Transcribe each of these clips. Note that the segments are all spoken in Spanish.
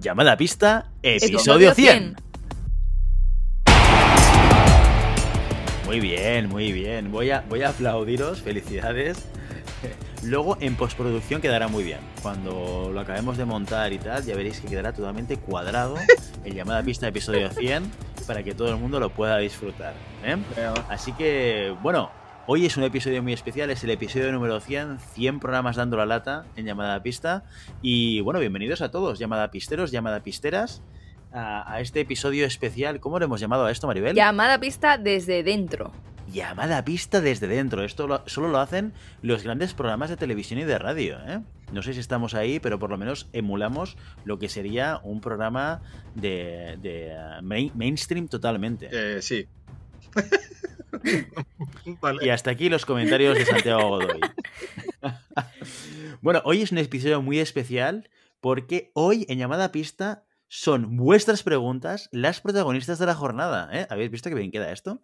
llamada pista, episodio 100. Muy bien, muy bien. Voy a, voy a aplaudiros, felicidades. Luego en postproducción quedará muy bien. Cuando lo acabemos de montar y tal, ya veréis que quedará totalmente cuadrado el llamada pista episodio 100 para que todo el mundo lo pueda disfrutar. ¿eh? Así que, bueno, Hoy es un episodio muy especial, es el episodio número 100, 100 programas dando la lata en Llamada a Pista. Y bueno, bienvenidos a todos, Llamada Pisteros, Llamada Pisteras, a, este episodio especial. ¿Cómo le hemos llamado a esto, Maribel? Llamada Pista desde dentro. Llamada Pista desde dentro. Esto solo lo hacen los grandes programas de televisión y de radio, ¿eh? No sé si estamos ahí, pero por lo menos emulamos lo que sería un programa de, eh, mainstream totalmente. Eh, sí. Y hasta aquí los comentarios de Santiago Godoy. bueno, hoy es un episodio muy especial porque hoy en llamada pista son vuestras preguntas las protagonistas de la jornada. ¿eh? ¿Habéis visto que bien queda esto?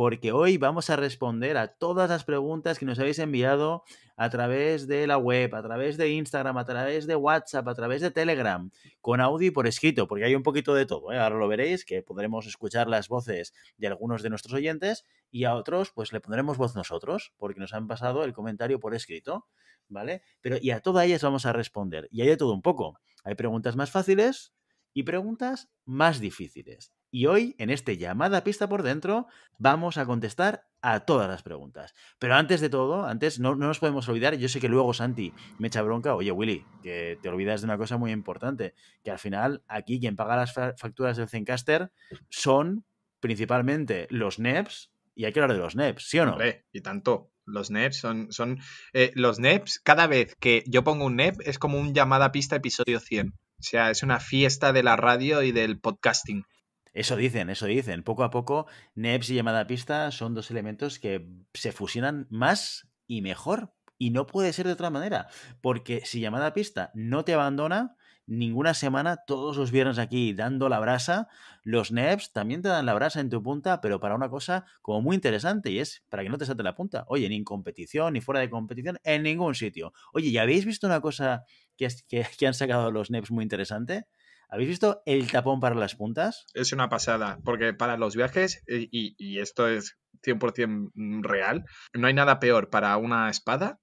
porque hoy vamos a responder a todas las preguntas que nos habéis enviado a través de la web, a través de Instagram, a través de WhatsApp, a través de Telegram, con audio y por escrito, porque hay un poquito de todo. ¿eh? Ahora lo veréis, que podremos escuchar las voces de algunos de nuestros oyentes y a otros, pues le pondremos voz nosotros, porque nos han pasado el comentario por escrito, ¿vale? Pero y a todas ellas vamos a responder. Y hay de todo un poco. Hay preguntas más fáciles y preguntas más difíciles. Y hoy, en este llamada pista por dentro, vamos a contestar a todas las preguntas. Pero antes de todo, antes no, nos podemos olvidar, yo sé que luego Santi me echa bronca, oye Willy, que te olvidas de una cosa muy importante, que al final aquí quien paga las facturas del Zencaster son principalmente los NEPs, y hay que hablar de los NEPs, ¿sí o no? y tanto. Los NEPs son. son eh, los NEPs, cada vez que yo pongo un NEP, es como un llamada pista episodio 100. O sea, es una fiesta de la radio y del podcasting. Eso dicen, eso dicen. Poco a poco, NEPS y llamada a pista son dos elementos que se fusionan más y mejor. Y no puede ser de otra manera. Porque si llamada a pista no te abandona, ninguna semana, todos los viernes aquí dando la brasa, los NEPS también te dan la brasa en tu punta, pero para una cosa como muy interesante y es para que no te salte la punta. Oye, ni en competición, ni fuera de competición, en ningún sitio. Oye, ¿ya habéis visto una cosa que, que, que han sacado los NEPS muy interesante? ¿Habéis visto el tapón para las puntas? Es una pasada, porque para los viajes, y, esto es 100% real, no hay nada peor para una espada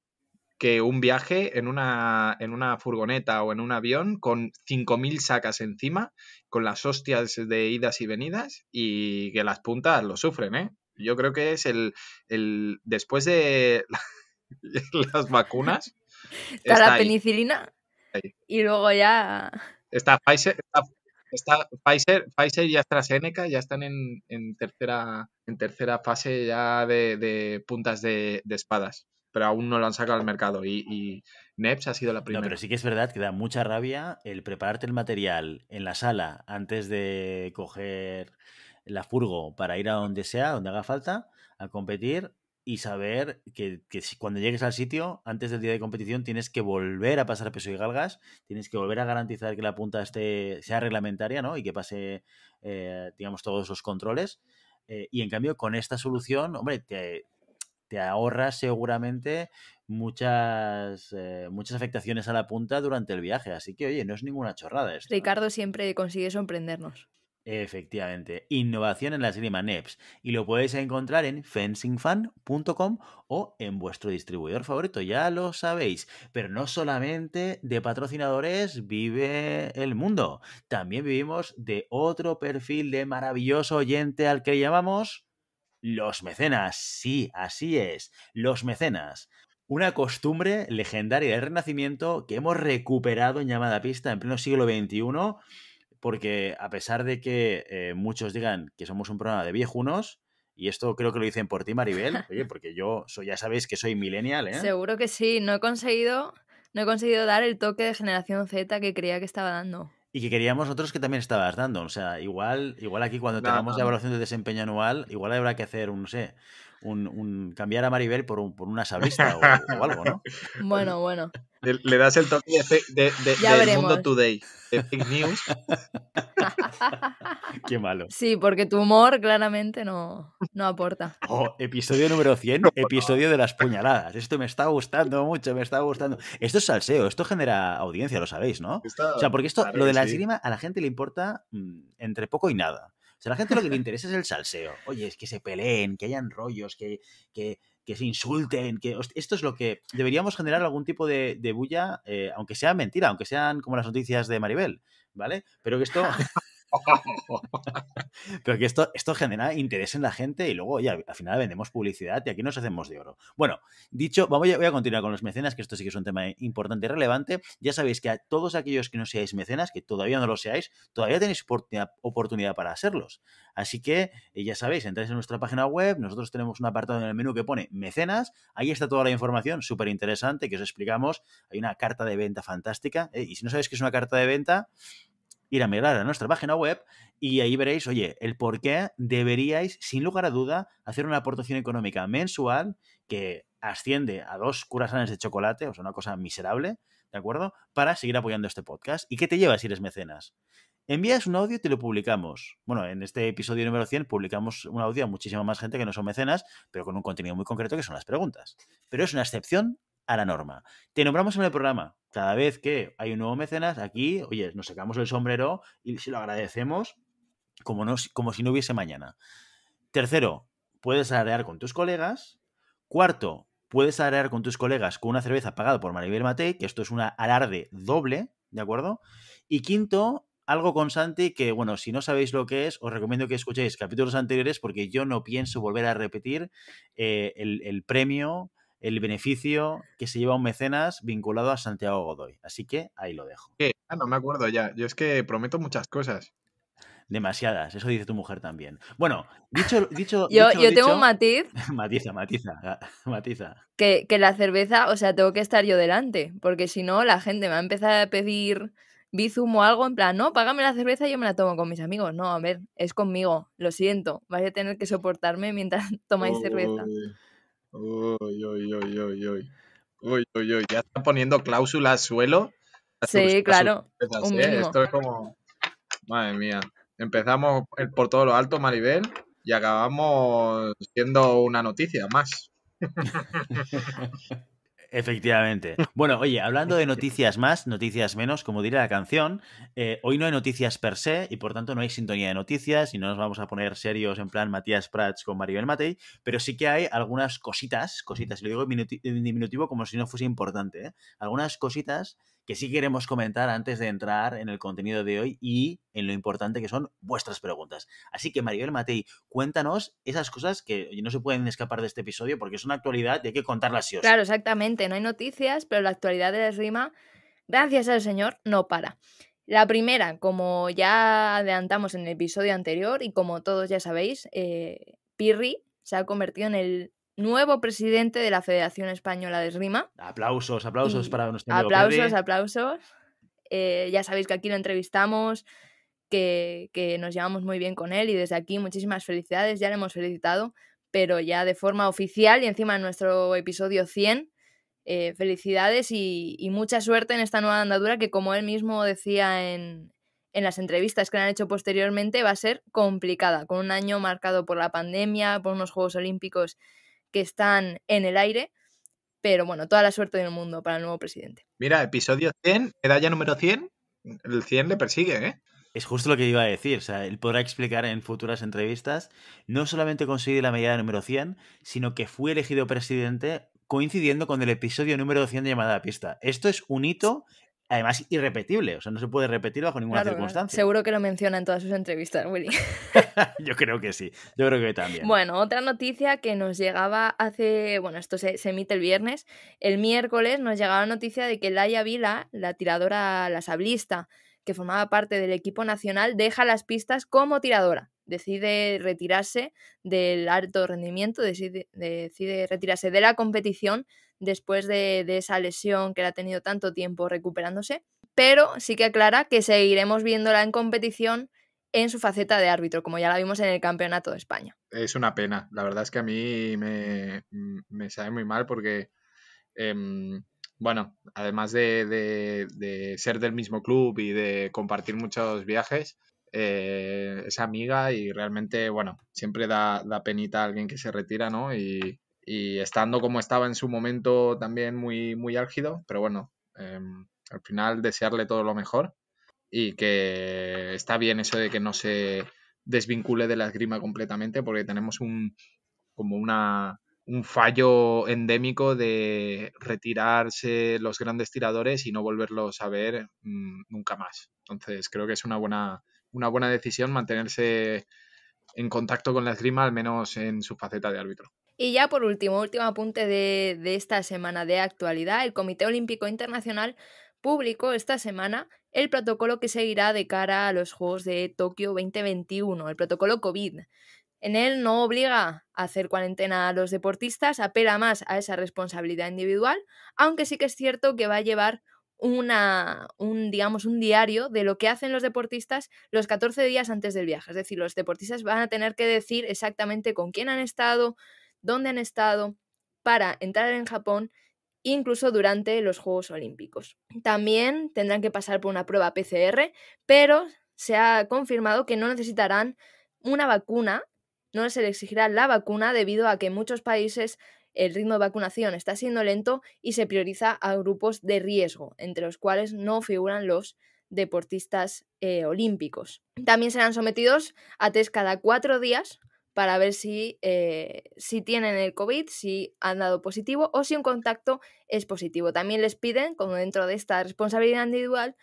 que un viaje en una, en una furgoneta o en un avión con 5.000 sacas encima, con las hostias de idas y venidas y que las puntas lo sufren, ¿eh? Yo creo que es el, después de las vacunas. Está, la penicilina. Y luego ya... Está Pfizer, está, está Pfizer, y AstraZeneca ya están en, tercera, en tercera fase ya de, puntas de, espadas, pero aún no lo han sacado al mercado y, y NEPS ha sido la primera. No, pero sí que es verdad que da mucha rabia el prepararte el material en la sala antes de coger la furgo para ir a donde sea, donde haga falta, a competir y saber que, que cuando llegues al sitio, antes del día de competición, tienes que volver a pasar peso y galgas, tienes que volver a garantizar que la punta esté, sea reglamentaria ¿no? y que pase, eh, digamos, todos los controles. Eh, y en cambio, con esta solución, hombre, te, te ahorras seguramente muchas, eh, muchas afectaciones a la punta durante el viaje. Así que, oye, no es ninguna chorrada esto. Ricardo siempre consigue sorprendernos. Efectivamente. Innovación en la serie Y lo podéis encontrar en fencingfan.com o en vuestro distribuidor favorito, ya lo sabéis. Pero no solamente de patrocinadores vive el mundo. También vivimos de otro perfil de maravilloso oyente al que llamamos los mecenas. Sí, así es. Los mecenas. Una costumbre legendaria del Renacimiento que hemos recuperado en llamada pista en pleno siglo XXI porque a pesar de que eh, muchos digan que somos un programa de viejunos, y esto creo que lo dicen por ti, Maribel, oye, porque yo soy, ya sabéis que soy millennial, ¿eh? Seguro que sí, no he conseguido, no he conseguido dar el toque de generación Z que creía que estaba dando. Y que queríamos otros que también estabas dando. O sea, igual, igual aquí cuando tengamos la evaluación de desempeño anual, igual habrá que hacer un, no sé, un, cambiar a Maribel por, por una sabrista o, algo, ¿no? Pues bueno, bueno. Le, das el toque del mundo today, de fake news. Qué malo. Sí, porque tu humor claramente no, no aporta. Oh, episodio número 100, episodio de las puñaladas. Esto me está gustando mucho, me está gustando. Esto es salseo, esto genera audiencia, lo sabéis, ¿no? o sea, porque esto, lo de la esgrima, a la gente le importa mm, entre poco y nada. O sea, la gente lo que le interesa es el salseo. Oye, es que se peleen, que hayan rollos, que, que, que se insulten, que esto es lo que deberíamos generar algún tipo de, bulla, eh, aunque sea mentira, aunque sean como las noticias de Maribel, ¿vale? Pero que esto Pero que esto, esto genera interés en la gente y luego, ya al final vendemos publicidad y aquí nos hacemos de oro. Bueno, dicho, vamos, voy a continuar con los mecenas, que esto sí que es un tema importante y relevante. Ya sabéis que a todos aquellos que no seáis mecenas, que todavía no lo seáis, todavía tenéis oportunidad para hacerlos. Así que eh, ya sabéis, entráis en nuestra página web, nosotros tenemos un apartado en el menú que pone mecenas, ahí está toda la información súper interesante que os explicamos, hay una carta de venta fantástica, eh, y si no sabéis que es una carta de venta, ir a mirar a nuestra página web y ahí veréis, oye, el por qué deberíais, sin lugar a duda, hacer una aportación económica mensual que asciende a dos curasanes de chocolate, o sea, una cosa miserable, ¿de acuerdo? Para seguir apoyando este podcast. ¿Y qué te llevas si eres mecenas? Envías un audio y te lo publicamos. Bueno, en este episodio número 100 publicamos un audio a muchísima más gente que no son mecenas, pero con un contenido muy concreto que son las preguntas. Pero es una excepción a la norma. Te nombramos en el programa. Cada vez que hay un nuevo mecenas aquí, oye, nos sacamos el sombrero y se lo agradecemos como, no, como si no hubiese mañana. Tercero, puedes alardear con tus colegas. Cuarto, puedes alardear con tus colegas con una cerveza pagada por Maribel Matei, que esto es una alarde doble, ¿de acuerdo? Y quinto, algo con Santi que, bueno, si no sabéis lo que es, os recomiendo que escuchéis capítulos anteriores porque yo no pienso volver a repetir eh, el premio el beneficio que se lleva un mecenas vinculado a Santiago Godoy. Así que ahí lo dejo. ¿Qué? Ah, no me acuerdo ya. Yo es que prometo muchas cosas. Demasiadas, eso dice tu mujer también. Bueno, dicho. dicho yo, yo tengo un matiz. matiza, matiza, matiza. Que, la cerveza, o sea, tengo que estar yo delante, porque si no, la gente me va a empezar a pedir bizum o algo, en plan, no, págame la cerveza y yo me la tomo con mis amigos. No, a ver, es conmigo, lo siento, vais a tener que soportarme mientras tomáis cerveza. Uy, uy, uy, uy, uy. Uy, uy, uy. Ya está poniendo cláusulas suelo. Sí, claro. ¿eh? Esto es como. Madre mía. Empezamos por todo lo alto, Maribel, y acabamos siendo una noticia más. Efectivamente. Bueno, oye, hablando de noticias más, noticias menos, como diría la canción, eh, hoy no hay noticias per se y por tanto no hay sintonía de noticias y no nos vamos a poner serios en plan Matías Prats con Maribel Matei, pero sí que hay algunas cositas, cositas, lo digo en diminutivo como si no fuese importante, ¿eh? algunas cositas que sí queremos comentar antes de entrar en el contenido de hoy y en lo importante que son vuestras preguntas. Así que, el Matei, cuéntanos esas cosas que no se pueden escapar de este episodio porque es una actualidad y hay que contarlas si os... Claro, exactamente. No hay noticias, pero la actualidad de Rima, gracias al Señor, no para. La primera, como ya adelantamos en el episodio anterior y como todos ya sabéis, eh, Pirri se ha convertido en el nuevo presidente de la Federación Española de Rima. Aplausos, aplausos para nuestro Aplausos, aplausos. Eh, ya sabéis que aquí lo entrevistamos, que, nos llevamos muy bien con él y desde aquí muchísimas felicidades, ya le hemos felicitado, pero ya de forma oficial y encima en nuestro episodio 100. Eh, felicidades y, mucha suerte en esta nueva andadura que como él mismo decía en, en las entrevistas que le han hecho posteriormente va a ser complicada, con un año marcado por la pandemia, por unos Juegos Olímpicos que están en el aire. Pero bueno, toda la suerte del mundo para el nuevo presidente. Mira, episodio 100, medalla número 100. El 100 le persigue, ¿eh? Es justo lo que iba a decir. O sea, él podrá explicar en futuras entrevistas, no solamente conseguir la medalla número 100, sino que fue elegido presidente coincidiendo con el episodio número 100 de Llamada a Pista. Esto es un hito además irrepetible, o sea, no se puede repetir bajo ninguna circunstancia. Seguro que lo menciona en todas sus entrevistas, Willy. yo creo que sí, yo creo que también. Bueno, otra noticia que nos llegaba hace, bueno, esto se, emite el viernes, el miércoles nos llegaba la noticia de que Laia Vila, la tiradora, la sablista, que formaba parte del equipo nacional, deja las pistas como tiradora. Decide retirarse del alto rendimiento, decide, decide retirarse de la competición después de, esa lesión que le ha tenido tanto tiempo recuperándose, pero sí que aclara que seguiremos viéndola en competición en su faceta de árbitro, como ya la vimos en el Campeonato de España. Es una pena, la verdad es que a mí me, sabe muy mal porque, em, bueno, además de, de, ser del mismo club y de compartir muchos viajes, eh, es amiga y realmente, bueno, siempre da, da penita a alguien que se retira, ¿no? Y, y estando como estaba en su momento también muy, muy álgido, pero bueno, em, al final desearle todo lo mejor y que está bien eso de que no se desvincule de la esgrima completamente porque tenemos un como una un fallo endémico de retirarse los grandes tiradores y no volverlos a ver mm, nunca más. Entonces creo que es una buena, una buena decisión mantenerse en contacto con la esgrima, al menos en su faceta de árbitro. Y ya por último, último apunte de, esta semana de actualidad, el Comité Olímpico Internacional publicó esta semana el protocolo que seguirá de cara a los Juegos de Tokio 2021, el protocolo COVID. En él no obliga a hacer cuarentena a los deportistas, apela más a esa responsabilidad individual, aunque sí que es cierto que va a llevar una, un, digamos, un diario de lo que hacen los deportistas los 14 días antes del viaje. Es decir, los deportistas van a tener que decir exactamente con quién han estado, dónde han estado para entrar en Japón incluso durante los Juegos Olímpicos. También tendrán que pasar por una prueba PCR, pero se ha confirmado que no necesitarán una vacuna, no se les exigirá la vacuna debido a que en muchos países el ritmo de vacunación está siendo lento y se prioriza a grupos de riesgo, entre los cuales no figuran los deportistas eh, olímpicos. También serán sometidos a test cada cuatro días para ver si, eh, si tienen el COVID, si han dado positivo o si un contacto es positivo. También les piden, como dentro de esta responsabilidad individual,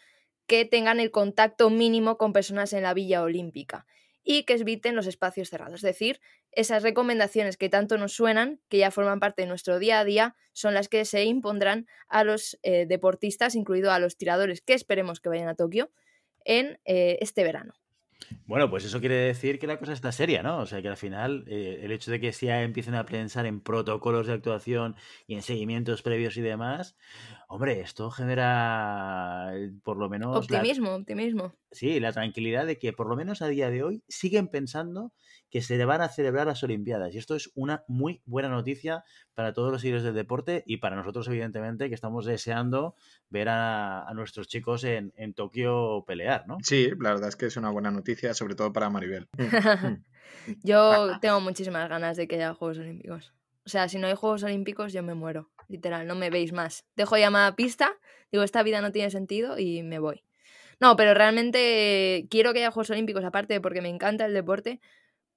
que tengan el contacto mínimo con personas en la Villa Olímpica y que eviten los espacios cerrados. Es decir, esas recomendaciones que tanto nos suenan, que ya forman parte de nuestro día a día, son las que se impondrán a los eh, deportistas, incluido a los tiradores que esperemos que vayan a Tokio, en eh, este verano. Bueno, pues eso quiere decir que la cosa está seria, ¿no? O sea, que al final eh, el hecho de que se empiecen a pensar en protocolos de actuación y en seguimientos previos y demás, hombre, esto genera por lo menos... Optimismo, optimismo. Sí, la tranquilidad de que por lo menos a día de hoy siguen pensando que se van a celebrar las Olimpiadas. Y esto es una muy buena noticia para todos los seguidores del deporte y para nosotros, evidentemente, que estamos deseando ver a, nuestros chicos en, en, Tokio pelear, ¿no? Sí, la verdad es que es una buena noticia, sobre todo para Maribel. Mm. yo tengo muchísimas ganas de que haya Juegos Olímpicos. O sea, si no hay Juegos Olímpicos, yo me muero. Literal, no me veis más. Dejo llamada pista, digo, esta vida no tiene sentido y me voy. No, pero realmente quiero que haya Juegos Olímpicos, aparte porque me encanta el deporte,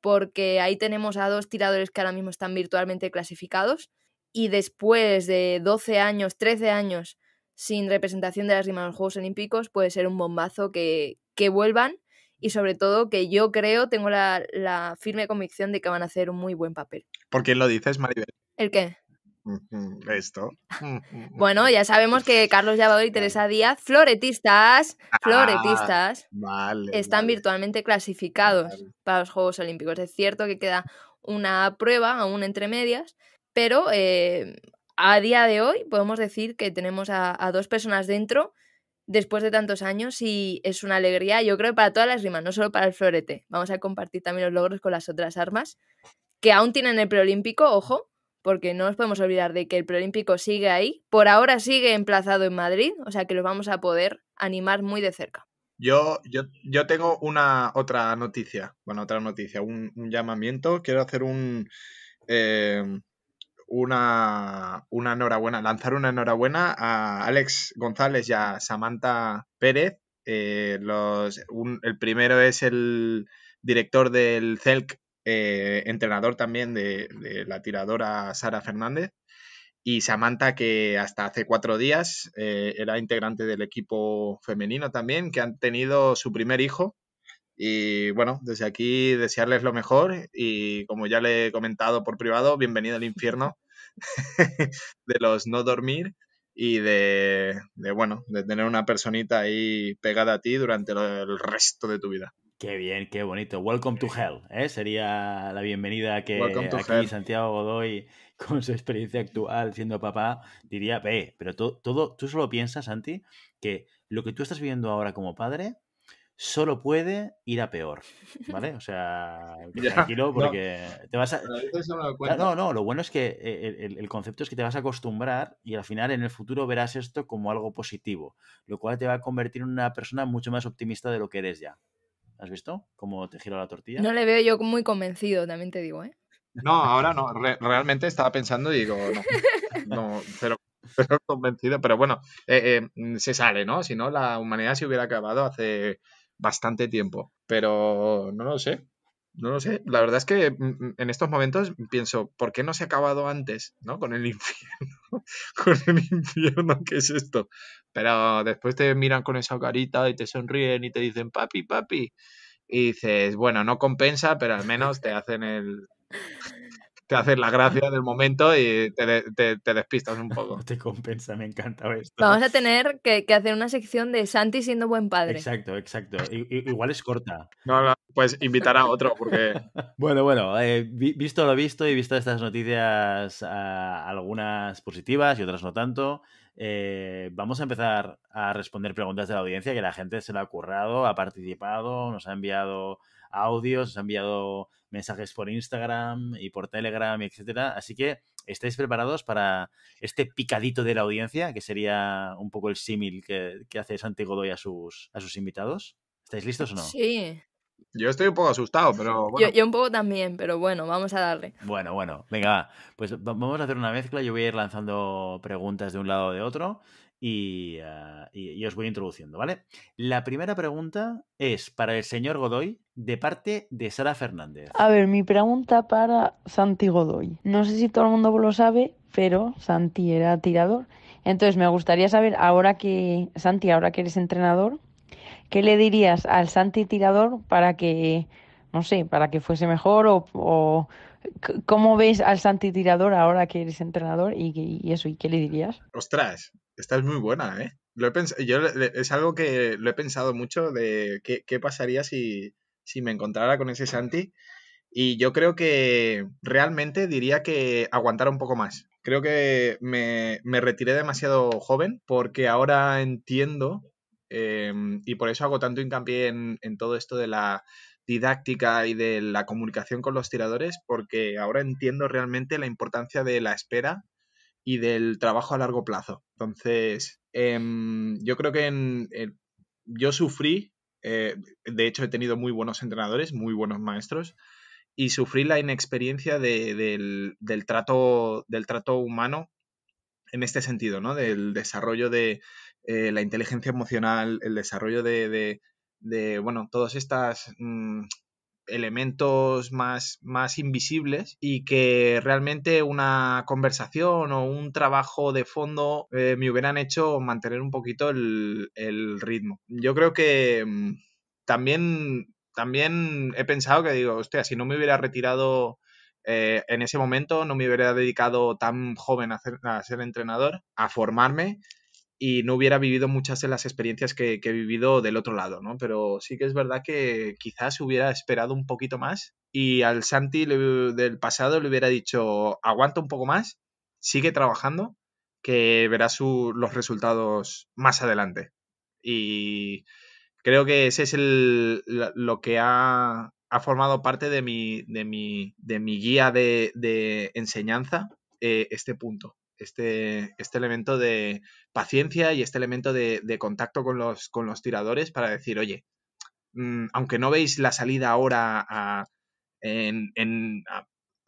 porque ahí tenemos a dos tiradores que ahora mismo están virtualmente clasificados y después de 12 años, 13 años sin representación de las rimas en los Juegos Olímpicos, puede ser un bombazo que, que vuelvan y sobre todo que yo creo, tengo la, la, firme convicción de que van a hacer un muy buen papel. ¿Por quién lo dices, Maribel? ¿El qué? Esto. Bueno, ya sabemos que Carlos Llavador y Teresa Díaz, floretistas, ah, floretistas, están virtualmente clasificados para los Juegos Olímpicos. Es cierto que queda una prueba aún entre medias, pero eh, a día de hoy podemos decir que tenemos a, a, dos personas dentro después de tantos años y es una alegría, yo creo, para todas las rimas, no solo para el florete. Vamos a compartir también los logros con las otras armas que aún tienen el preolímpico, ojo, porque no nos podemos olvidar de que el preolímpico sigue ahí, por ahora sigue emplazado en Madrid, o sea que los vamos a poder animar muy de cerca. Yo, yo, tengo una otra noticia, bueno, otra noticia, un, llamamiento, quiero hacer un... Em, una, una enhorabuena, lanzar una enhorabuena a Alex González y a Samantha Pérez. Eh, los, el primero es el director del CELC eh, entrenador también de, la tiradora Sara Fernández, y Samantha, que hasta hace cuatro días eh, era integrante del equipo femenino también, que han tenido su primer hijo. Y bueno, desde aquí desearles lo mejor y como ya le he comentado por privado, bienvenido al infierno de los no dormir y de, de, bueno, de tener una personita ahí pegada a ti durante el resto de tu vida. Qué bien, qué bonito. Welcome to Hell, ¿eh? Sería la bienvenida que aquí Santiago Godoy, con su experiencia actual siendo papá, diría, ve, pero todo, tú solo piensas, Santi, que lo que tú estás viviendo ahora como padre solo puede ir a peor, ¿vale? O sea, tranquilo porque te vas No, no, lo bueno es que e-, el, el, concepto es que te vas a acostumbrar y al final en el futuro verás esto como algo positivo, lo cual te va a convertir en una persona mucho más optimista de lo que eres ya. ¿Has visto cómo te gira la tortilla? No le veo yo muy convencido, también te digo, ¿eh? No, ahora no. realmente estaba pensando y digo, no, pero convencido, pero bueno, eh, eh, se sale, ¿no? Si no, la humanidad se hubiera acabado hace bastante tiempo, pero no lo sé, no lo sé. La verdad es que mm, mm, en estos momentos pienso, ¿por qué no se ha acabado antes, ¿no? Con el infierno. con el infierno que es esto. Pero después te miran con esa carita y te sonríen y te dicen, papi, papi. Y dices, bueno, no compensa, pero al menos te hacen el, te haces la gracia del momento y te, despistas un poco. te compensa, me encanta esto. Vamos a tener que, hacer una sección de Santi siendo buen padre. Exacto, exacto. igual es corta. No, pues invitar a otro porque... bueno, bueno, eh, visto lo visto y visto estas noticias, eh, algunas positivas y otras no tanto, eh, vamos a empezar a responder preguntas de la audiencia que la gente se lo ha currado, ha participado, nos ha enviado audios, os ha enviado mensajes por Instagram y por Telegram, etcétera. Así que estáis preparados para este picadito de la audiencia, que sería un poco el símil que, hace Santi Godoy a sus, invitados. ¿Estáis listos o no? Sí. Yo estoy un poco asustado, pero Yo, un poco también, pero bueno, vamos a darle. Bueno, bueno, venga, pues vamos a hacer una mezcla. Yo voy a ir lanzando preguntas de un lado o de otro y eh, os voy introduciendo, ¿vale? La primera pregunta es para el señor Godoy, de parte de Sara Fernández. A ver, mi pregunta para Santi Godoy. No sé si todo el mundo lo sabe, pero Santi era tirador. Entonces me gustaría saber, ahora que, Santi, ahora que eres entrenador, ¿qué le dirías al Santi tirador para que, no sé, para que fuese mejor o, cómo ves al Santi tirador ahora que eres entrenador y, eso, y qué le dirías? Ostras, esta es muy buena, ¿eh? es algo que lo he pensado mucho de qué pasaría si, si me encontrara con ese Santi. Y yo creo que realmente diría que aguantara un poco más. Creo que me, retiré demasiado joven porque ahora entiendo em, y por eso hago tanto hincapié en, todo esto de la didáctica y de la comunicación con los tiradores porque ahora entiendo realmente la importancia de la espera y del trabajo a largo plazo. Entonces, em, yo creo que yo sufrí eh, de hecho, he tenido muy buenos entrenadores, muy buenos maestros, y sufrí la inexperiencia del, trato, del trato humano en este sentido, ¿no? Del desarrollo de eh, la inteligencia emocional, el desarrollo de, de, bueno, todas estas mm, elementos más, más invisibles y que realmente una conversación o un trabajo de fondo eh, me hubieran hecho mantener un poquito el, ritmo. Yo creo que mm, también, también he pensado que digo, hostia, si no me hubiera retirado eh, en ese momento no me hubiera dedicado tan joven a, a, ser entrenador, a formarme, y no hubiera vivido muchas de las experiencias que, he vivido del otro lado, ¿no? Pero sí que es verdad que quizás hubiera esperado un poquito más y al Santi del pasado le hubiera dicho, aguanta un poco más, sigue trabajando, que verás los resultados más adelante. Y creo que ese es el, lo que ha, formado parte de mi, de de mi guía de, enseñanza, eh, este punto este, este elemento de paciencia y este elemento de, contacto con los, con los tiradores para decir, oye, mm, aunque no veis la salida ahora en,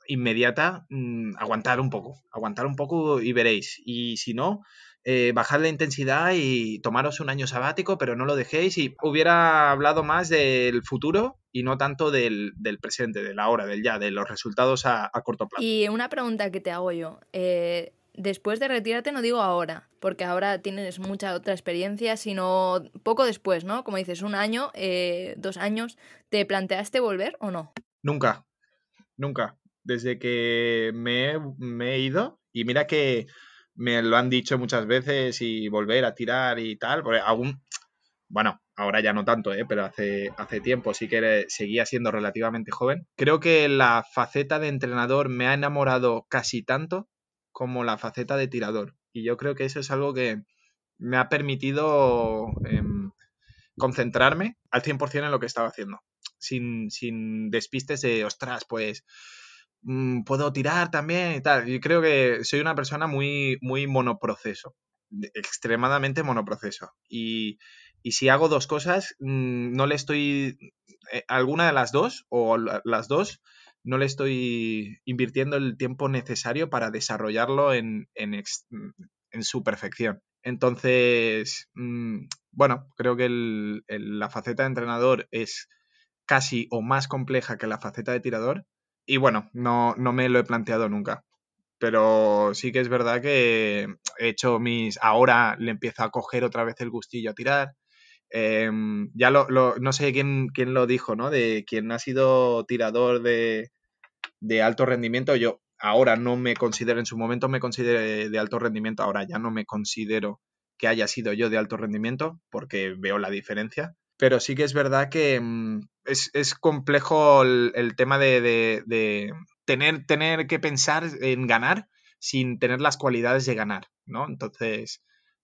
inmediata, mm, aguantar un poco, aguantar un poco y veréis. Y si no, eh, bajad la intensidad y tomaros un año sabático, pero no lo dejéis. Y hubiera hablado más del futuro y no tanto del, presente, de la hora, del ya, de los resultados a, a, corto plazo. Y una pregunta que te hago yo. Eh, después de retirarte no digo ahora, porque ahora tienes mucha otra experiencia, sino poco después, ¿no? Como dices, un año, eh, dos años, ¿te planteaste volver o no? Nunca, nunca. Desde que me, he ido, y mira que me lo han dicho muchas veces y volver a tirar y tal, porque aún, bueno, ahora ya no tanto, ¿eh? pero hace, hace tiempo sí que seguía siendo relativamente joven. Creo que la faceta de entrenador me ha enamorado casi tanto como la faceta de tirador. Y yo creo que eso es algo que me ha permitido em, concentrarme al 100% en lo que estaba haciendo, sin, despistes de, ostras, pues mm, puedo tirar también y tal. Yo creo que soy una persona muy, muy monoproceso, extremadamente monoproceso. Y, y si hago dos cosas, mm, no le estoy, eh, alguna de las dos o las dos, no le estoy invirtiendo el tiempo necesario para desarrollarlo en, su perfección. Entonces, mm, bueno, creo que la faceta de entrenador es casi o más compleja que la faceta de tirador. Y bueno, no, no me lo he planteado nunca. Pero sí que es verdad que he hecho mis... Ahora le empiezo a coger otra vez el gustillo a tirar. Em, ya lo, no sé quién, quién, lo dijo, ¿no? De quien ha sido tirador de, de alto rendimiento. Yo ahora no me considero, en su momento me consideré de alto rendimiento, ahora ya no me considero que haya sido yo de alto rendimiento, porque veo la diferencia. Pero sí que es verdad que mm, es, complejo el, tema de, de, tener, tener que pensar en ganar sin tener las cualidades de ganar, ¿no? Entonces,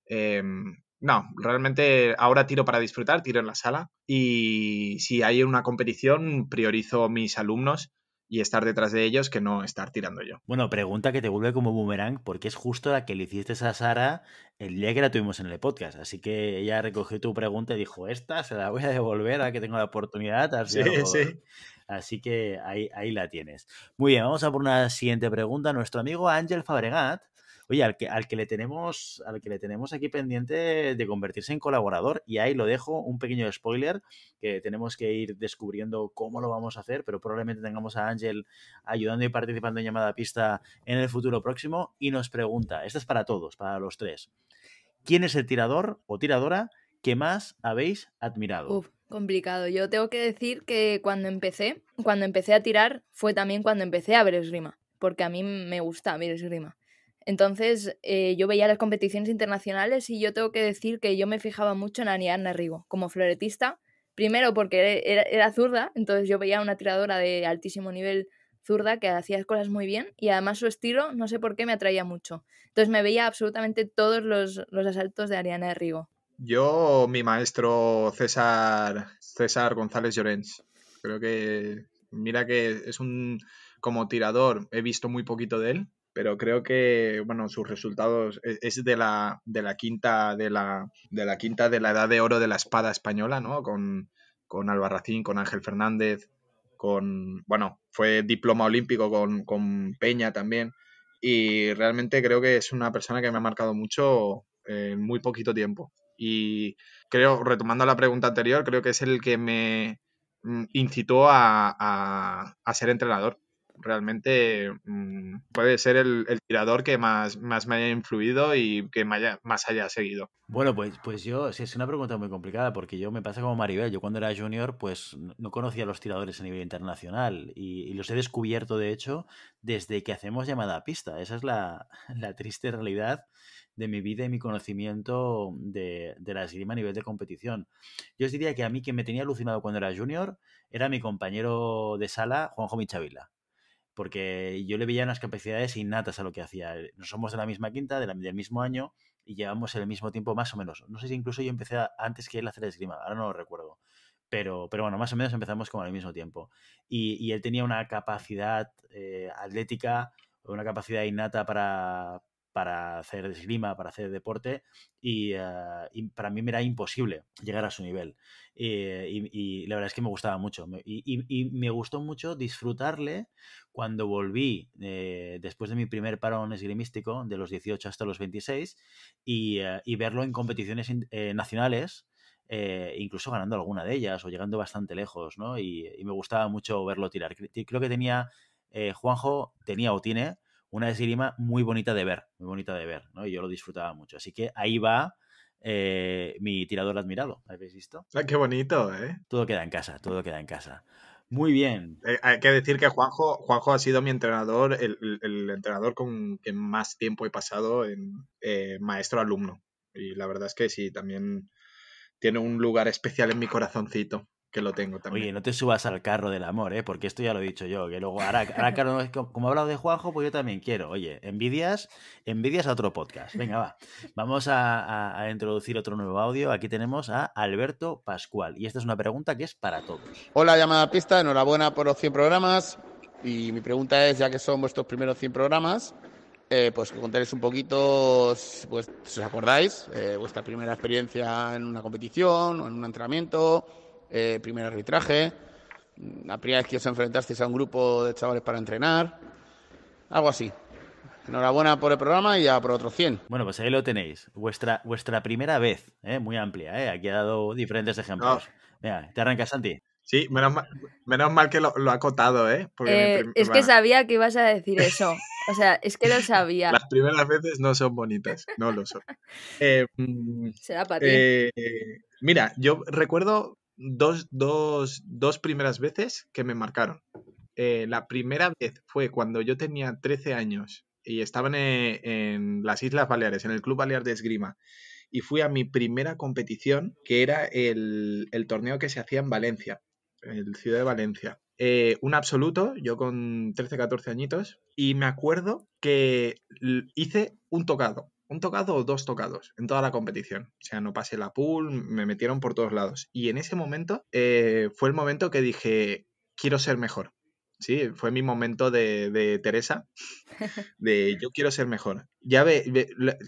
em, no, realmente ahora tiro para disfrutar, tiro en la sala y si hay una competición priorizo mis alumnos y estar detrás de ellos que no estar tirando yo. Bueno, pregunta que te vuelve como boomerang porque es justo la que le hiciste a Sara el día que la tuvimos en el podcast. Así que ella recogió tu pregunta y dijo, esta se la voy a devolver a que tengo la oportunidad. Así, sí, sí. así que ahí, ahí la tienes. Muy bien, vamos a por una siguiente pregunta. Nuestro amigo Ángel Fabregat Oye, al que, al que le tenemos, al que le tenemos aquí pendiente de convertirse en colaborador, y ahí lo dejo, un pequeño spoiler, que tenemos que ir descubriendo cómo lo vamos a hacer, pero probablemente tengamos a Ángel ayudando y participando en llamada pista en el futuro próximo, y nos pregunta, esta es para todos, para los tres, ¿quién es el tirador o tiradora que más habéis admirado? Complicado. Yo tengo que decir que cuando empecé, cuando empecé a tirar, fue también cuando empecé a ver esgrima, porque a mí me gusta ver esgrima. Entonces eh, yo veía las competiciones internacionales y yo tengo que decir que yo me fijaba mucho en Ariana Rigo como floretista. Primero porque era, zurda, entonces yo veía una tiradora de altísimo nivel zurda que hacía cosas muy bien y además su estilo no sé por qué me atraía mucho. Entonces me veía absolutamente todos los, asaltos de Ariana Rigo. Yo, mi maestro César, César González Llorens. Creo que, mira que es un, como tirador, he visto muy poquito de él, pero creo que, bueno, sus resultados e, es de la, de la quinta de la, de la quinta de la edad de oro de la espada española, ¿no? Con, con Albarracín, con Ángel Fernández, con, bueno, fue diploma olímpico con, con Peña también y realmente creo que es una persona que me ha marcado mucho en muy poquito tiempo. Y creo, retomando la pregunta anterior, creo que es el que me mm, incitó a, a, a ser entrenador realmente mm, puede ser el, tirador que más, más me haya influido y que haya, más haya seguido. Bueno, pues, pues yo, es una pregunta muy complicada porque yo me pasa como Maribel, yo cuando era junior pues no conocía a los tiradores a nivel internacional y, los he descubierto de hecho desde que hacemos llamada a pista, esa es la, triste realidad de mi vida y mi conocimiento de, de, la esgrima a nivel de competición. Yo os diría que a mí quien me tenía alucinado cuando era junior era mi compañero de sala, Juanjo Michavila porque yo le veía unas capacidades innatas a lo que hacía. Eh, no somos de la misma quinta, del mismo año, y llevamos el mismo tiempo más o menos. No sé si incluso yo empecé antes que él a hacer esgrima, ahora no lo recuerdo. Pero, pero bueno, más o menos empezamos como al mismo tiempo. Y, él tenía una capacidad eh, atlética, una capacidad innata para, para hacer esgrima, para hacer deporte, ah, y, para mí me era imposible llegar a su nivel. Eh, y, la verdad es que me gustaba mucho. Y, me gustó mucho disfrutarle cuando volví eh, después de mi primer parón esgrimístico, de los 18 hasta los 26, ah, y, verlo en competiciones eh, nacionales. incluso ganando alguna de ellas o llegando bastante lejos, ¿no? Y, me gustaba mucho verlo tirar. Creo que tenía, Juanjo tenía o tiene una esgrima muy bonita de ver, muy bonita de ver, ¿no? Y yo lo disfrutaba mucho. Así que ahí va eh, mi tirador admirado, ¿habéis visto? Ah, qué bonito, ¿eh? Todo queda en casa, todo queda en casa. Muy bien. Eh, hay que decir que Juanjo, ha sido mi entrenador, el, entrenador con que más tiempo he pasado en maestro-alumno. Y la verdad es que sí, también tiene un lugar especial en mi corazoncito que lo tengo también. Oye, no te subas al carro del amor, ¿eh? Porque esto ya lo he dicho yo, que luego ahora, Carlos, como he hablado de Juanjo, pues yo también quiero. Oye, envidias, envidias a otro podcast. Venga, va. Vamos a, introducir otro nuevo audio. Aquí tenemos a Alberto Pascual. Y esta es una pregunta que es para todos. Hola, llamada pista. Enhorabuena por los 100 programas. Y mi pregunta es, ya que son vuestros primeros 100 programas, eh, pues contaréis un poquito, pues, si os acordáis, eh, vuestra primera experiencia en una competición o en un entrenamiento eh, primer arbitraje. La primera vez que os enfrentasteis a un grupo de chavales para entrenar. Algo así. Enhorabuena por el programa y ya por otros 100. Bueno, pues ahí lo tenéis. Vuestra, vuestra primera vez, eh, muy amplia. Eh. Aquí ha dado diferentes ejemplos. Mira, te arrancas, Santi. Sí, menos mal, que lo, ha acotado, ¿eh? es que sabía que ibas a decir eso. O sea, es que lo sabía. Las primeras veces no son bonitas, no lo son. Mm, Será para ti. mira, yo recuerdo dos, dos, dos primeras veces que me marcaron. Eh, la primera vez fue cuando yo tenía 13 años y estaba eh, en, las Islas Baleares, en el Club Balear de Esgrima. Y fui a mi primera competición, que era el, torneo que se hacía en Valencia, en la ciudad de Valencia. Eh, un absoluto, yo con 13, 14 añitos, y me acuerdo que hice un tocado un tocado o dos tocados en toda la competición. O sea, no pasé la pool, me metieron por todos lados. Y en ese momento eh, fue el momento que dije, quiero ser mejor. Sí, fue mi momento de, Teresa, de yo quiero ser mejor. Ya ve,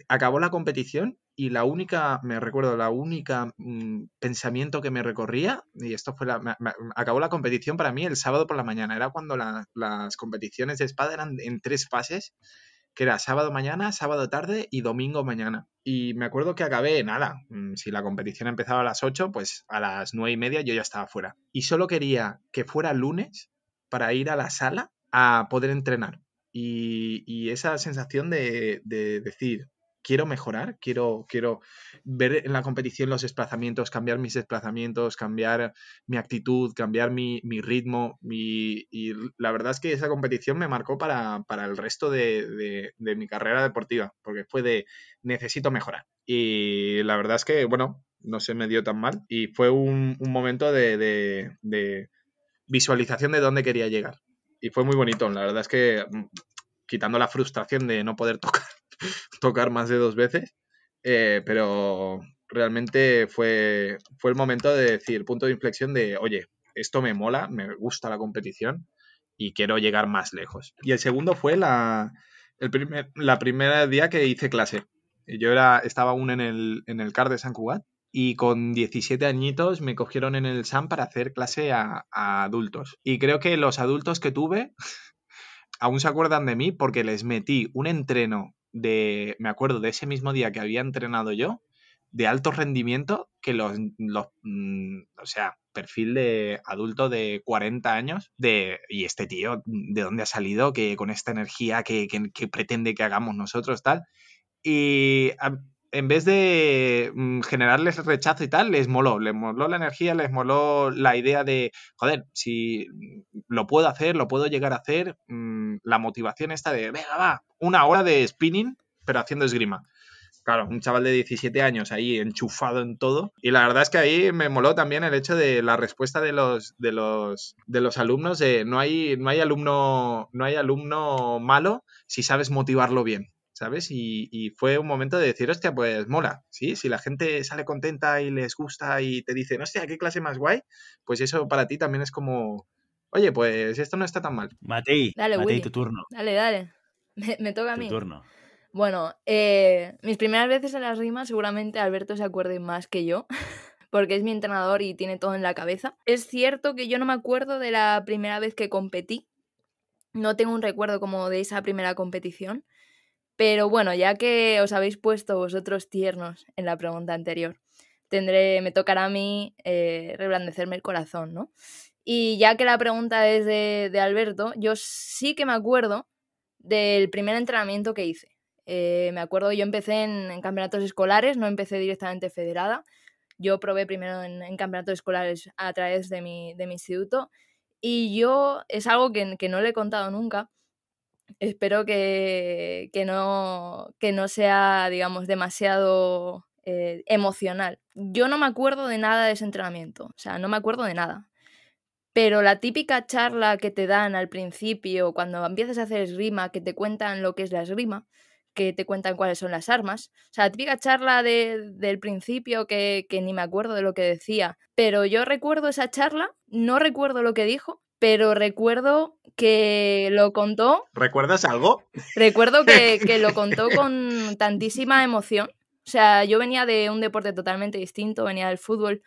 acabó la competición y la única, me recuerdo, la única mm, pensamiento que me recorría, y esto fue la, acabó la competición para mí el sábado por la mañana, era cuando las competiciones de espada eran en tres fases que era sábado mañana, sábado tarde y domingo mañana. Y me acuerdo que acabé, nada, mm, si la competición empezaba a las 8, pues a las 9 y media yo ya estaba fuera. Y solo quería que fuera lunes para ir a la sala a poder entrenar. Y, esa sensación de, de decir, quiero mejorar, quiero, quiero ver en la competición los desplazamientos, cambiar mis desplazamientos, cambiar mi actitud, cambiar mi, mi ritmo. Y, la verdad es que esa competición me marcó para, el resto de, mi carrera deportiva, porque fue de necesito mejorar. Y la verdad es que, bueno, no se me dio tan mal. Y fue un, momento de, visualización de dónde quería llegar. Y fue muy bonito. La verdad es que mm, quitando la frustración de no poder tocar tocar más de dos veces, eh, pero realmente fue, fue el momento de decir, punto de inflexión de, oye, esto me mola, me gusta la competición y quiero llegar más lejos. Y el segundo fue la, el primer, la primera día que hice clase. Yo era, estaba aún en el, en CAR de San Cugat y con 17 añitos me cogieron en el SAM para hacer clase a adultos. Y creo que los adultos que tuve aún se acuerdan de mí porque les metí un entreno de, me acuerdo, de ese mismo día que había entrenado yo, de alto rendimiento, que los, los mm, o sea, perfil de adulto de 40 años, de, y este tío, ¿de dónde ha salido? Que con esta energía que, que, pretende que hagamos nosotros, tal. Y en vez de mm, generarles rechazo y tal, les moló, les moló la energía, les moló la idea de, joder, si lo puedo hacer, lo puedo llegar a hacer, mm, la motivación esta de, venga, va, una hora de spinning, pero haciendo esgrima. Claro, un chaval de 17 años ahí enchufado en todo. Y la verdad es que ahí me moló también el hecho de la respuesta de los, de los, de los alumnos no hay, no hay alumno, no hay alumno malo si sabes motivarlo bien. ¿sabes? Y, fue un momento de decir, hostia, pues mola, ¿sí? Si la gente sale contenta y les gusta y te dicen, hostia, qué clase más guay, pues eso para ti también es como, oye, pues esto no está tan mal. Matei, dale, tu turno. Dale, dale. Me, toca a mí. Tu turno. Bueno, eh, mis primeras veces en las rimas seguramente Alberto se acuerde más que yo, porque es mi entrenador y tiene todo en la cabeza. Es cierto que yo no me acuerdo de la primera vez que competí, no tengo un recuerdo como de esa primera competición, pero bueno, ya que os habéis puesto vosotros tiernos en la pregunta anterior, tendré, me tocará a mí eh, reblandecerme el corazón, ¿no? Y ya que la pregunta es de, Alberto, yo sí que me acuerdo del primer entrenamiento que hice. Eh, me acuerdo, yo empecé en, campeonatos escolares, no empecé directamente federada. Yo probé primero en, campeonatos escolares a través de mi, de mi, instituto. Y yo, es algo que, que no le he contado nunca, espero que, que, no, que no sea, digamos, demasiado eh, emocional. Yo no me acuerdo de nada de ese entrenamiento, o sea, no me acuerdo de nada. Pero la típica charla que te dan al principio, cuando empiezas a hacer esgrima, que te cuentan lo que es la esgrima, que te cuentan cuáles son las armas. O sea, la típica charla del principio que, que, ni me acuerdo de lo que decía, pero yo recuerdo esa charla, no recuerdo lo que dijo, pero recuerdo que lo contó. ¿Recuerdas algo? Recuerdo que, lo contó con tantísima emoción. O sea, yo venía de un deporte totalmente distinto, venía del fútbol.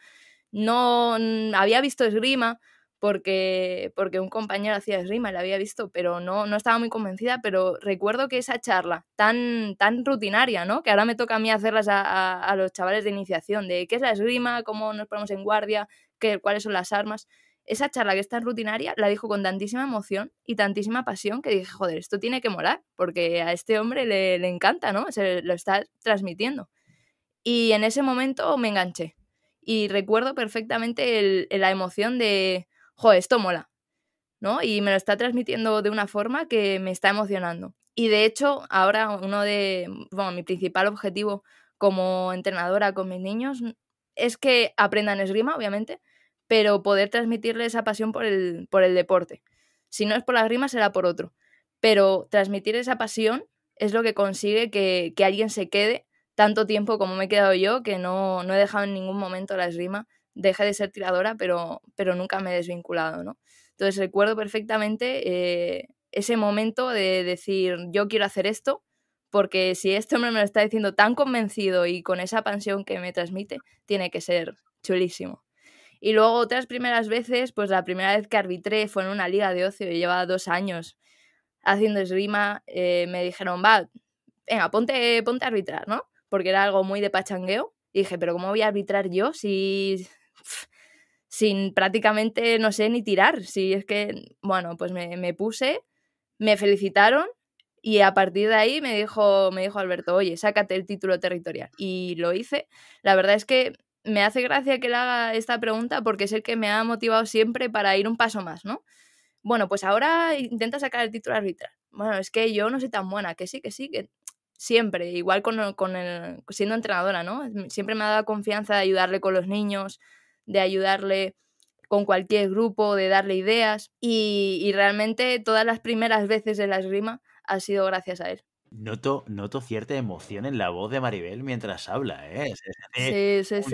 No había visto esgrima porque, porque un compañero hacía esgrima, la había visto, pero no, estaba muy convencida. Pero recuerdo que esa charla tan, tan rutinaria, ¿no? Que ahora me toca a mí hacerlas a, los chavales de iniciación, de qué es la esgrima, cómo nos ponemos en guardia, qué, cuáles son las armas esa charla que es tan rutinaria la dijo con tantísima emoción y tantísima pasión que dije, joder, esto tiene que molar porque a este hombre le, encanta, ¿no? Se lo está transmitiendo. Y en ese momento me enganché. Y recuerdo perfectamente la emoción de, joder, esto mola, ¿no? Y me lo está transmitiendo de una forma que me está emocionando. Y de hecho, ahora uno de, bueno, mi principal objetivo como entrenadora con mis niños es que aprendan esgrima, obviamente, pero poder transmitirle esa pasión por el, por el deporte. Si no es por las rimas, será por otro. Pero transmitir esa pasión es lo que consigue que, alguien se quede tanto tiempo como me he quedado yo, que no, no he dejado en ningún momento la esgrima. Dejé de ser tiradora, pero, pero nunca me he desvinculado, ¿no? Entonces recuerdo perfectamente eh, ese momento de decir, yo quiero hacer esto, porque si esto hombre me lo está diciendo tan convencido y con esa pasión que me transmite, tiene que ser chulísimo. Y luego otras primeras veces, pues la primera vez que arbitré fue en una liga de ocio, y llevaba dos años haciendo esgrima, eh, me dijeron, va, venga, ponte, ponte a arbitrar, ¿no? Porque era algo muy de pachangueo. dije, pero ¿cómo voy a arbitrar yo si... sin prácticamente, no sé, ni tirar? Si es que, bueno, pues me, puse, me felicitaron y a partir de ahí me dijo, me dijo Alberto, oye, sácate el título territorial. Y lo hice. La verdad es que me hace gracia que le haga esta pregunta porque es el que me ha motivado siempre para ir un paso más, ¿no? Bueno, pues ahora intenta sacar el título arbitral. Bueno, es que yo no soy tan buena, que sí, que sí, que siempre, igual con, el, siendo entrenadora, ¿no? Siempre me ha dado confianza de ayudarle con los niños, de ayudarle con cualquier grupo, de darle ideas y, y realmente todas las primeras veces de la esgrima ha sido gracias a él. Noto, noto cierta emoción en la voz de Maribel mientras habla, ¿eh? Es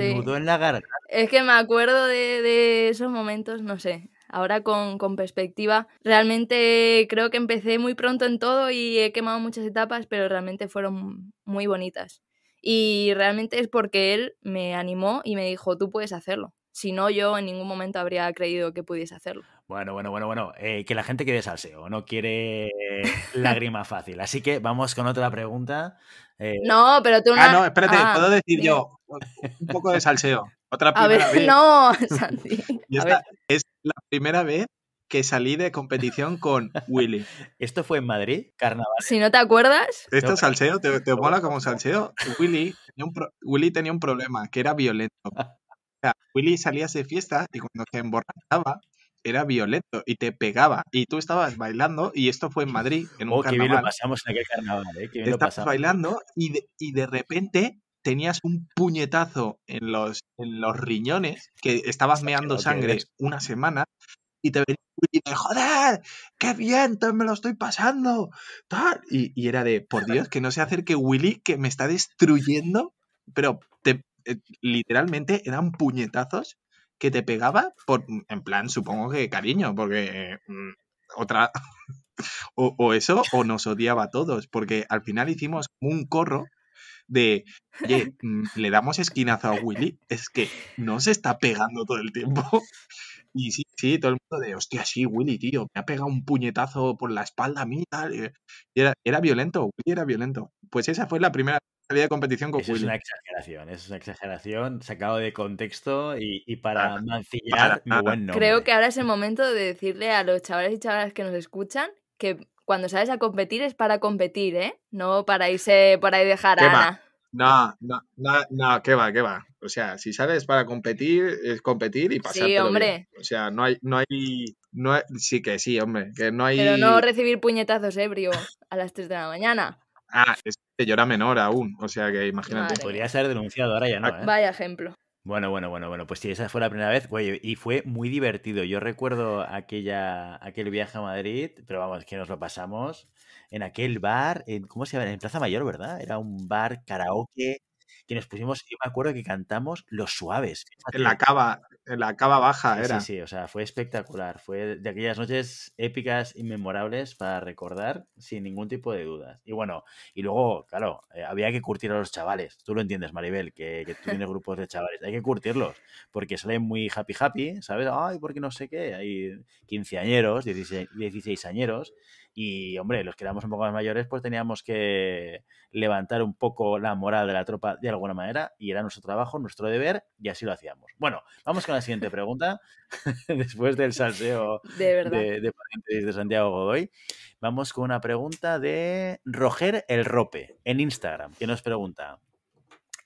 que me acuerdo de, esos momentos, no sé. Ahora con, con, perspectiva, realmente creo que empecé muy pronto en todo y he quemado muchas etapas, pero realmente fueron muy bonitas. Y realmente es porque él me animó y me dijo, tú puedes hacerlo. Si no, yo en ningún momento habría creído que pudiese hacerlo. Bueno, bueno, bueno, bueno. Eh, que la gente quiere salseo, no quiere lágrima fácil. Así que vamos con otra pregunta. Eh, no, pero tú no. Ah, no, espérate, ah, puedo decir yo. Un poco de salseo. Otra a ver, vez. No, Santi. es la primera vez que salí de competición con Willy. ¿Esto fue en Madrid? Carnaval. Si no te acuerdas. Esto es salseo, te, mola como salseo. Willy tenía, un Willy tenía un problema, que era violento. O Willy salía de fiesta y cuando se emborrachaba, era violento y te pegaba y tú estabas bailando y esto fue en Madrid, en un oh, carnaval. Qué pasamos en aquel carnaval, ¿eh? estabas bailando y de, y de repente tenías un puñetazo en los, los riñones que estabas meando sangre una semana y te venía y de joder, qué bien, me lo estoy pasando. Y, era de, por Dios, que no se acerque Willy, que me está destruyendo. Pero te, eh, literalmente eran puñetazos que te pegaba por, en plan, supongo que cariño, porque mm, otra, o, eso, o nos odiaba a todos, porque al final hicimos un corro de, oye, mm, le damos esquinazo a Willy, es que no se está pegando todo el tiempo. Y sí, sí, todo el mundo de, hostia, sí, Willy, tío, me ha pegado un puñetazo por la espalda a mí, eh". era, era violento, Willy era violento. Pues esa fue la primera había competición con Es una exageración, es una exageración sacado de contexto y, para mancillar mi Creo que ahora es el momento de decirle a los chavales y chavalas que nos escuchan que cuando sales a competir es para competir, ¿eh? No para irse para ahí dejar a Ana. No, no, no, no, qué va, que va. O sea, si sabes para competir, es competir y pasar. Sí, hombre. O sea, no hay, no hay, no sí que sí, hombre, que no hay. Pero no recibir puñetazos ebrio a las 3 de la mañana. Ah, yo era menor aún, o sea que imagínate. Podría ser denunciado, ahora ya no. Ah, ¿Eh? Vaya ejemplo. Bueno, bueno, bueno, bueno, pues si sí, esa fue la primera vez, güey, y fue muy divertido. Yo recuerdo aquella, aquel viaje a Madrid, pero vamos, que nos lo pasamos en aquel bar, en, ¿cómo se llama? En Plaza Mayor, ¿verdad? Era un bar karaoke que nos pusimos, yo me acuerdo que cantamos Los Suaves. En la cava, en la cava baja era. Sí, sí, o sea, fue espectacular. Fue de aquellas noches épicas, inmemorables para recordar sin ningún tipo de dudas. Y bueno, y luego, claro, eh, había que curtir a los chavales. Tú lo entiendes, Maribel, que, que tú tienes grupos de chavales. Hay que curtirlos, porque salen muy happy happy, ¿sabes? Ay, porque no sé qué. Hay quinceañeros, dieciséis añeros y, hombre, los que éramos un poco más mayores, pues teníamos que levantar un poco la moral de la tropa de alguna manera, y era nuestro trabajo, nuestro deber, y así lo hacíamos. Bueno, vamos con la siguiente pregunta, después del salseo de, de, de, Santiago Godoy. Vamos con una pregunta de Roger El Rope, en Instagram, que nos pregunta,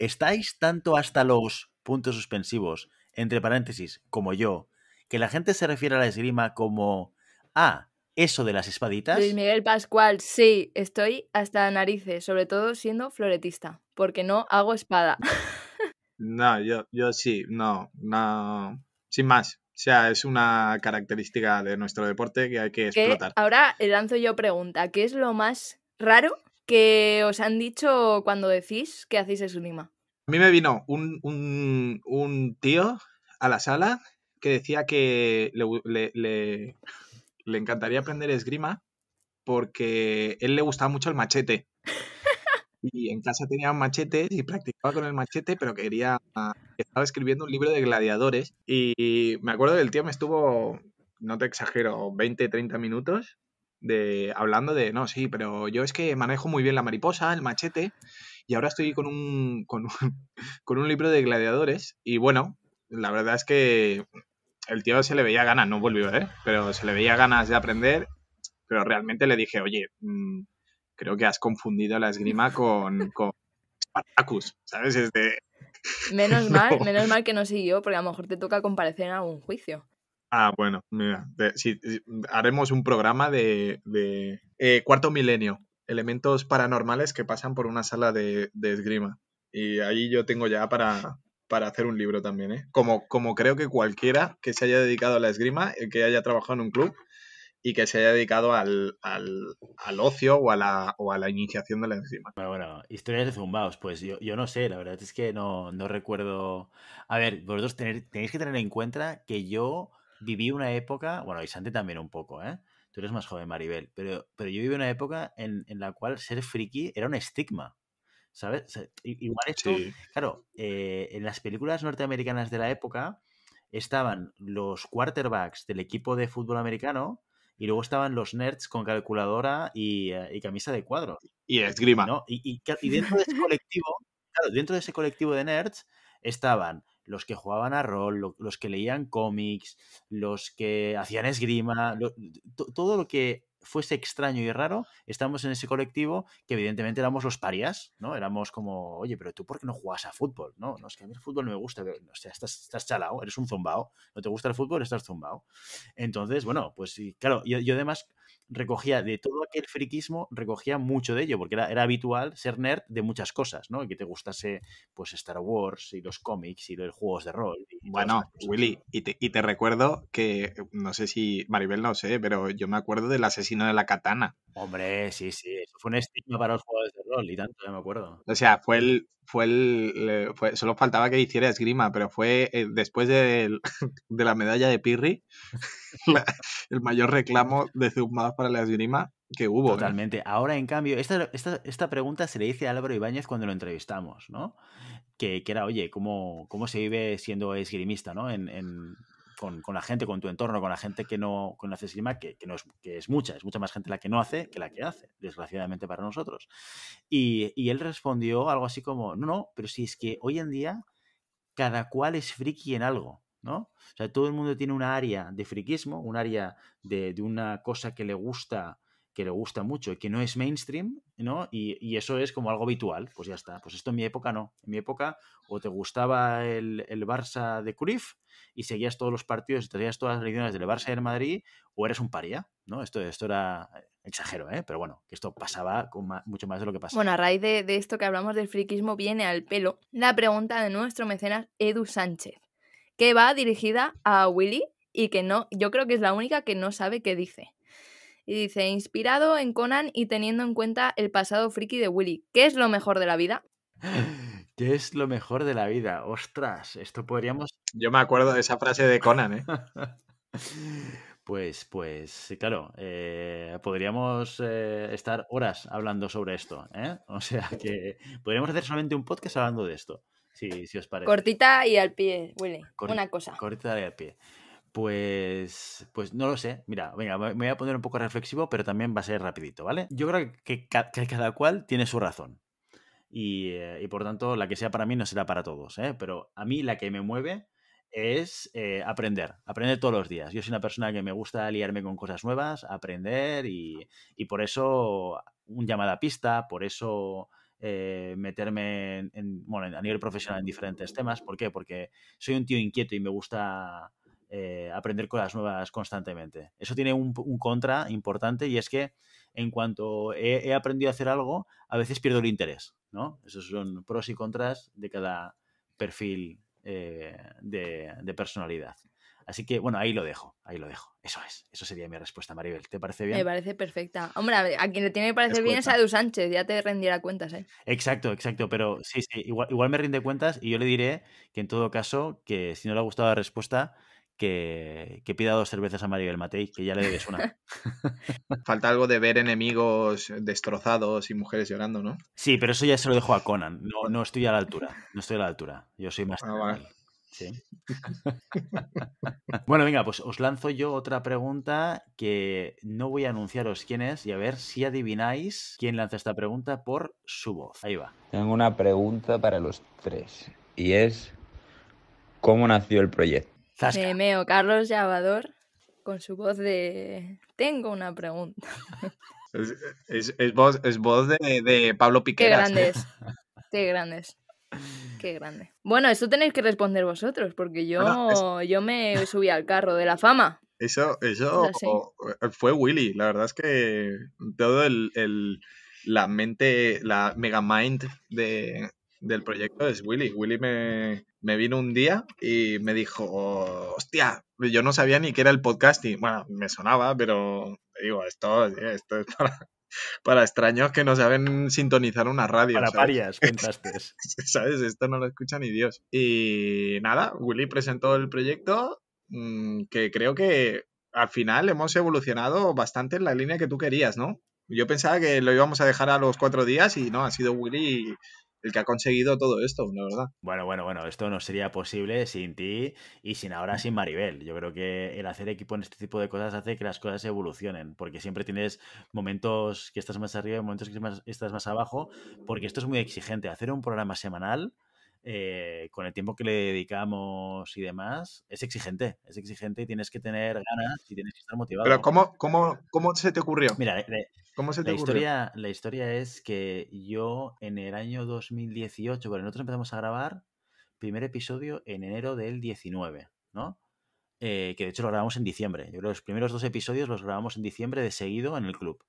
¿estáis tanto hasta los puntos suspensivos, entre paréntesis, como yo, que la gente se refiere a la esgrima como, A, ah, eso de las espaditas. Luis Miguel Pascual, sí, estoy hasta narices, sobre todo siendo floretista, porque no hago espada. No, yo, yo sí, no, no, sin más. O sea, es una característica de nuestro deporte que hay que explotar. Ahora lanzo yo pregunta, ¿qué es lo más raro que os han dicho cuando decís que hacéis esgrima? A mí me vino un, tío a la sala que decía que le le encantaría aprender esgrima porque él le gustaba mucho el machete. Y en casa tenía un machete y practicaba con el machete, pero quería. Ah, estaba escribiendo un libro de gladiadores. Y me acuerdo del tío me estuvo, no te exagero, 20, 30 minutos de hablando de no, sí, pero yo es que manejo muy bien la mariposa, el machete, y ahora estoy con un, con un, con un libro de gladiadores. Y bueno, la verdad es que el tío se le veía ganas, no volvió, ¿eh? Pero se le veía ganas de aprender, pero realmente le dije, oye, mm, creo que has confundido la esgrima con, Spartacus, ¿sabes? Menos mal, menos mal que no siguió, porque a lo mejor te toca comparecer en algún juicio. Ah, bueno, mira, haremos un programa de, eh, cuarto milenio, elementos paranormales que pasan por una sala de, de esgrima. Y ahí yo tengo ya para, para hacer un libro también, ¿eh? Como, como creo que cualquiera que se haya dedicado a la esgrima, eh, que haya trabajado en un club y que se haya dedicado al, al, al ocio o a, la, o a la iniciación de la esgrima. Bueno, bueno, historias de zumbaos, pues yo, yo no sé, la verdad es que no, no recuerdo... A ver, vosotros tenéis que tener en cuenta que yo viví una época, bueno, y también un poco, ¿eh? Tú eres más joven, Maribel, pero, pero yo viví una época en, en la cual ser friki era un estigma. ¿sabes? igual esto, claro, eh, en las películas norteamericanas de la época estaban los quarterbacks del equipo de fútbol americano y luego estaban los nerds con calculadora y, eh, camisa de cuadro Y esgrima. ¿no? Y, dentro de ese colectivo, dentro de ese colectivo de nerds estaban los que jugaban a rol, los que leían cómics, los que hacían esgrima, todo lo que fuese extraño y raro, estamos en ese colectivo que evidentemente éramos los parias, ¿no? Éramos como, oye, pero tú por qué no juegas a fútbol? No, no, es que a mí el fútbol no me gusta, o sea, estás, estás chalao, eres un zumbao, no te gusta el fútbol, estás zumbao. Entonces, bueno, pues sí, claro, yo, yo además recogía de todo aquel friquismo, recogía mucho de ello, porque era, era habitual ser nerd de muchas cosas, ¿no? que te gustase pues Star Wars y los cómics y los juegos de rol. bueno, Willy, y te, y te recuerdo que, eh, no sé si Maribel no sé, pero yo me acuerdo del asesino de la katana. Hombre, sí, sí, eso fue un estigma para los juegos de rol y tanto, ya me acuerdo. O sea, fue el, fue el, fue, solo faltaba que hiciera esgrima, pero fue eh, después de, la medalla de Pirri, el mayor reclamo de Zumba para la esgrima que hubo. ¿eh? Totalmente. Ahora, en cambio, esta, pregunta se le dice a Álvaro Ibáñez cuando lo entrevistamos, ¿no? Que, era, oye, ¿cómo, ¿cómo se vive siendo esgrimista, ¿no? con, la gente, con tu entorno, con la gente que no, hace esgrima, que, que, es, mucha, es mucha más gente la que no hace que la que hace, desgraciadamente para nosotros. Y, y él respondió algo así como, no, no, pero si es que hoy en día cada cual es friki en algo. ¿no? O sea, todo el mundo tiene un área de friquismo, un área de, una cosa que le gusta que le gusta mucho y que no es mainstream, ¿no? Y, eso es como algo habitual, pues ya está. Pues esto en mi época no. En mi época o te gustaba el, Barça de Cruyff y seguías todos los partidos y traías todas las religiones del Barça y del Madrid o eres un paria, ¿no? Esto, esto era eh, exagero, ¿eh? pero bueno, que esto pasaba con mucho más de lo que pasa. Bueno, a raíz de, de, esto que hablamos del friquismo viene al pelo la pregunta de nuestro mecenas Edu Sánchez que va dirigida a Willy y que no, yo creo que es la única que no sabe qué dice. Y dice, inspirado en Conan y teniendo en cuenta el pasado friki de Willy, ¿qué es lo mejor de la vida? ¿Qué es lo mejor de la vida? Ostras, esto podríamos... Yo me acuerdo de esa frase de Conan, ¿eh? Pues, pues, claro, eh, podríamos eh, estar horas hablando sobre esto, ¿eh? O sea que podríamos hacer solamente un podcast hablando de esto si os parece. Cortita y al pie, Willy. una cosa. Cortita y al pie. Pues, pues no lo sé. Mira, venga, me voy a poner un poco reflexivo, pero también va a ser rapidito, ¿vale? Yo creo que, cada cual tiene su razón. Eh, y, por tanto, la que sea para mí no será para todos, ¿eh? Pero a mí la que me mueve es eh, aprender, aprender todos los días. Yo soy una persona que me gusta liarme con cosas nuevas, aprender y, por eso un llamada a pista, por eso eh, meterme en, bueno, a nivel profesional en diferentes temas. ¿Por qué? Porque soy un tío inquieto y me gusta eh, aprender cosas nuevas constantemente. Eso tiene un, contra importante y es que en cuanto he, aprendido a hacer algo, a veces pierdo el interés, Esos son pros y contras de cada perfil eh, de, personalidad. Así que, bueno, ahí lo dejo, ahí lo dejo. Eso es, eso sería mi respuesta, Maribel. ¿Te parece bien? Me parece perfecta. Hombre, a, quien le tiene que parecer bien es a Edu Sánchez, ya te rendirá cuentas, ¿eh? Exacto, exacto, pero sí, sí, igual, igual me rinde cuentas y yo le diré que en todo caso, que si no le ha gustado la respuesta, que, que, pida dos cervezas a Maribel Matei, que ya le debes una. Falta algo de ver enemigos destrozados y mujeres llorando, ¿no? Sí, pero eso ya se lo dejo a Conan. No, no estoy a la altura. No estoy a la altura. Yo soy más. Ah, Sí. bueno, venga, pues os lanzo yo otra pregunta que no voy a anunciaros quién es y a ver si adivináis quién lanza esta pregunta por su voz. Ahí va. Tengo una pregunta para los tres y es ¿cómo nació el proyecto? meo Carlos Llavador con su voz de tengo una pregunta. Es, voz, de, Pablo Piqueras. ¿eh? Qué grandes. Qué grandes. Qué grande. Bueno, eso tenéis que responder vosotros, porque yo, yo me subí al carro de la fama. Eso, eso fue Willy. La verdad es que todo el, la mente, la mega mind del proyecto es Willy. Willy me, me, vino un día y me dijo, hostia, yo no sabía ni qué era el podcasting. Bueno, me sonaba, pero digo, esto, esto es para, para extraños que no saben sintonizar una radio. Para parias, contaste. ¿Sabes? Esto no lo escucha ni Dios. Y nada, Willy presentó el proyecto mm, que creo que al final hemos evolucionado bastante en la línea que tú querías, ¿no? Yo pensaba que lo íbamos a dejar a los cuatro días y no, ha sido Willy el que ha conseguido todo esto, la verdad. Bueno, bueno, bueno, esto no sería posible sin ti y sin ahora sin Maribel. Yo creo que el hacer equipo en este tipo de cosas hace que las cosas evolucionen, porque siempre tienes momentos que estás más arriba y momentos que estás más abajo, porque esto es muy exigente. Hacer un programa semanal eh, con el tiempo que le dedicamos y demás, es exigente, es exigente y tienes que tener ganas y tienes que estar motivado. Pero ¿cómo, cómo, se te ocurrió? Mira, ¿Cómo se la, Historia, la historia es que yo en el año 2018, bueno, nosotros empezamos a grabar primer episodio en enero del 19, ¿no? Eh, que de hecho lo grabamos en diciembre. Yo creo que los primeros dos episodios los grabamos en diciembre de seguido en el club.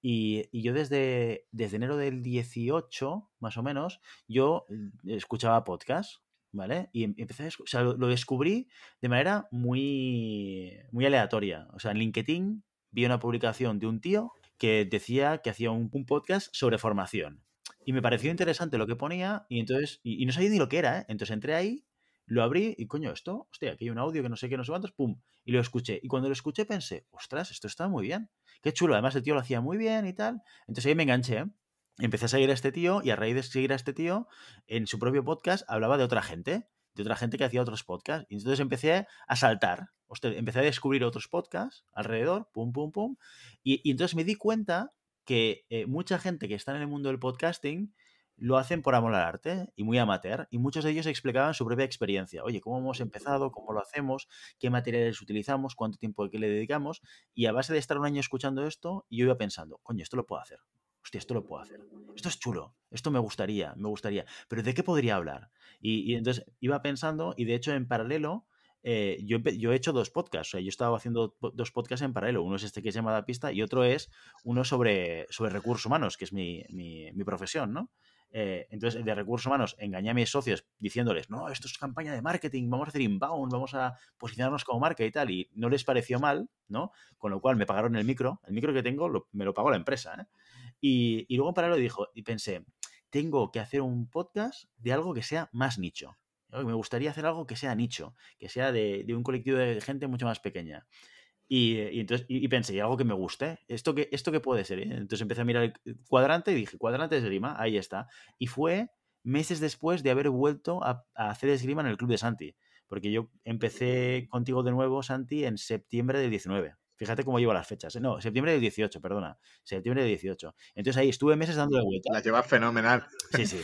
Y, yo desde, desde enero del 18, más o menos, yo eh, escuchaba podcast, ¿vale? Y em, empecé a, o sea, lo, descubrí de manera muy, muy aleatoria. O sea, en LinkedIn vi una publicación de un tío que decía que hacía un, podcast sobre formación. Y me pareció interesante lo que ponía y entonces, y no sabía ni lo que era, ¿eh? Entonces entré ahí lo abrí y coño, esto, hostia, aquí hay un audio que no sé qué, no sé cuántos, pum, y lo escuché. Y cuando lo escuché pensé, ostras, esto está muy bien. Qué chulo, además el tío lo hacía muy bien y tal. Entonces ahí me enganché, ¿eh? Empecé a seguir a este tío y a raíz de seguir a este tío, en su propio podcast hablaba de otra gente, de otra gente que hacía otros podcasts. Y entonces empecé a saltar, empecé a descubrir otros podcasts alrededor, pum, pum, pum. Y, entonces me di cuenta que eh, mucha gente que está en el mundo del podcasting lo hacen por amor al arte y muy amateur, y muchos de ellos explicaban su propia experiencia. Oye, ¿cómo hemos empezado? ¿Cómo lo hacemos? ¿Qué materiales utilizamos? ¿Cuánto tiempo que le dedicamos? Y a base de estar un año escuchando esto, yo iba pensando, coño, esto lo puedo hacer. Hostia, esto lo puedo hacer. Esto es chulo. Esto me gustaría, me gustaría. Pero ¿de qué podría hablar? Y, entonces iba pensando, y de hecho en paralelo, eh, yo, he hecho dos podcasts, o sea, yo estaba haciendo dos podcasts en paralelo. Uno es este que se llama La Pista y otro es uno sobre, sobre recursos humanos, que es mi, mi profesión, ¿no? Eh, entonces, de recursos humanos, engañé a mis socios diciéndoles, no, esto es campaña de marketing, vamos a hacer inbound, vamos a posicionarnos como marca y tal, y no les pareció mal, ¿no? Con lo cual me pagaron el micro, el micro que tengo me lo pagó la empresa, ¿eh? Y, luego para lo dijo, y pensé, tengo que hacer un podcast de algo que sea más nicho. Me gustaría hacer algo que sea nicho, que sea de, de un colectivo de gente mucho más pequeña. Eh, y, entonces, y, pensé, algo que me guste? ¿Esto que, esto que puede ser? Entonces empecé a mirar el eh, cuadrante y dije, cuadrante de esgrima, ahí está. Y fue meses después de haber vuelto a, a, hacer esgrima en el club de Santi. Porque yo empecé contigo de nuevo, Santi, en septiembre del 19. Fíjate cómo llevo las fechas. ¿eh? No, septiembre del 18, perdona. Septiembre del 18. Entonces ahí estuve meses la vuelta. La llevas fenomenal. Sí, sí.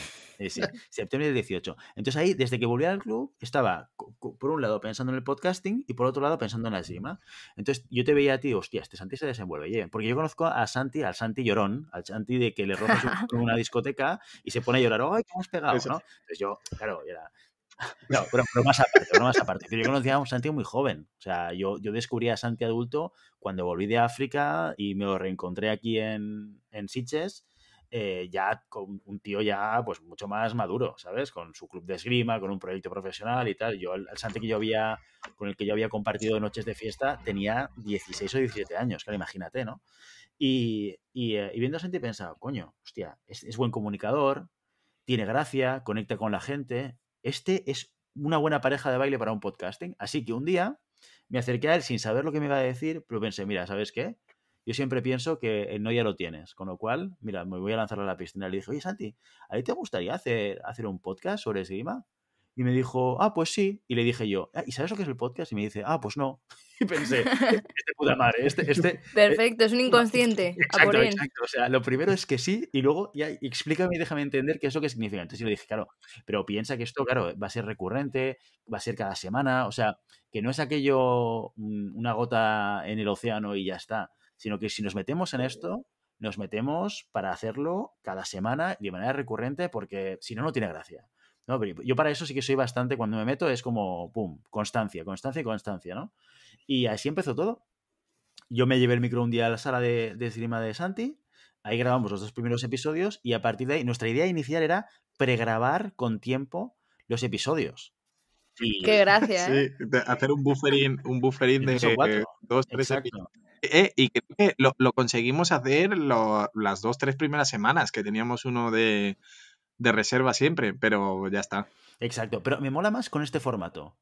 sí, septiembre del 18. Entonces ahí, desde que volví al club, estaba, por un lado, pensando en el podcasting y por otro lado, pensando en la cima. Entonces yo te veía a ti, hostia, este Santi se desenvuelve bien. Porque yo conozco a Santi, al Santi llorón, al Santi de que le rompes una discoteca y se pone a llorar, ¡ay, qué hemos pegado! ¿no? Entonces yo, claro, era no, pero, más aparte, pero más aparte. yo conocía a un Santi muy joven. O sea, yo, yo descubrí a Santi adulto cuando volví de África y me lo reencontré aquí en, en Sitges. Eh, ya con un tío ya pues mucho más maduro, ¿sabes? Con su club de esgrima, con un proyecto profesional y tal. Yo, el, Santi que yo había, con el que yo había compartido noches de fiesta, tenía 16 o 17 años, claro, imagínate, ¿no? Y, y, eh, viendo a Santi pensaba, coño, hostia, es, es, buen comunicador, tiene gracia, conecta con la gente, este es una buena pareja de baile para un podcasting. Así que un día me acerqué a él sin saber lo que me iba a decir, pero pensé, mira, ¿sabes qué? Yo siempre pienso que no ya lo tienes, con lo cual, mira, me voy a lanzar a la piscina. Le dije, oye, Santi, ¿a ti te gustaría hacer, hacer un podcast sobre esgrima? Y me dijo, ah, pues sí. Y le dije yo, ah, ¿y sabes lo que es el podcast? Y me dice, ah, pues no. y pensé, este puta madre, este, este, Perfecto, es un eh, inconsciente. Exacto, exacto. O sea, lo primero es que sí, y luego ya explícame y déjame entender qué es lo que significa. Entonces yo le dije, claro, pero piensa que esto, claro, va a ser recurrente, va a ser cada semana, o sea, que no es aquello mm, una gota en el océano y ya está, sino que si nos metemos en esto, nos metemos para hacerlo cada semana de manera recurrente, porque si no, no tiene gracia. ¿no? yo para eso sí que soy bastante, cuando me meto es como, ¡pum!, constancia, constancia y constancia, ¿no? Y así empezó todo. Yo me llevé el micro un día a la sala de, de cinema de Santi, ahí grabamos los dos primeros episodios y a partir de ahí nuestra idea inicial era pregrabar con tiempo los episodios. Qué gracia. ¿eh? hacer un buffering, un bufferín de dos, tres años. Eh, eh, y creo que lo, conseguimos hacer las dos, tres primeras semanas, que teníamos uno de, de reserva siempre, pero ya está. Exacto, pero me mola más con este formato.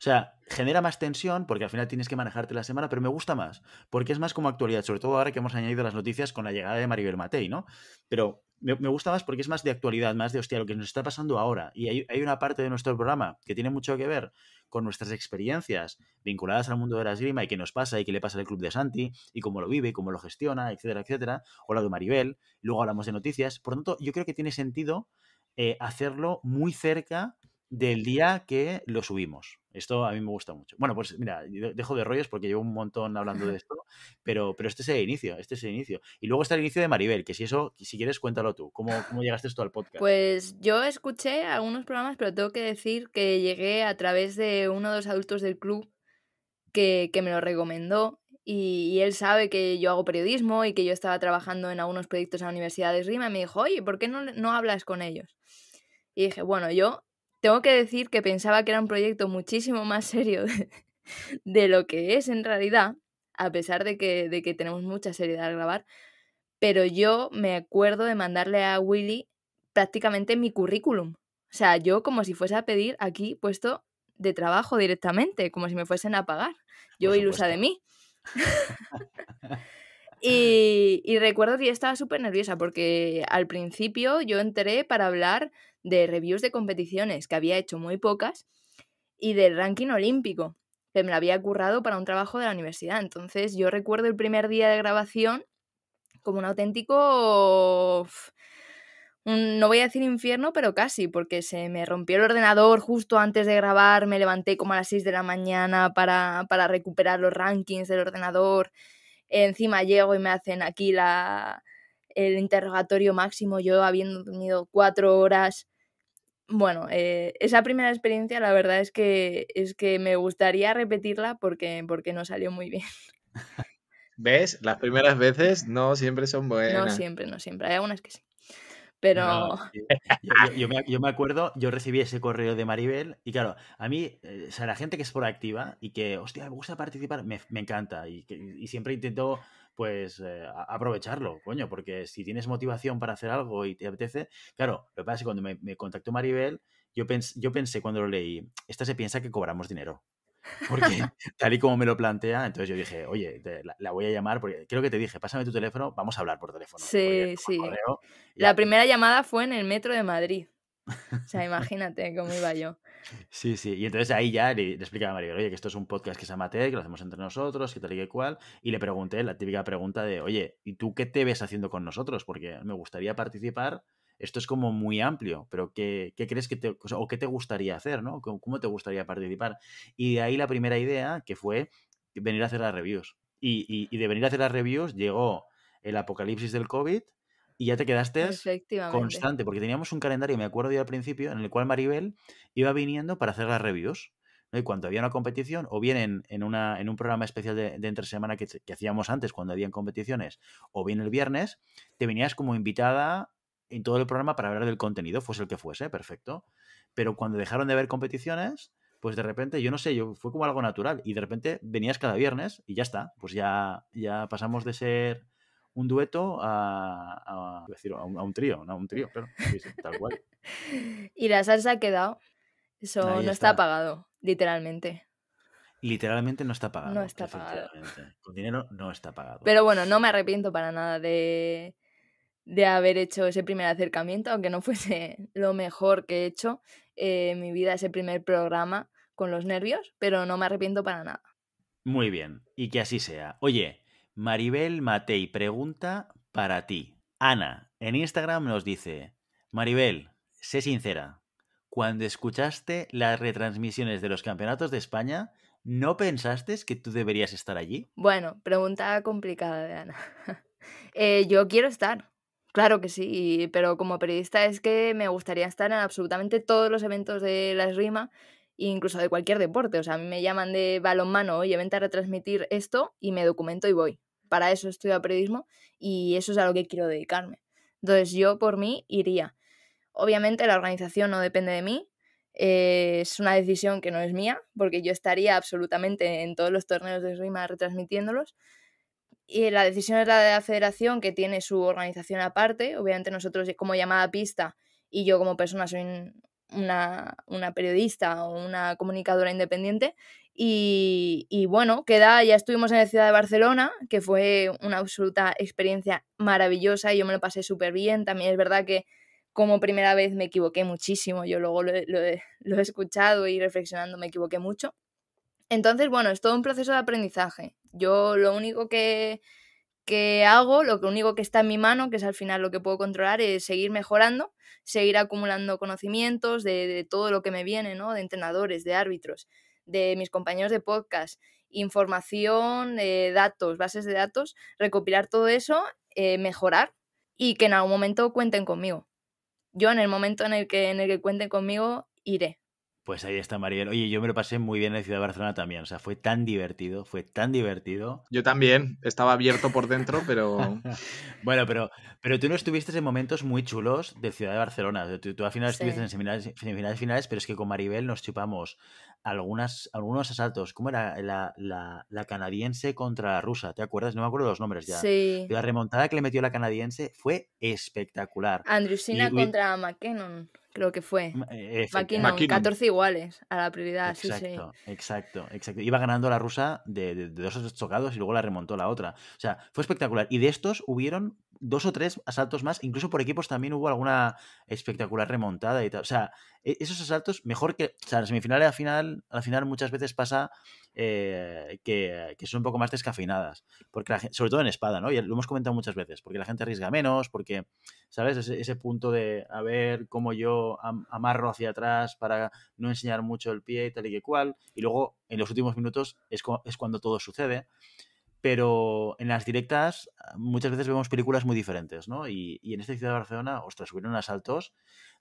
O sea, genera más tensión porque al final tienes que manejarte la semana, pero me gusta más, porque es más como actualidad, sobre todo ahora que hemos añadido las noticias con la llegada de Maribel Matei, ¿no? Pero me, gusta más porque es más de actualidad, más de hostia, lo que nos está pasando ahora. Y hay, hay, una parte de nuestro programa que tiene mucho que ver con nuestras experiencias vinculadas al mundo de la esgrima y que nos pasa y que le pasa al club de Santi y cómo lo vive, y cómo lo gestiona, etcétera, etcétera. O la de Maribel, luego hablamos de noticias. Por lo tanto, yo creo que tiene sentido eh, hacerlo muy cerca del día que lo subimos. Esto a mí me gusta mucho. Bueno, pues mira, dejo de rollos porque llevo un montón hablando de esto, pero, pero este es el inicio, este es el inicio. Y luego está el inicio de Maribel, que si eso, si quieres, cuéntalo tú. ¿Cómo, llegaste esto al podcast? Pues yo escuché algunos programas, pero tengo que decir que llegué a través de uno de los adultos del club que, me lo recomendó y, él sabe que yo hago periodismo y que yo estaba trabajando en algunos proyectos en la Universidad de Rima y me dijo, oye, ¿por qué no, no hablas con ellos? Y dije, bueno, yo tengo que decir que pensaba que era un proyecto muchísimo más serio de, lo que es en realidad, a pesar de que, de que tenemos mucha seriedad a grabar, pero yo me acuerdo de mandarle a Willy prácticamente mi currículum. O sea, yo como si fuese a pedir aquí puesto de trabajo directamente, como si me fuesen a pagar. Yo ilusa de mí. y, y, recuerdo que estaba súper nerviosa porque al principio yo entré para hablar de reviews de competiciones, que había hecho muy pocas, y del ranking olímpico, que me lo había currado para un trabajo de la universidad. Entonces yo recuerdo el primer día de grabación como un auténtico... No voy a decir infierno, pero casi, porque se me rompió el ordenador justo antes de grabar, me levanté como a las 6 de la mañana para, recuperar los rankings del ordenador. Encima llego y me hacen aquí la, el interrogatorio máximo, yo habiendo dormido cuatro horas bueno, eh, esa primera experiencia la verdad es que, es que me gustaría repetirla porque, porque no salió muy bien. ¿Ves? Las primeras veces no siempre son buenas. No siempre, no siempre. Hay algunas que sí. Pero. yo, me, me, acuerdo, yo recibí ese correo de Maribel y claro, a mí, eh, o sea, la gente que es proactiva y que, hostia, me gusta participar, me, encanta y, y siempre intento pues eh, aprovecharlo, coño, porque si tienes motivación para hacer algo y te apetece, claro, lo que pasa es que cuando me, contactó Maribel, yo, yo pensé cuando lo leí, esta se piensa que cobramos dinero. Porque tal y como me lo plantea, entonces yo dije, oye, la, voy a llamar, porque creo que te dije, pásame tu teléfono, vamos a hablar por teléfono. Sí, sí. la primera llamada fue en el metro de Madrid. O sea, imagínate cómo iba yo. Sí, sí. Y entonces ahí ya le, le explicaba a Maribel, oye, que esto es un podcast que es amateur, que lo hacemos entre nosotros, que tal y que cual. Y le pregunté la típica pregunta de, oye, ¿y tú qué te ves haciendo con nosotros? Porque me gustaría participar. Esto es como muy amplio, pero ¿qué, crees que te, o, qué te gustaría hacer, ¿no? ¿Cómo, te gustaría participar? Y de ahí la primera idea, que fue venir a hacer las reviews. Y, y de venir a hacer las reviews llegó el apocalipsis del COVID y ya te quedaste constante, porque teníamos un calendario, me acuerdo yo al principio, en el cual Maribel iba viniendo para hacer las reviews. Y cuando había una competición, o bien en, una, en un programa especial de, entre semana que, hacíamos antes, cuando habían competiciones, o bien el viernes, te venías como invitada en todo el programa para hablar del contenido, fuese el que fuese, perfecto. Pero cuando dejaron de haber competiciones, pues de repente, yo no sé, yo fue como algo natural. Y de repente venías cada viernes y ya está. Pues ya, ya pasamos de ser un dueto a, decir, a un, trío, no, un trío, pero tal cual. y la salsa ha quedado, eso no está. pagado, literalmente. Literalmente no está pagado. No está pagado. Con dinero no está pagado. Pero bueno, no me arrepiento para nada de, haber hecho ese primer acercamiento, aunque no fuese lo mejor que he hecho eh, en mi vida, ese primer programa con los nervios, pero no me arrepiento para nada. Muy bien, y que así sea. Oye, Maribel Matei pregunta para ti. Ana, en Instagram nos dice, Maribel, sé sincera, cuando escuchaste las retransmisiones de los campeonatos de España, ¿no pensaste que tú deberías estar allí? Bueno, pregunta complicada de Ana. Eh, yo quiero estar, Claro que sí, pero como periodista es que me gustaría estar en absolutamente todos los eventos de la esgrima, incluso de cualquier deporte. O sea, a mí me llaman de balonmano, oye, vente a retransmitir esto y me documento y voy para eso estudio periodismo y eso es a lo que quiero dedicarme. Entonces yo por mí iría. Obviamente la organización no depende de mí, eh, es una decisión que no es mía, porque yo estaría absolutamente en todos los torneos de RIMA retransmitiéndolos. Y la decisión es la de la federación, que tiene su organización aparte. Obviamente nosotros como llamada pista y yo como persona soy una, una periodista o una comunicadora independiente y, bueno, queda, ya estuvimos en la ciudad de Barcelona, que fue una absoluta experiencia maravillosa y yo me lo pasé súper bien. También es verdad que como primera vez me equivoqué muchísimo, yo luego lo, he escuchado y reflexionando me equivoqué mucho. Entonces, bueno, es todo un proceso de aprendizaje. Yo lo único que, que hago, lo único que está en mi mano, que es al final lo que puedo controlar, es seguir mejorando, seguir acumulando conocimientos de, de todo lo que me viene, ¿no? De entrenadores, de árbitros de mis compañeros de podcast, información, eh, datos, bases de datos, recopilar todo eso, eh, mejorar y que en algún momento cuenten conmigo. Yo en el momento en el que, en el que cuenten conmigo, iré. Pues ahí está Maribel. Oye, yo me lo pasé muy bien en ciudad de Barcelona también. O sea, fue tan divertido, fue tan divertido. Yo también, estaba abierto por dentro, pero. bueno, pero, pero tú no estuviste en momentos muy chulos de ciudad de Barcelona. Tú, a al final estuviste en semifinales, finales, finales, pero es que con Maribel nos chupamos algunas, algunos asaltos. ¿Cómo era la, la, canadiense contra la rusa? ¿Te acuerdas? No me acuerdo los nombres ya. Sí. La remontada que le metió la canadiense fue espectacular. Andrusina contra y creo que fue. 14 eh, iguales a la prioridad, exacto, sí, sí. Exacto, exacto. Iba ganando la rusa de, de, de dos chocados y luego la remontó la otra. O sea, fue espectacular. Y de estos hubieron dos o tres asaltos más, incluso por equipos también hubo alguna espectacular remontada y tal. O sea, e-, esos asaltos, mejor que. O sea, en final, al final muchas veces pasa eh, que, son un poco más descafeinadas. Porque sobre todo en espada, ¿no? Y lo hemos comentado muchas veces, porque la gente arriesga menos, porque, ¿sabes? Ese, punto de a ver cómo yo amarro hacia atrás para no enseñar mucho el pie y tal y que cual. Y luego, en los últimos minutos, es, es cuando todo sucede pero en las directas ah, muchas veces vemos películas muy diferentes, ¿no? Y, en esta ciudad de Barcelona, ostras, hubieron asaltos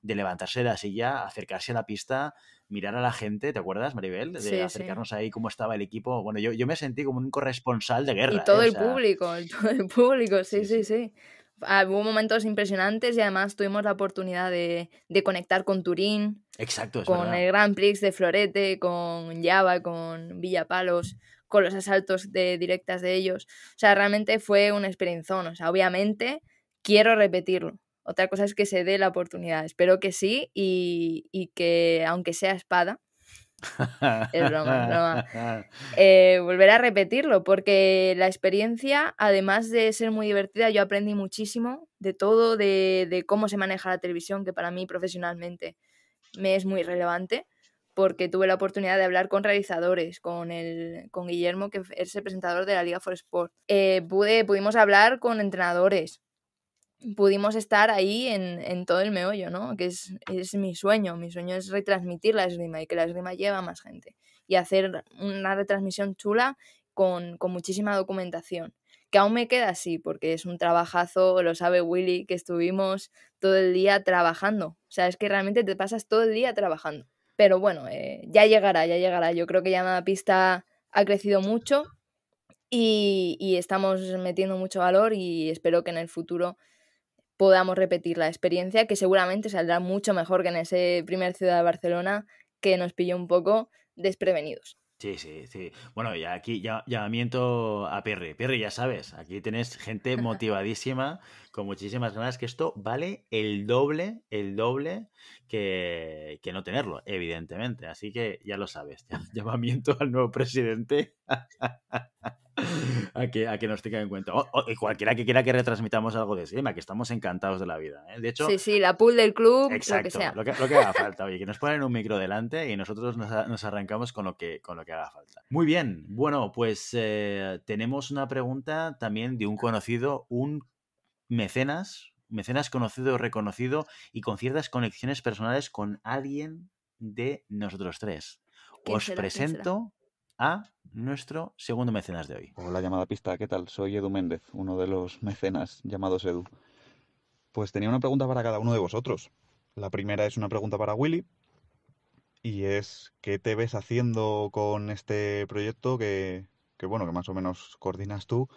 de levantarse de la silla, acercarse a la pista, mirar a la gente, ¿te acuerdas, Maribel? De acercarnos ahí, cómo estaba el equipo. Bueno, yo, me sentí como un corresponsal de guerra. Y ¿eh? todo el público, todo el público, sí, sí, sí. Ah, hubo momentos impresionantes y además tuvimos la oportunidad de, conectar con Turín, Exacto, con el Gran Prix de Florete, con Java, con Villapalos con los asaltos de directas de ellos. O sea, realmente fue una experiencia, O sea, obviamente quiero repetirlo. Otra cosa es que se dé la oportunidad. Espero que sí y, que, aunque sea espada, eh, volver a repetirlo, porque la experiencia, además de ser muy divertida, yo aprendí muchísimo de todo, de, de cómo se maneja la televisión, que para mí profesionalmente me es muy relevante porque tuve la oportunidad de hablar con realizadores, con, el, con Guillermo, que es el presentador de la Liga for Sport. Eh, pude, pudimos hablar con entrenadores, pudimos estar ahí en, todo el meollo, ¿no? Que es, mi sueño, mi sueño es retransmitir la esgrima y que la esgrima lleva a más gente y hacer una retransmisión chula con, con muchísima documentación. Que aún me queda así, porque es un trabajazo, lo sabe Willy, que estuvimos todo el día trabajando. O sea, es que realmente te pasas todo el día trabajando. Pero bueno, eh, ya llegará, ya llegará. Yo creo que ya la pista ha crecido mucho y, estamos metiendo mucho valor y espero que en el futuro podamos repetir la experiencia, que seguramente saldrá mucho mejor que en ese primer ciudad de Barcelona que nos pilló un poco desprevenidos. Sí, sí, sí. Bueno, y aquí llamamiento a Perry. Perry, ya sabes, aquí tienes gente motivadísima con muchísimas ganas, que esto vale el doble, el doble que, no tenerlo, evidentemente. Así que ya lo sabes, llamamiento al nuevo presidente a, que, nos tenga en cuenta. O, cualquiera que quiera que retransmitamos algo de tema, que estamos encantados de la vida. ¿eh? De hecho, sí, sí, la pool del club, lo que sea. Lo que, haga falta, oye, que nos ponen un micro delante y nosotros nos, arrancamos con lo, que, con lo que haga falta. Muy bien, bueno, pues eh, tenemos una pregunta también de un conocido, un mecenas, mecenas conocido o reconocido y con ciertas conexiones personales con alguien de nosotros tres. Os presento a nuestro segundo mecenas de hoy. Hola, llamada pista, ¿qué tal? Soy Edu Méndez, uno de los mecenas llamados Edu. Pues tenía una pregunta para cada uno de vosotros. La primera es una pregunta para Willy y es ¿qué te ves haciendo con este proyecto que, que bueno, que más o menos coordinas tú?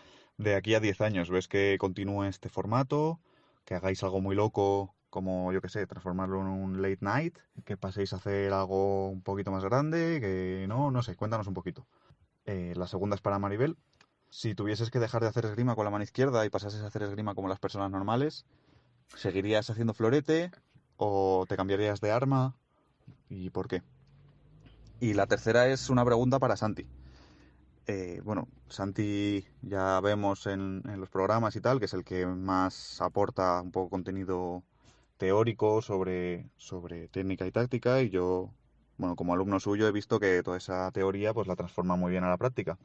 de aquí a 10 años? ¿Ves que continúe este formato? ¿Que hagáis algo muy loco, como yo que sé, transformarlo en un late night? ¿Que paséis a hacer algo un poquito más grande? Que no, no sé, cuéntanos un poquito. Eh, la segunda es para Maribel. Si tuvieses que dejar de hacer esgrima con la mano izquierda y pasases a hacer esgrima como las personas normales, ¿seguirías haciendo florete o te cambiarías de arma? ¿Y por qué? Y la tercera es una pregunta para Santi. Eh, bueno, Santi ya vemos en, los programas y tal, que es el que más aporta un poco contenido teórico sobre, técnica y táctica y yo, bueno, como alumno suyo he visto que toda esa teoría pues la transforma muy bien a la práctica.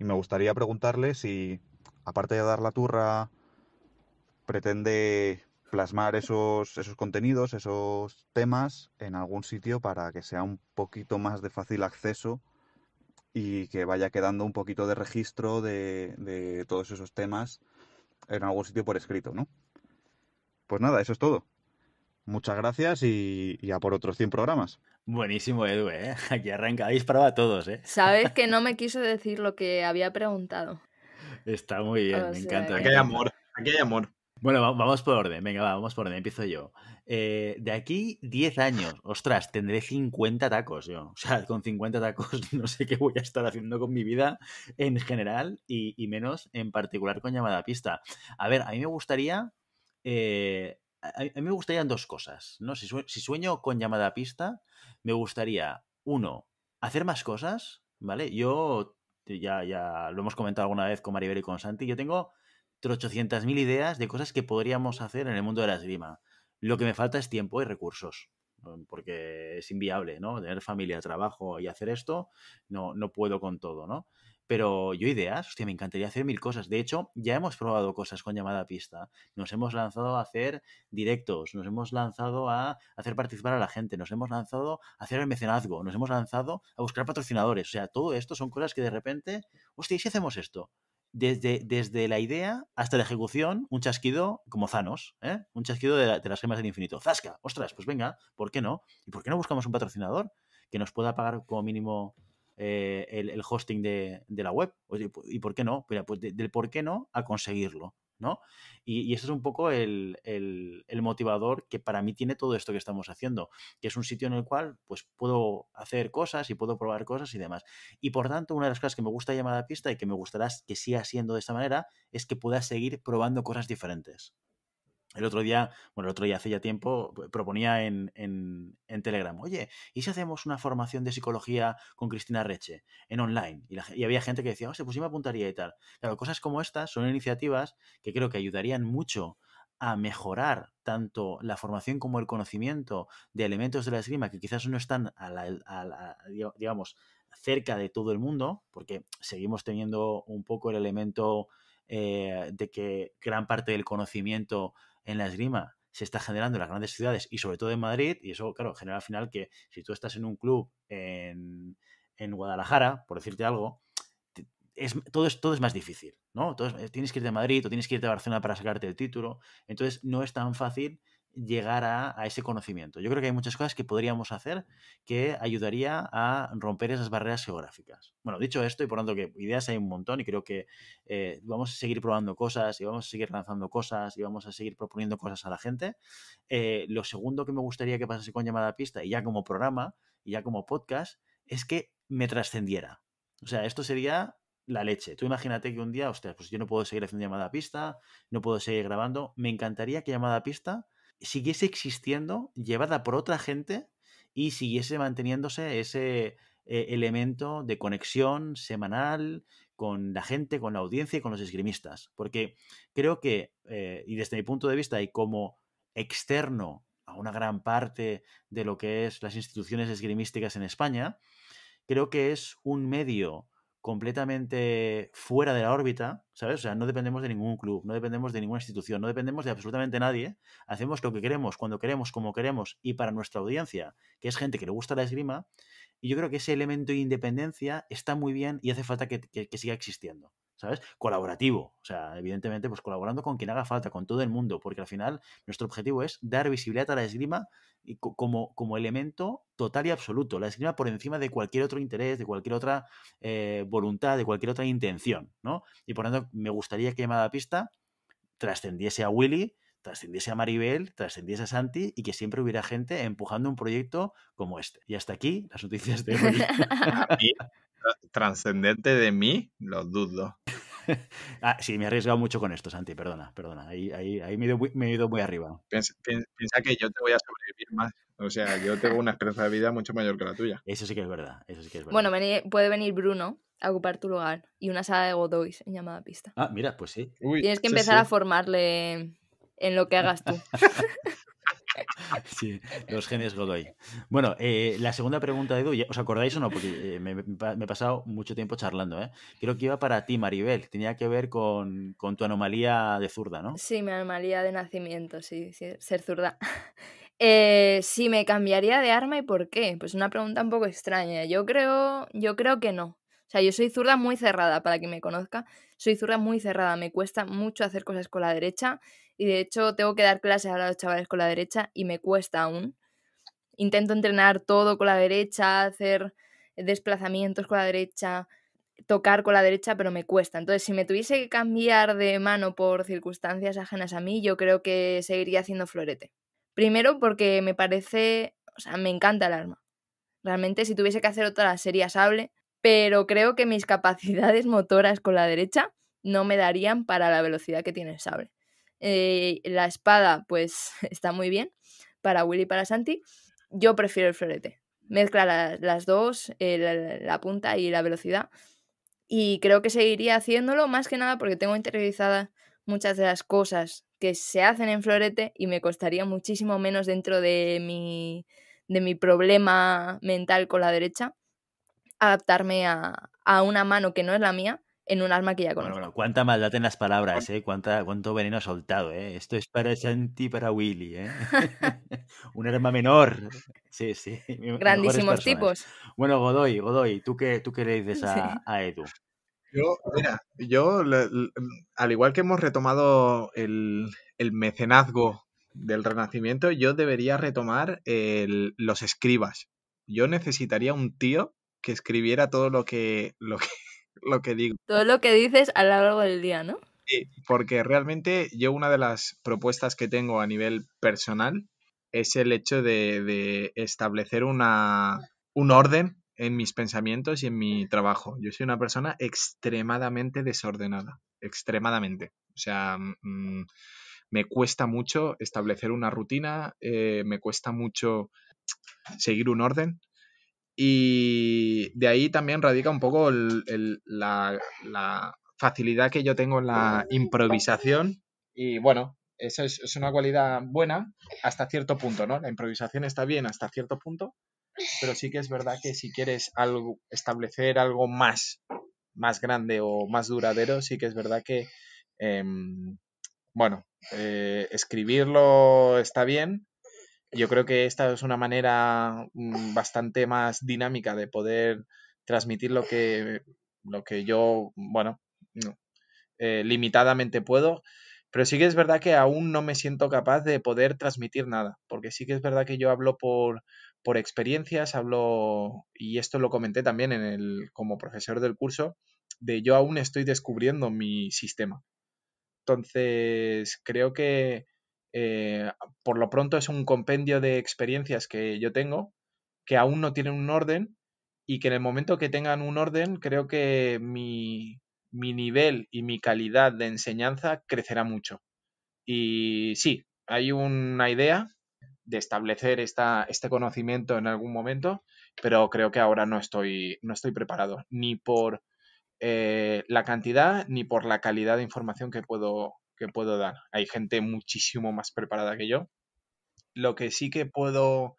Y me gustaría preguntarle si, aparte de dar la turra, pretende plasmar esos, esos contenidos, esos temas en algún sitio para que sea un poquito más de fácil acceso y que vaya quedando un poquito de registro de, todos esos temas en algún sitio por escrito, ¿no? Pues nada, eso es todo. Muchas gracias y, ya a por otros 100 programas. Buenísimo, Edu, ¿eh? Aquí arranca. Habéis a todos, ¿eh? Sabes que no me quiso decir lo que había preguntado. Está muy bien, me encanta. Aquí hay amor, aquí hay amor. Bueno, vamos por orden, venga, vamos por orden, empiezo yo. Eh, de aquí 10 años, ostras, tendré 50 tacos yo. O sea, con 50 tacos no sé qué voy a estar haciendo con mi vida en general y, menos en particular con llamada a pista. A ver, a mí me gustaría... Eh, a, mí me gustarían dos cosas, ¿no? Si, sueño con llamada a pista, me gustaría, uno, hacer más cosas, ¿vale? Yo, ya, ya lo hemos comentado alguna vez con Maribel y con Santi, yo tengo 800.000 ideas de cosas que podríamos hacer en el mundo de la esgrima. Lo que me falta es tiempo y recursos, mm, porque es inviable, ¿no? Tener familia, trabajo y hacer esto, no, no puedo con todo, ¿no? Pero yo ideas, hostia, me encantaría hacer mil cosas. De hecho, ya hemos probado cosas con llamada pista. Nos hemos lanzado a hacer directos, nos hemos lanzado a hacer participar a la gente, nos hemos lanzado a hacer el mecenazgo, nos hemos lanzado a buscar patrocinadores. O sea, todo esto son cosas que de repente, hostia, ¿y si hacemos esto? desde, la idea hasta la ejecución, un chasquido como Zanos, ¿eh? un chasquido de, las gemas del infinito. ¡Zasca! ¡Ostras! Pues venga, ¿por qué no? ¿Y por qué no buscamos un patrocinador que nos pueda pagar como mínimo eh, el, hosting de, la web? ¿Y por qué no? pues del por qué no a conseguirlo. Y, ese es un poco el, motivador que para mí tiene todo esto que estamos haciendo, que es un sitio en el cual pues puedo hacer cosas y puedo probar cosas y demás. Y por tanto, una de las cosas que me gusta llamar a la pista y que me gustará que siga siendo de esta manera es que puedas seguir probando cosas diferentes. El otro día, bueno, el otro día hace ya tiempo, pues, proponía en, Telegram, oye, ¿y si hacemos una formación de psicología con Cristina Reche en online? Y, había gente que decía, no, sea, pues sí me apuntaría y tal. Claro, cosas como estas son iniciativas que creo que ayudarían mucho a mejorar tanto la formación como el conocimiento de elementos de la esgrima que quizás no están digamos, cerca de todo el mundo, porque seguimos teniendo un poco el elemento eh, de que gran parte del conocimiento en la esgrima se está generando en las grandes ciudades y sobre todo en Madrid, y eso, claro, genera al final que si tú estás en un club en, en Guadalajara, por decirte algo, es, todo, es, más difícil, ¿no? Eh, tienes que irte a Madrid o tienes que irte a Barcelona para sacarte el título, entonces no es tan fácil llegar a, ese conocimiento. Yo creo que hay muchas cosas que podríamos hacer que ayudaría a romper esas barreras geográficas. Bueno, dicho esto, y por tanto que ideas hay un montón y creo que eh, vamos a seguir probando cosas y vamos a seguir lanzando cosas y vamos a seguir proponiendo cosas a la gente. Eh, lo segundo que me gustaría que pasase con llamada a pista y ya como programa y ya como podcast es que me trascendiera. O sea, esto sería la leche. Tú imagínate que un día, ostras, pues yo no puedo seguir haciendo llamada a pista, no puedo seguir grabando. Me encantaría que llamada a pista siguiese existiendo, llevada por otra gente y siguiese manteniéndose ese eh, elemento de conexión semanal con la gente, con la audiencia y con los esgrimistas. Porque creo que, eh, y desde mi punto de vista, y como externo a una gran parte de lo que es las instituciones esgrimísticas en España, creo que es un medio completamente fuera de la órbita, ¿sabes? O sea, no dependemos de ningún club, no dependemos de ninguna institución, no dependemos de absolutamente nadie. Hacemos lo que queremos, cuando queremos, como queremos y para nuestra audiencia, que es gente que le gusta la esgrima. Y yo creo que ese elemento de independencia está muy bien y hace falta que, que siga existiendo. ¿sabes? Colaborativo, o sea, evidentemente, pues colaborando con quien haga falta, con todo el mundo, porque al final nuestro objetivo es dar visibilidad a la esgrima y como, como elemento total y absoluto, la esgrima por encima de cualquier otro interés, de cualquier otra eh, voluntad, de cualquier otra intención, ¿no? Y por lo tanto, me gustaría que llamada pista trascendiese a Willy, trascendiese a Maribel, trascendiese a Santi y que siempre hubiera gente empujando un proyecto como este. Y hasta aquí las noticias de hoy. Transcendente de mí, lo dudo. ah, sí, me he arriesgado mucho con esto, Santi, perdona, perdona. Ahí, ahí, me, he ido, muy arriba. Piensa, que yo te voy a sobrevivir más. O sea, yo tengo una esperanza de vida mucho mayor que la tuya. Eso sí que es verdad. Eso sí que es Bueno, puede venir Bruno a ocupar tu lugar y una sala de Godoys en llamada pista. Ah, mira, pues sí. Tienes que empezar a formarle en lo que hagas tú. Sí, los genes Godoy. Bueno, eh, la segunda pregunta de Edu, ¿os acordáis o no? Porque eh, me, he pasado mucho tiempo charlando, ¿eh? Creo que iba para ti, Maribel. Tenía que ver con, con tu anomalía de zurda, ¿no? Sí, mi anomalía de nacimiento, sí, sí ser zurda. si eh, me cambiaría de arma y por qué. Pues una pregunta un poco extraña. Yo creo, yo creo que no. O sea, yo soy zurda muy cerrada, para quien me conozca soy zurda muy cerrada, me cuesta mucho hacer cosas con la derecha y de hecho tengo que dar clases a los chavales con la derecha y me cuesta aún. Intento entrenar todo con la derecha, hacer desplazamientos con la derecha, tocar con la derecha, pero me cuesta. Entonces, si me tuviese que cambiar de mano por circunstancias ajenas a mí, yo creo que seguiría haciendo florete. Primero porque me parece, o sea, me encanta el arma. Realmente si tuviese que hacer otra sería sable, pero creo que mis capacidades motoras con la derecha no me darían para la velocidad que tiene el sable. Eh, la espada, pues está muy bien para Willy y para Santi. Yo prefiero el florete. Mezcla las dos, eh, la, punta y la velocidad. Y creo que seguiría haciéndolo más que nada porque tengo interiorizadas muchas de las cosas que se hacen en florete y me costaría muchísimo menos dentro de mi, de mi problema mental con la derecha adaptarme a, una mano que no es la mía en un arma que ya conozco. Bueno, cuánta maldad en las palabras, ¿eh? Cuánta, cuánto veneno soltado, ¿eh? Esto es para Santi, para Willy, ¿eh? un arma menor. Sí, sí. Grandísimos tipos. Bueno, Godoy, Godoy, ¿tú qué, tú qué le dices a, Edu? Yo, mira, yo, al igual que hemos retomado el, mecenazgo del Renacimiento, yo debería retomar los escribas. Yo necesitaría un tío que escribiera todo lo que, lo que, lo que digo. Todo lo que dices a lo largo del día, ¿no? Sí, porque realmente yo una de las propuestas que tengo a nivel personal es el hecho de, establecer una, un orden en mis pensamientos y en mi trabajo. Yo soy una persona extremadamente desordenada, extremadamente. O sea, mm, me cuesta mucho establecer una rutina, eh, me cuesta mucho seguir un orden, y de ahí también radica un poco la, facilidad que yo tengo en la improvisación. Y bueno, eso es, una cualidad buena hasta cierto punto, ¿no? La improvisación está bien hasta cierto punto, pero sí que es verdad que si quieres algo, establecer algo más, más grande o más duradero, sí que es verdad que, em, bueno, eh, escribirlo está bien, yo creo que esta es una manera mm, bastante más dinámica de poder transmitir lo que, lo que yo, bueno, eh, limitadamente puedo. Pero sí que es verdad que aún no me siento capaz de poder transmitir nada, porque sí que es verdad que yo hablo por, por experiencias, hablo, y esto lo comenté también en el, como profesor del curso, de yo aún estoy descubriendo mi sistema. Entonces, creo que eh, por lo pronto es un compendio de experiencias que yo tengo que aún no tienen un orden y que en el momento que tengan un orden creo que mi, nivel y mi calidad de enseñanza crecerá mucho. Y sí, hay una idea de establecer este conocimiento en algún momento, pero creo que ahora no estoy, no estoy preparado, ni por eh, la cantidad, ni por la calidad de información que puedo, puedo dar. Hay gente muchísimo más preparada que yo. Lo que sí que puedo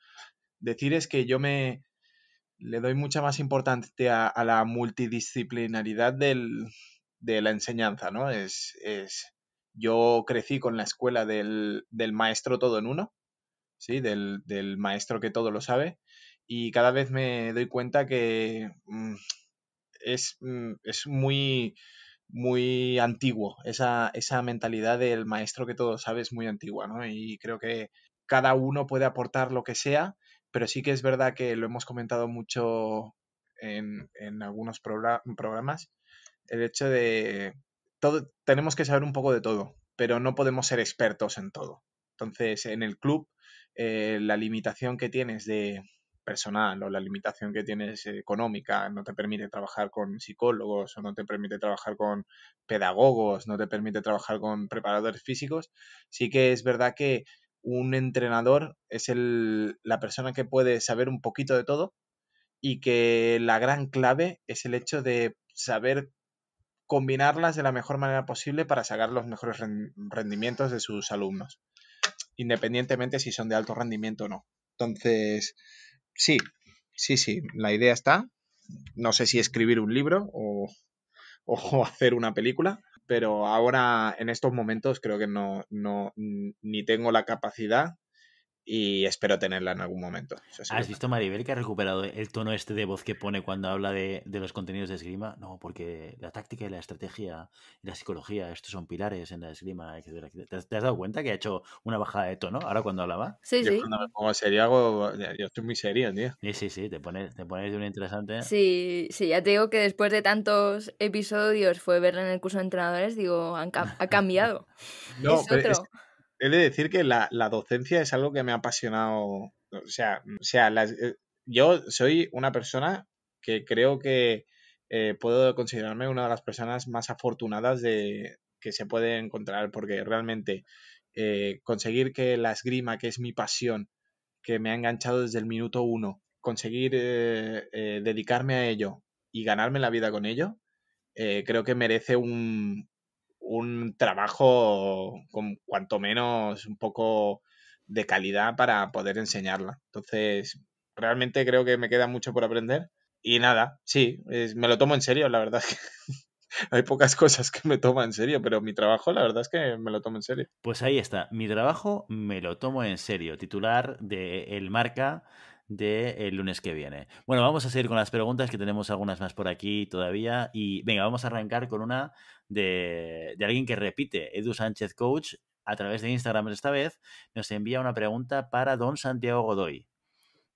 decir es que yo me le doy mucha más importancia a, la multidisciplinaridad del, de la enseñanza, ¿no? Es, es, yo crecí con la escuela del, maestro todo en uno, ¿sí? Del, maestro que todo lo sabe. Y cada vez me doy cuenta que mm, es, mm, es muy muy antiguo, esa, esa mentalidad del maestro que todo sabe es muy antigua, ¿no? Y creo que cada uno puede aportar lo que sea, pero sí que es verdad que lo hemos comentado mucho en, algunos programas, el hecho de todo, tenemos que saber un poco de todo, pero no podemos ser expertos en todo. Entonces, en el club, eh, la limitación que tienes de, personal o la limitación que tienes económica no te permite trabajar con psicólogos o no te permite trabajar con pedagogos, no te permite trabajar con preparadores físicos, sí que es verdad que un entrenador es el, la persona que puede saber un poquito de todo y que la gran clave es el hecho de saber combinarlas de la mejor manera posible para sacar los mejores rendimientos de sus alumnos, independientemente si son de alto rendimiento o no. Entonces, Sí, sí, sí, la idea está. No sé si escribir un libro o, o hacer una película, pero ahora en estos momentos creo que no, no ni tengo la capacidad y espero tenerla en algún momento. ¿Has visto, Maribel, que ha recuperado el tono este de voz que pone cuando habla de, los contenidos de esgrima? No, porque la táctica y la estrategia y la psicología, estos son pilares en la esgrima, etcétera, ¿Te, has dado cuenta que ha hecho una bajada de tono ahora cuando hablaba? Sí, yo sí. Cuando me pongo serio, hago, yo estoy muy serio, tío. Sí, sí, sí, te pones, te de un interesante. Sí, sí, ya te digo que después de tantos episodios fue verla en el curso de entrenadores, digo, ha cambiado. no, pero he de decir que la, docencia es algo que me ha apasionado. O sea, sea eh, yo soy una persona que creo que eh, puedo considerarme una de las personas más afortunadas de, que se puede encontrar, porque realmente eh, conseguir que la esgrima, que es mi pasión, que me ha enganchado desde el minuto uno, conseguir dedicarme a ello y ganarme la vida con ello, creo que merece un, un trabajo con cuanto menos un poco de calidad para poder enseñarla. Entonces, realmente creo que me queda mucho por aprender. Y nada, sí, me lo tomo en serio, la verdad. Hay pocas cosas que me toman en serio, pero mi trabajo, la verdad es que me lo tomo en serio. Pues ahí está, mi trabajo me lo tomo en serio, titular de El Marca del lunes que viene. Bueno, vamos a seguir con las preguntas, que tenemos algunas más por aquí todavía. Y venga, vamos a arrancar con una de, de alguien que repite, Edu Sánchez Coach, a través de Instagram esta vez, nos envía una pregunta para don Santiago Godoy.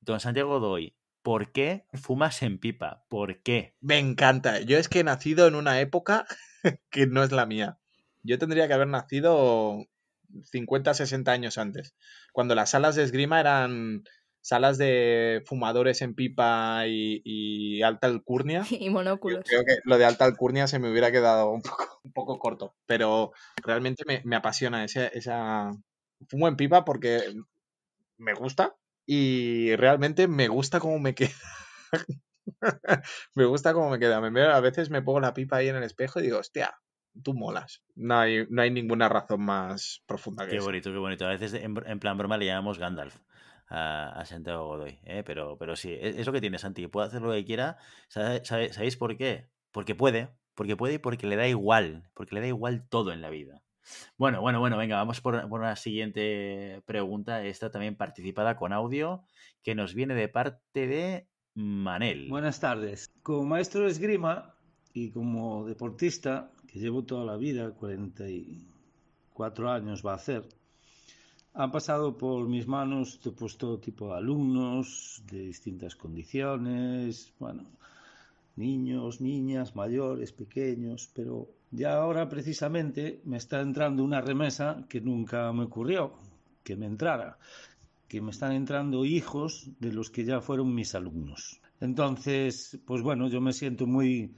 Don Santiago Godoy, ¿por qué fumas en pipa? ¿Por qué? Me encanta. Yo es que he nacido en una época que no es la mía. Yo tendría que haber nacido 50, 60 años antes, cuando las salas de esgrima eran salas de fumadores en pipa y, alta alcurnia. Y monóculos. creo que lo de alta alcurnia se me hubiera quedado un poco, corto, pero realmente me, apasiona esa, esa... Fumo en pipa porque me gusta y realmente me gusta cómo me queda. me gusta cómo me queda. a veces me pongo la pipa ahí en el espejo y digo, hostia, tú molas. No hay, ninguna razón más profunda que Qué bonito, qué bonito. A veces en plan broma le llamamos Gandalf a, Santiago Godoy. ¿eh? Pero, pero sí, e, es, lo que tiene Santi, puede hacer lo que quiera. ¿Sabe, ¿Sabes sabéis por qué? Porque puede, porque puede y porque le da igual, porque le da igual todo en la vida. Bueno, bueno, bueno, venga, vamos por, por, una siguiente pregunta. Esta también participada con audio, que nos viene de parte de Manel. Buenas tardes. Como maestro de esgrima y como deportista, que llevo toda la vida, 44 años va a hacer, han pasado por mis manos todo tipo de alumnos de distintas condiciones, bueno, niños, niñas, mayores, pequeños, pero ya ahora precisamente me está entrando una remesa que nunca me ocurrió que me entrara, que me están entrando hijos de los que ya fueron mis alumnos. Entonces, pues bueno, yo me siento muy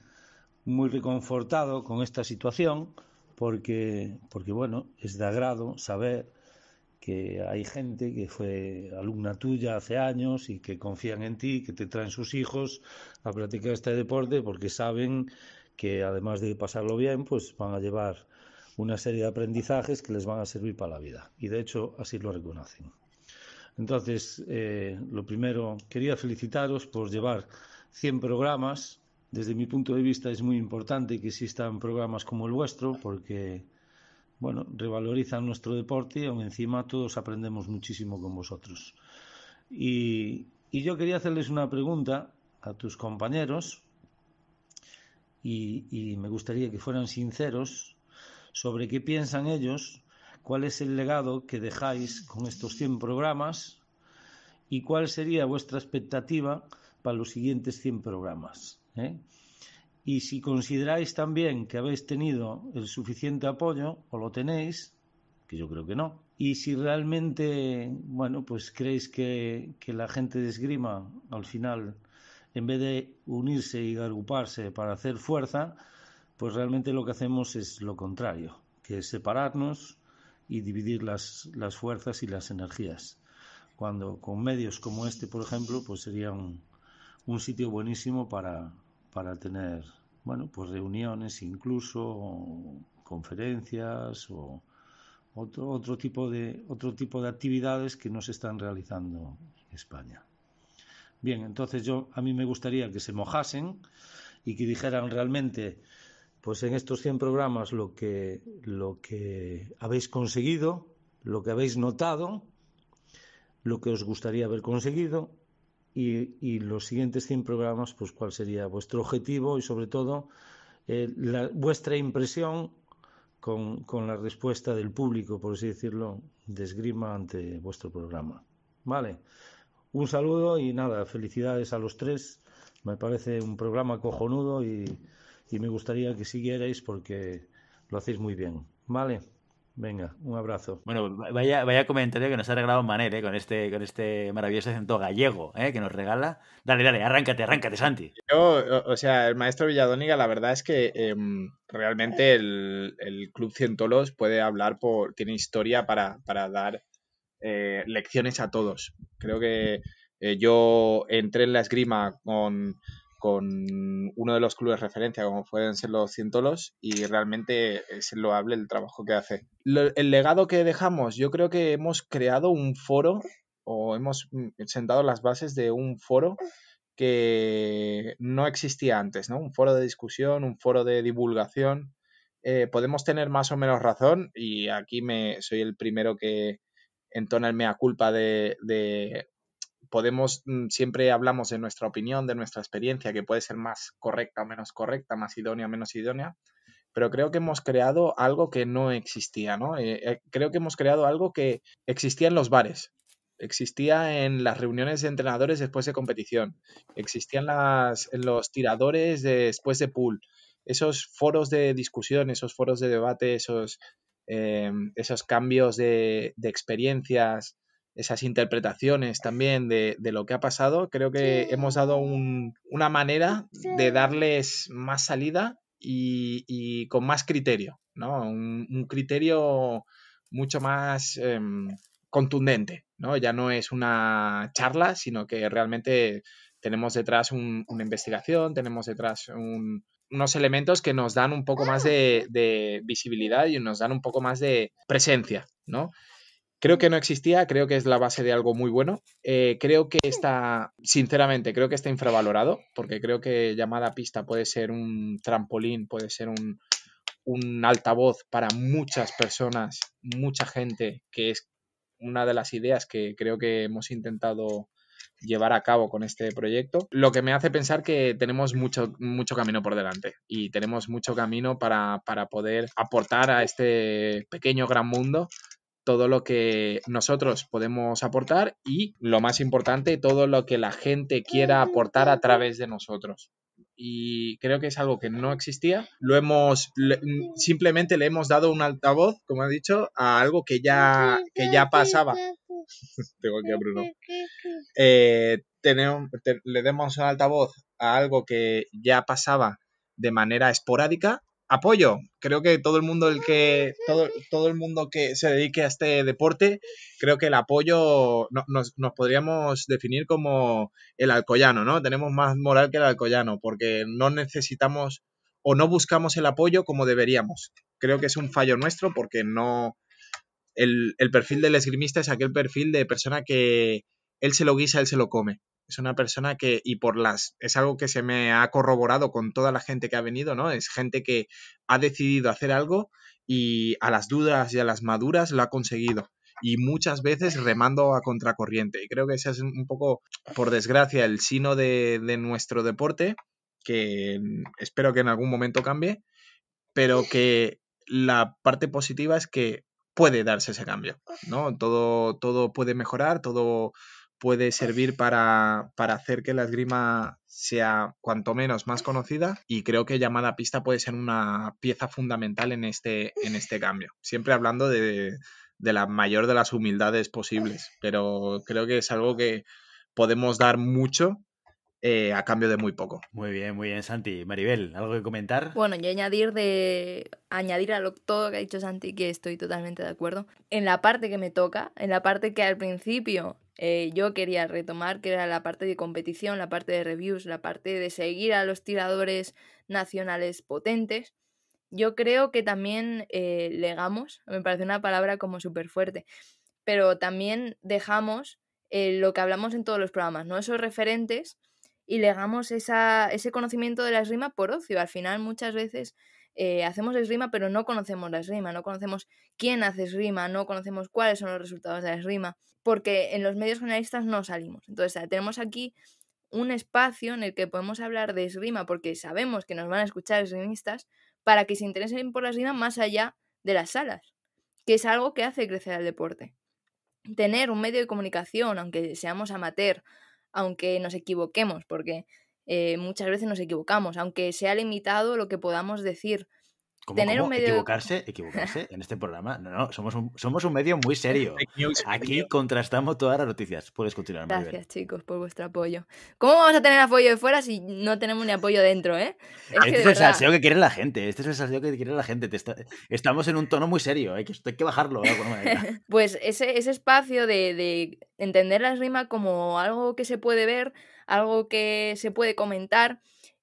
muy reconfortado con esta situación porque porque bueno, es de agrado saber que hay gente que fue alumna tuya hace años y que confían en ti, que te traen sus hijos a practicar este deporte porque saben que además de pasarlo bien, pues van a llevar una serie de aprendizajes que les van a servir para la vida. Y de hecho así lo reconocen. Entonces, eh, lo primero, quería felicitaros por llevar 100 programas. Desde mi punto de vista es muy importante que existan programas como el vuestro porque bueno, revalorizan nuestro deporte y aún encima todos aprendemos muchísimo con vosotros. Y, yo quería hacerles una pregunta a tus compañeros y, me gustaría que fueran sinceros sobre qué piensan ellos, cuál es el legado que dejáis con estos 100 programas y cuál sería vuestra expectativa para los siguientes 100 programas. ¿eh? Y si consideráis también que habéis tenido el suficiente apoyo, o lo tenéis, que yo creo que no, y si realmente, bueno, pues creéis que, que la gente desgrima, esgrima, al final, en vez de unirse y agruparse para hacer fuerza, pues realmente lo que hacemos es lo contrario, que es separarnos y dividir las, las fuerzas y las energías. Cuando con medios como este, por ejemplo, pues sería un, un sitio buenísimo para, para tener bueno, pues reuniones incluso, conferencias o otro, otro, tipo de, otro tipo de actividades que no se están realizando en España. Bien, entonces yo a mí me gustaría que se mojasen y que dijeran realmente, pues en estos 100 programas lo que, lo que habéis conseguido, lo que habéis notado, lo que os gustaría haber conseguido y, los siguientes 100 programas, pues cuál sería vuestro objetivo y sobre todo eh, vuestra impresión con, con, la respuesta del público, por así decirlo, de esgrima ante vuestro programa. Vale, un saludo y nada, felicidades a los tres. Me parece un programa cojonudo y, y me gustaría que siguierais porque lo hacéis muy bien. Vale. Venga, un abrazo. Bueno, vaya, vaya comentario que nos ha regalado Manel, eh, con, este, con este maravilloso acento gallego ¿eh? que nos regala. Dale, dale, arráncate, arráncate, Santi. Yo, o sea, el maestro Villadóniga, la verdad es que em, realmente el, Club Cientolos puede hablar por. tiene historia para, para dar eh, lecciones a todos. Creo que eh, yo entré en la esgrima con con uno de los clubes referencia, como pueden ser los cientolos, y realmente es loable el trabajo que hace. el legado que dejamos, yo creo que hemos creado un foro o hemos mm, sentado las bases de un foro que no existía antes, ¿no? Un foro de discusión, un foro de divulgación. Eh, podemos tener más o menos razón, y aquí me soy el primero que entona el mea culpa de podemos, mm, siempre hablamos de nuestra opinión, de nuestra experiencia, que puede ser más correcta o menos correcta, más idónea o menos idónea, pero creo que hemos creado algo que no existía, ¿no? Eh, eh, creo que hemos creado algo que existía en los bares, existía en las reuniones de entrenadores después de competición, existían las, en los tiradores después de pool, esos foros de discusión, esos foros de debate, esos, em, esos cambios de, de experiencias, esas interpretaciones también de, lo que ha pasado, creo que hemos dado una manera de darles más salida y, con más criterio, ¿no? Un, criterio mucho más em, contundente, ¿no? Ya no es una charla, sino que realmente tenemos detrás una investigación, tenemos detrás unos elementos que nos dan un poco más de, de visibilidad y nos dan un poco más de presencia, ¿no? Creo que no existía, creo que es la base de algo muy bueno. Eh, creo que está, sinceramente, creo que está infravalorado, porque creo que llamada pista puede ser un trampolín, puede ser un, altavoz para muchas personas, mucha gente, que es una de las ideas que creo que hemos intentado llevar a cabo con este proyecto, lo que me hace pensar que tenemos mucho, mucho camino por delante y tenemos mucho camino para, para poder aportar a este pequeño gran mundo todo lo que nosotros podemos aportar y, lo más importante, todo lo que la gente quiera aportar a través de nosotros. Y creo que es algo que no existía. Lo hemos simplemente le hemos dado un altavoz, como he dicho, a algo que ya, que ya pasaba. Tengo aquí a Bruno. Eh, tenemos, le demos un altavoz a algo que ya pasaba de manera esporádica apoyo. Creo que todo el mundo el que todo, todo el mundo que se dedique a este deporte, creo que el apoyo no, nos, podríamos definir como el alcoyano, ¿no? Tenemos más moral que el alcoyano porque no necesitamos o no buscamos el apoyo como deberíamos. Creo que es un fallo nuestro porque no el, el perfil del esgrimista es aquel perfil de persona que él se lo guisa, él se lo come. Es una persona que, y por las, es algo que se me ha corroborado con toda la gente que ha venido, ¿no? Es gente que ha decidido hacer algo y a las dudas y a las maduras lo ha conseguido y muchas veces remando a contracorriente. Y creo que ese es un poco, por desgracia, el sino de, nuestro deporte, que espero que en algún momento cambie, pero que la parte positiva es que puede darse ese cambio, ¿no? Todo, todo puede mejorar, todo puede servir para, hacer que la esgrima sea cuanto menos más conocida y creo que llamada pista puede ser una pieza fundamental en este, en este cambio. Siempre hablando de, la mayor de las humildades posibles, pero creo que es algo que podemos dar mucho eh, a cambio de muy poco. Muy bien, muy bien, Santi. Maribel, ¿algo que comentar? Bueno, yo añadir de añadir a todo lo que ha dicho Santi, que estoy totalmente de acuerdo. En la parte que me toca, en la parte que al principio eh, yo quería retomar, que era la parte de competición, la parte de reviews, la parte de seguir a los tiradores nacionales potentes. Yo creo que también eh, legamos, me parece una palabra como súper fuerte, pero también dejamos eh, lo que hablamos en todos los programas, ¿no? Esos referentes y legamos esa, ese conocimiento de la esgrima por ocio. Al final muchas veces hacemos esgrima pero no conocemos la esgrima, no conocemos quién hace esgrima, no conocemos cuáles son los resultados de la esgrima porque en los medios generalistas no salimos. Entonces, tenemos aquí un espacio en el que podemos hablar de esgrima porque sabemos que nos van a escuchar esgrimistas para que se interesen por la esgrima más allá de las salas, que es algo que hace crecer al deporte. Tener un medio de comunicación, aunque seamos amateur, aunque nos equivoquemos, porque eh, muchas veces nos equivocamos, aunque sea limitado lo que podamos decir tener un medio. Equivocarse, equivocarse en este programa. No, no, somos un, somos un medio muy serio. Aquí contrastamos todas las noticias. Puedes continuar, Gracias, chicos, por vuestro apoyo. ¿Cómo vamos a tener apoyo de fuera si no tenemos ni apoyo dentro, eh? este es el salseo que quiere la gente. Este es el salseo que quiere la gente. Estamos en un tono muy serio. Hay que, que bajarlo pues ese, espacio de, de entender las rimas como algo que se puede ver, algo que se puede comentar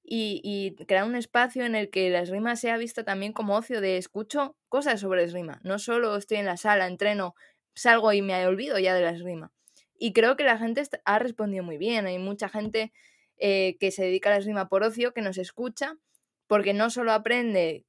y, crear un espacio en el que la esgrima sea vista también como ocio de escucho cosas sobre esgrima. No solo estoy en la sala, entreno, salgo y me olvido ya de la esgrima. Y creo que la gente ha respondido muy bien. Hay mucha gente eh, que se dedica a la esgrima por ocio, que nos escucha, porque no solo aprende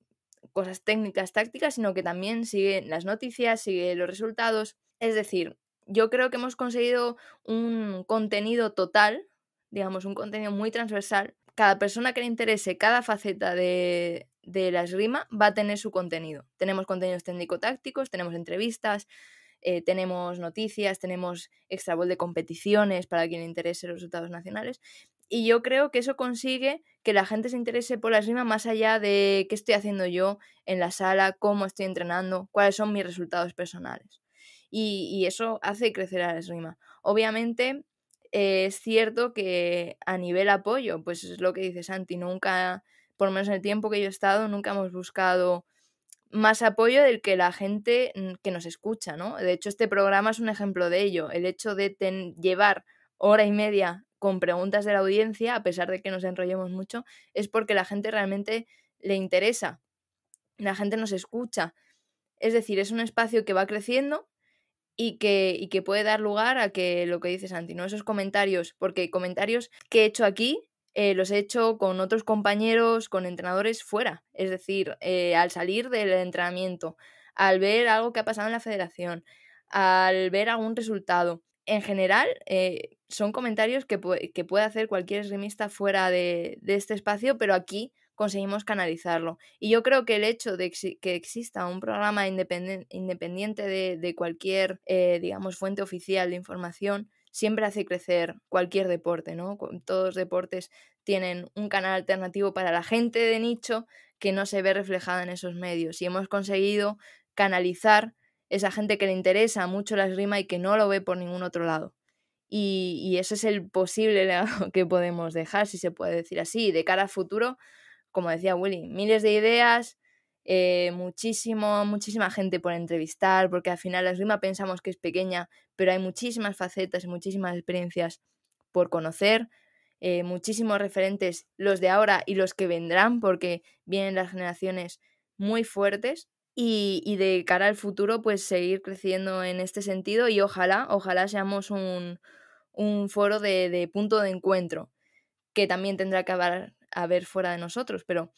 cosas técnicas, tácticas, sino que también sigue las noticias, sigue los resultados. Es decir, yo creo que hemos conseguido un contenido total digamos, un contenido muy transversal cada persona que le interese cada faceta de, la esgrima va a tener su contenido. Tenemos contenidos técnico-tácticos, tenemos entrevistas, eh, tenemos noticias, tenemos extra de competiciones para quien le interese los resultados nacionales. Y yo creo que eso consigue que la gente se interese por la esgrima más allá de qué estoy haciendo yo en la sala, cómo estoy entrenando, cuáles son mis resultados personales. Y, y eso hace crecer a la esgrima. Obviamente, eh, es cierto que a nivel apoyo, pues es lo que dice Santi, nunca, por lo menos en el tiempo que yo he estado, nunca hemos buscado más apoyo del que la gente mm, que nos escucha, ¿no? De hecho, este programa es un ejemplo de ello. El hecho de llevar hora y media con preguntas de la audiencia, a pesar de que nos enrollemos mucho, es porque la gente realmente le interesa, la gente nos escucha. Es decir, es un espacio que va creciendo, y que, y que puede dar lugar a que lo que dices Santi, ¿no? Esos comentarios, porque comentarios que he hecho aquí eh, los he hecho con otros compañeros, con entrenadores fuera, es decir, eh, al salir del entrenamiento, al ver algo que ha pasado en la federación, al ver algún resultado. En general, eh, son comentarios que, que, puede hacer cualquier esgrimista fuera de, de este espacio, pero aquí conseguimos canalizarlo. Y yo creo que el hecho de que exista un programa independiente de, cualquier, eh, digamos, fuente oficial de información, siempre hace crecer cualquier deporte, ¿no? Todos los deportes tienen un canal alternativo para la gente de nicho que no se ve reflejada en esos medios. Y hemos conseguido canalizar esa gente que le interesa mucho la esgrima y que no lo ve por ningún otro lado. Y, eso ese es el posible que podemos dejar, si se puede decir así. de cara al futuro, como decía Willy, miles de ideas, eh, muchísimo, muchísima gente por entrevistar, porque al final la esgrima pensamos que es pequeña, pero hay muchísimas facetas y muchísimas experiencias por conocer, eh, muchísimos referentes, los de ahora y los que vendrán, porque vienen las generaciones muy fuertes. Y, de cara al futuro, pues seguir creciendo en este sentido y ojalá, ojalá seamos un, un foro de, de punto de encuentro, que también tendrá que haber a ver fuera de nosotros, pero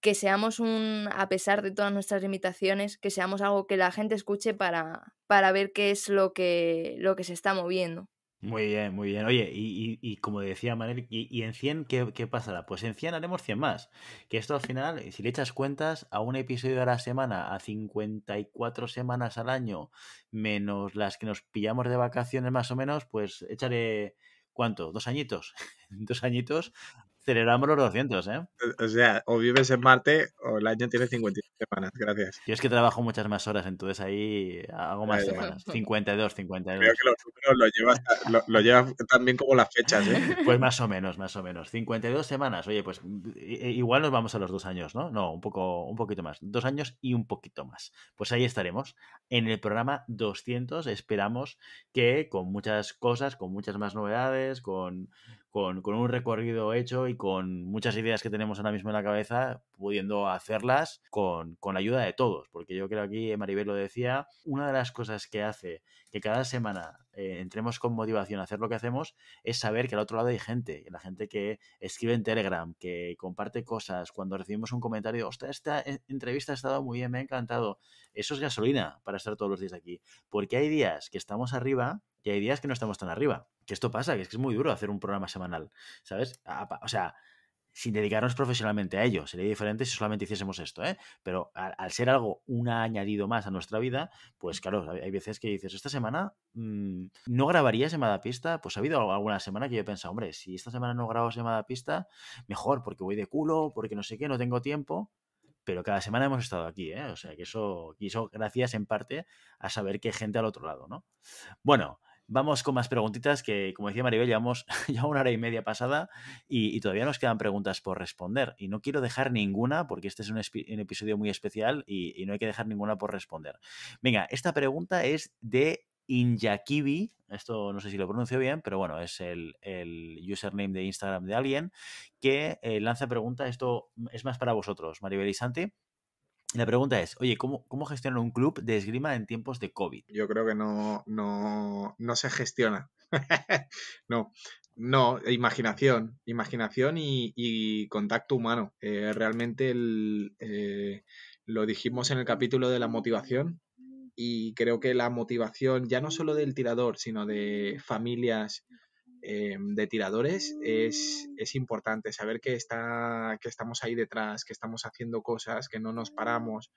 que seamos un, a pesar de todas nuestras limitaciones, que seamos algo que la gente escuche para, para ver qué es lo que, lo que se está moviendo. Muy bien, muy bien. Oye, y, como decía Manel, ¿y, en 100 qué, qué, pasará? Pues en 100 haremos 100 más. Que esto al final, si le echas cuentas a un episodio a la semana, a 54 semanas al año, menos las que nos pillamos de vacaciones más o menos, pues echaré, ¿cuánto? ¿Dos añitos? dos añitos aceleramos los 200, ¿eh? O sea, o vives en Marte o el año tiene 52 semanas, gracias. Yo es que trabajo muchas más horas, entonces ahí hago más semanas. 52, 52. Creo que los números lo llevas, lo, tan como las fechas, ¿eh? Pues más o menos, más o menos. 52 semanas, oye, pues igual nos vamos a los dos años, ¿no? No, un, poco, un poquito más. Dos años y un poquito más. Pues ahí estaremos. En el programa 200 esperamos que con muchas cosas, con muchas más novedades, con con, un recorrido hecho y con muchas ideas que tenemos ahora mismo en la cabeza, pudiendo hacerlas con, la ayuda de todos. Porque yo creo que aquí, eh, Maribel lo decía, una de las cosas que hace que cada semana eh, entremos con motivación a hacer lo que hacemos es saber que al otro lado hay gente, la gente que escribe en Telegram, que comparte cosas, cuando recibimos un comentario, ostras, esta e-, entrevista ha estado muy bien, me ha encantado. Eso es gasolina para estar todos los días aquí, porque hay días que estamos arriba y hay días que no estamos tan arriba. Que esto pasa, que es que es muy duro hacer un programa semanal, ¿sabes? O sea, sin dedicarnos profesionalmente a ello. Sería diferente si solamente hiciésemos esto, ¿eh? Pero al, ser algo, un añadido más a nuestra vida, pues claro, hay, veces que dices, esta semana mm, no grabaría llamada Pista. Pues ha habido alguna semana que yo he pensado, hombre, si esta semana no grabo llamada Pista, mejor, porque voy de culo, porque no sé qué, no tengo tiempo. Pero cada semana hemos estado aquí, ¿eh? O sea, que eso, quiso gracias en parte a saber que hay gente al otro lado, ¿no? Bueno, Vamos con más preguntitas que, como decía Maribel, llevamos ya una hora y media pasada y, todavía nos quedan preguntas por responder. Y no quiero dejar ninguna porque este es un, episodio muy especial y, no hay que dejar ninguna por responder. Venga, esta pregunta es de Injakibi. Esto no sé si lo pronuncio bien, pero bueno, es el, username de Instagram de alguien que eh, lanza preguntas. Esto es más para vosotros, Maribel y Santi. La pregunta es, oye, ¿cómo, ¿cómo un club de esgrima en tiempos de COVID? Yo creo que no, se gestiona. no, no, imaginación, imaginación y, contacto humano. Eh, realmente eh, lo dijimos en el capítulo de la motivación y creo que la motivación ya no solo del tirador, sino de familias, Em, de tiradores, es, importante saber que, está, que estamos ahí detrás, que estamos haciendo cosas, que no nos paramos,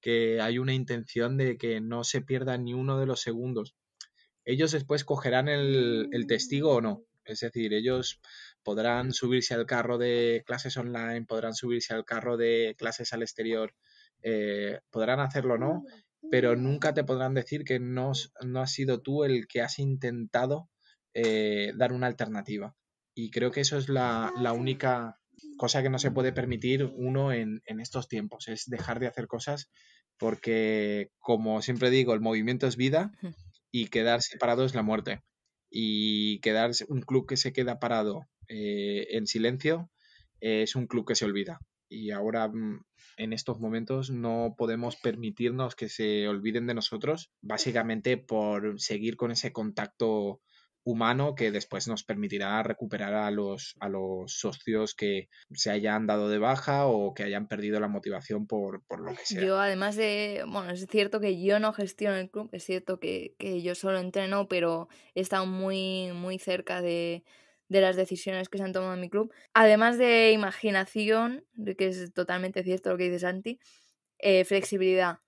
que hay una intención de que no se pierda ni uno de los segundos. Ellos después cogerán el, testigo o no. Es decir, ellos podrán subirse al carro de clases online, podrán subirse al carro de clases al exterior, eh, podrán hacerlo o no, pero nunca te podrán decir que no, no has sido tú el que has intentado eh, dar una alternativa. Y creo que eso es la, única cosa que no se puede permitir uno en, estos tiempos, es dejar de hacer cosas porque, como siempre digo, el movimiento es vida y quedarse parado es la muerte. Y quedarse un club que se queda parado eh, en silencio es un club que se olvida. Y ahora, mm, en estos momentos, no podemos permitirnos que se olviden de nosotros, básicamente por seguir con ese contacto humano que después nos permitirá recuperar a los, a los socios que se hayan dado de baja o que hayan perdido la motivación por, lo que sea. Yo además de, bueno, es cierto que yo no gestiono el club, es cierto que, yo solo entreno, pero he estado muy, muy cerca de, las decisiones que se han tomado en mi club. Además de imaginación, que es totalmente cierto lo que dice Santi, eh, flexibilidad.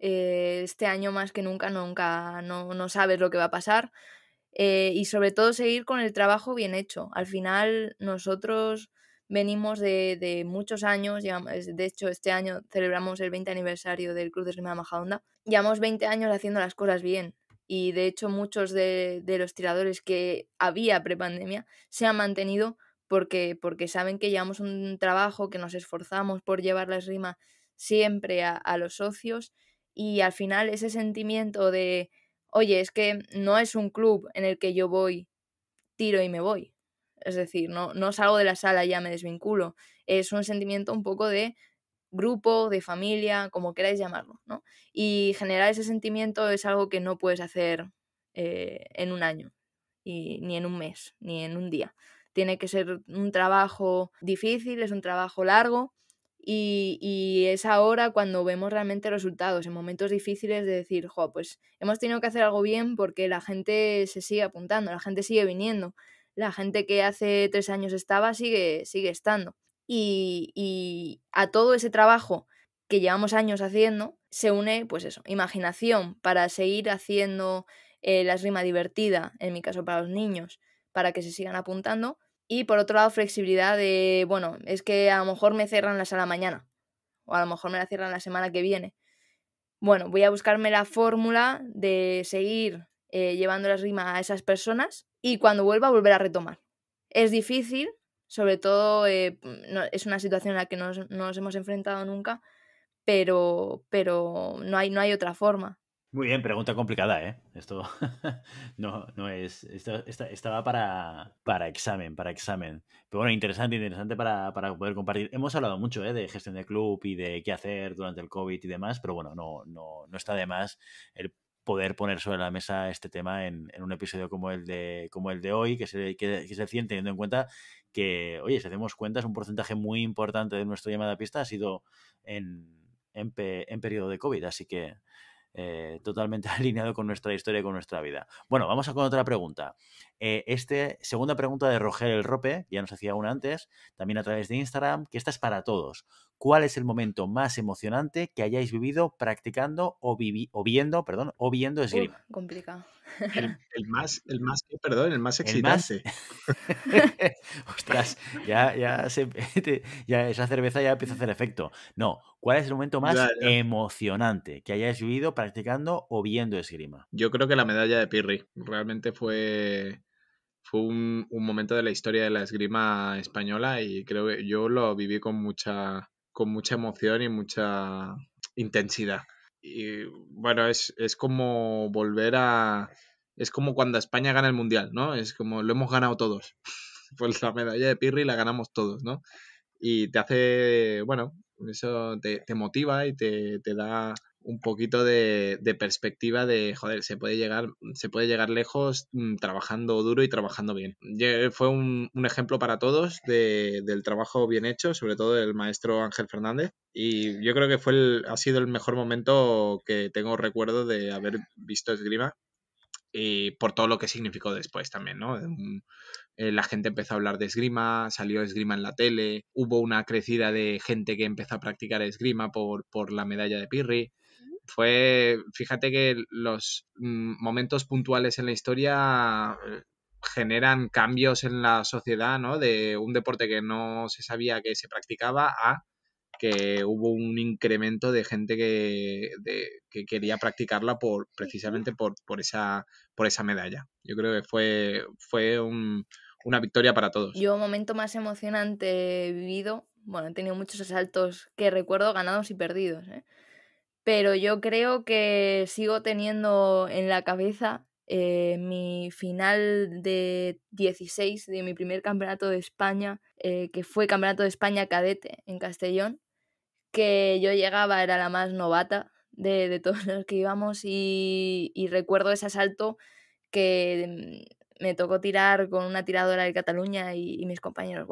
Eh, este año más que nunca, nunca no, no sabes lo que va a pasar. Eh, y sobre todo seguir con el trabajo bien hecho. Al final nosotros venimos de, muchos años, de hecho este año celebramos el 20 aniversario del Club de Rima de Majadonda, llevamos 20 años haciendo las cosas bien y de hecho muchos de, los tiradores que había pre-pandemia se han mantenido porque, porque saben que llevamos un trabajo, que nos esforzamos por llevar las rimas siempre a los socios y al final ese sentimiento de, oye, es que no es un club en el que yo voy, tiro y me voy. Es decir, no, no salgo de la sala y ya me desvinculo. Es un sentimiento un poco de grupo, de familia, como queráis llamarlo, ¿no? Y generar ese sentimiento es algo que no puedes hacer eh, en un año, y, ni en un mes, ni en un día. Tiene que ser un trabajo difícil, es un trabajo largo, y, es ahora cuando vemos realmente resultados, en momentos difíciles de decir, pues hemos tenido que hacer algo bien porque la gente se sigue apuntando, la gente sigue viniendo, la gente que hace tres años estaba sigue, sigue estando. Y, a todo ese trabajo que llevamos años haciendo, se une, pues eso, imaginación para seguir haciendo eh, la rima divertida, en mi caso para los niños, para que se sigan apuntando, y por otro lado, flexibilidad de, bueno, es que a lo mejor me cierran la sala mañana. O a lo mejor me la cierran la semana que viene. Bueno, voy a buscarme la fórmula de seguir eh, llevando las rimas a esas personas y cuando vuelva volver a retomar. Es difícil, sobre todo eh, es una situación a la que no nos, hemos enfrentado nunca, pero, pero no, hay, no hay otra forma. Muy bien, pregunta complicada, ¿eh? Esto no, no es. estaba para, para examen, para examen. Pero bueno, interesante, interesante para, para, poder compartir. Hemos hablado mucho ¿eh? de gestión de club y de qué hacer durante el COVID y demás, pero bueno, no, no, no está de más el poder poner sobre la mesa este tema en, en un episodio como el de, como el de hoy, que se, que, que teniendo en cuenta que, oye, si hacemos cuentas, un porcentaje muy importante de nuestro llamada a pista ha sido en, en, pe, en periodo de COVID. Así que eh, totalmente alineado con nuestra historia y con nuestra vida. Bueno, vamos a con otra pregunta. Eh, este, segunda pregunta de Roger El Rope, ya nos hacía una antes, también a través de Instagram, que esta es para todos. ¿Cuál es el momento más emocionante que hayáis vivido practicando o, viendo, perdón, o viendo esgrima? El, más, el perdón, el más excitante. Ostras, ya, esa cerveza ya empieza a hacer efecto. No, ¿cuál es el momento más emocionante que hayáis vivido practicando o viendo esgrima? Yo creo que la medalla de Pirri. Realmente fue fue un, momento de la historia de la esgrima española y creo que yo lo viví con mucha, con mucha emoción y mucha intensidad. Y bueno, es, es como volver a... Es como cuando España gana el Mundial, ¿no? Es como lo hemos ganado todos. pues la medalla de Pirri la ganamos todos, ¿no? Y te hace, bueno, eso te, te motiva y te, te da un poquito de, perspectiva de, joder, se puede llegar, se puede llegar lejos mm, trabajando duro y trabajando bien. Fue un, ejemplo para todos del trabajo bien hecho, sobre todo del maestro Ángel Fernández, y yo creo que fue ha sido el mejor momento que tengo recuerdo de haber visto esgrima y por todo lo que significó después también, ¿no? Eh, la gente empezó a hablar de esgrima, salió esgrima en la tele, hubo una crecida de gente que empezó a practicar esgrima por, por la medalla de Pirri fue, fíjate que los mm, momentos puntuales en la historia eh, generan cambios en la sociedad, ¿no? De un deporte que no se sabía que se practicaba a que hubo un incremento de gente que, que quería practicarla por precisamente por, por, esa, por esa medalla. Yo creo que fue, fue una victoria para todos. Yo, momento más emocionante vivido, bueno, he tenido muchos asaltos que recuerdo ganados y perdidos, ¿eh? pero yo creo que sigo teniendo en la cabeza eh, mi final de 16 de mi primer campeonato de España, eh, que fue campeonato de España cadete en Castellón, que yo llegaba, era la más novata de, todos los que íbamos y, y, recuerdo ese asalto que mm, me tocó tirar con una tiradora de Cataluña y, mis compañeros,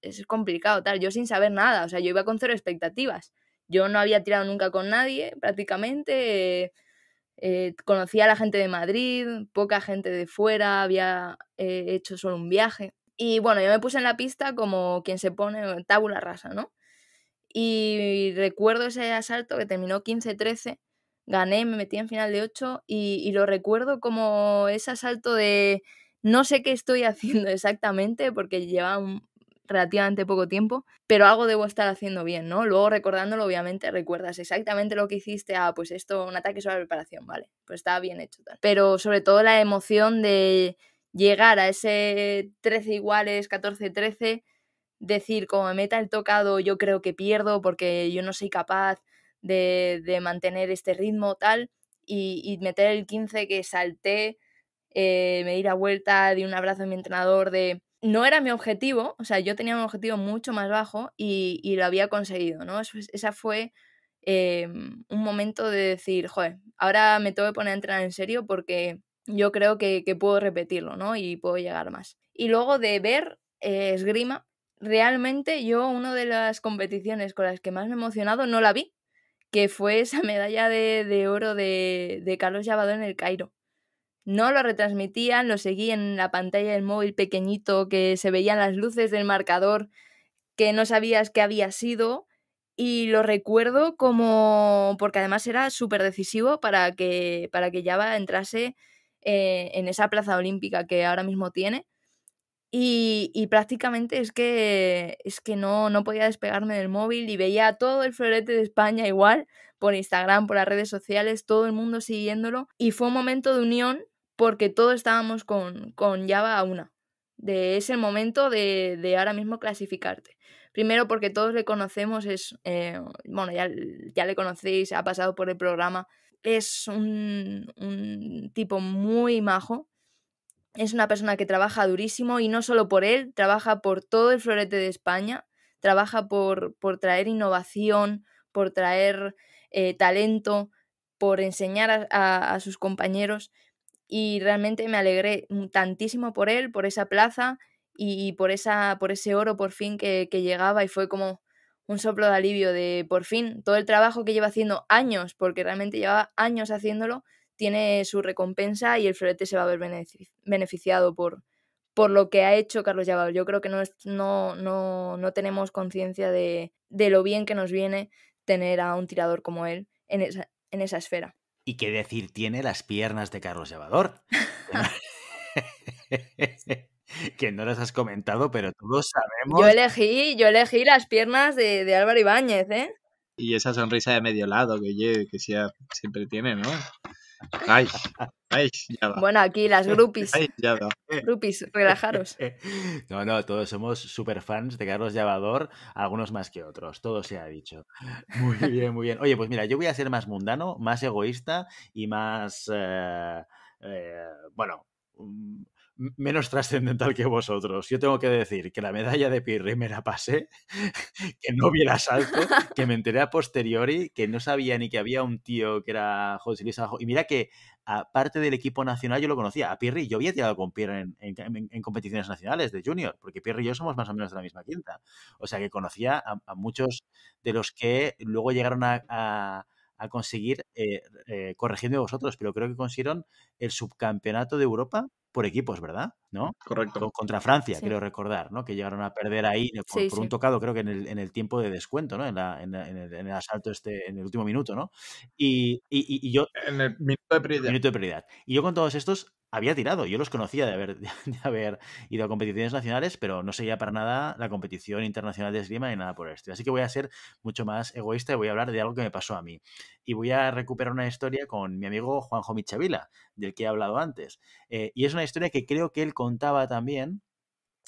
es, es, complicado, tal, yo sin saber nada, o sea, yo iba con cero expectativas yo no había tirado nunca con nadie, prácticamente. Eh, eh, conocía a la gente de Madrid, poca gente de fuera, había eh, hecho solo un viaje. Y bueno, yo me puse en la pista como quien se pone tabula rasa, ¿no? Y recuerdo ese asalto que terminó 15-13, gané, me metí en final de 8 y, y lo recuerdo como ese asalto de no sé qué estoy haciendo exactamente porque lleva un, relativamente poco tiempo, pero algo debo estar haciendo bien, ¿no? Luego recordándolo, obviamente, recuerdas exactamente lo que hiciste, ah, pues esto, un ataque sobre la preparación, vale, pues estaba bien hecho tal. Pero sobre todo la emoción de llegar a ese 13 iguales, 14-13, decir, como me meta el tocado, yo creo que pierdo porque yo no soy capaz de, mantener este ritmo, tal, y, meter el 15 que salté, eh, me di la vuelta, di un abrazo a mi entrenador de no era mi objetivo, o sea, yo tenía un objetivo mucho más bajo y, lo había conseguido, ¿no? esa fue em, un momento de decir, joder, ahora me tengo que poner a entrenar en serio porque yo creo que, puedo repetirlo, ¿no? Y puedo llegar más. Y luego de ver eh, esgrima, realmente yo una de las competiciones con las que más me he emocionado no la vi, que fue esa medalla de, oro de, de Carlos Llavado en el Cairo no lo retransmitían, lo seguí en la pantalla del móvil pequeñito que se veían las luces del marcador que no sabías qué había sido y lo recuerdo como porque además era súper decisivo para que para que Java entrase eh, en esa plaza olímpica que ahora mismo tiene y, y, prácticamente es que es que no, no podía despegarme del móvil y veía todo el florete de España igual por Instagram, por las redes sociales, todo el mundo siguiéndolo y fue un momento de unión porque todos estábamos con, con Java a una. De, ese momento de, de, ahora mismo clasificarte. Primero porque todos le conocemos, es, eh, bueno, ya, le conocéis, ha pasado por el programa, es un, un tipo muy majo, es una persona que trabaja durísimo y no solo por él, trabaja por todo el florete de España, trabaja por, por traer innovación, por traer eh, talento, por enseñar a, sus compañeros y realmente me alegré tantísimo por él, por esa plaza y por, esa, por ese oro por fin que, llegaba y fue como un soplo de alivio de por fin todo el trabajo que lleva haciendo años, porque realmente lleva años haciéndolo, tiene su recompensa y el florete se va a ver beneficiado por, por lo que ha hecho Carlos Llavado. Yo creo que no, no, no, no tenemos conciencia de, de, lo bien que nos viene tener a un tirador como él en esa, en esa esfera. Y qué decir tiene las piernas de Carlos Llevador. que no las has comentado, pero todos sabemos. Yo elegí, yo elegí las piernas de, Álvaro Ibáñez, ¿eh? Y esa sonrisa de medio lado que, que siempre tiene, ¿no? Bueno, aquí las grupis relajaros. No, no, todos somos super fans de Carlos Llavador, algunos más que otros, todo se ha dicho. Muy bien, muy bien. Oye, pues mira, yo voy a ser más mundano, más egoísta y más. Eh, eh, bueno. Mm, menos trascendental que vosotros. Yo tengo que decir que la medalla de Pirri me la pasé, que no hubiera salto, que me enteré a posteriori, que no sabía ni que había un tío que era José Luis Abajo. Y mira que aparte del equipo nacional yo lo conocía. A Pirri yo había tirado con Pirri en, competiciones nacionales de junior, porque Pirri y yo somos más o menos de la misma quinta. O sea que conocía a, muchos de los que luego llegaron a, conseguir, eh, eh vosotros, pero creo que consiguieron el subcampeonato de Europa por equipos, ¿verdad? ¿No? Correcto. Contra Francia, quiero creo recordar, ¿no? Que llegaron a perder ahí por, un tocado, creo que en el, tiempo de descuento, ¿no? En, el, asalto este, en el último minuto, ¿no? Y, yo... En el minuto de prioridad. Y yo con todos estos había tirado, yo los conocía de haber, haber ido a competiciones nacionales, pero no seguía para nada la competición internacional de esgrima ni nada por esto. Así que voy a ser mucho más egoísta y voy a hablar de algo que me pasó a mí. Y voy a recuperar una historia con mi amigo Juanjo Michavila, del que he hablado antes. Eh, y es una historia que creo que él contaba también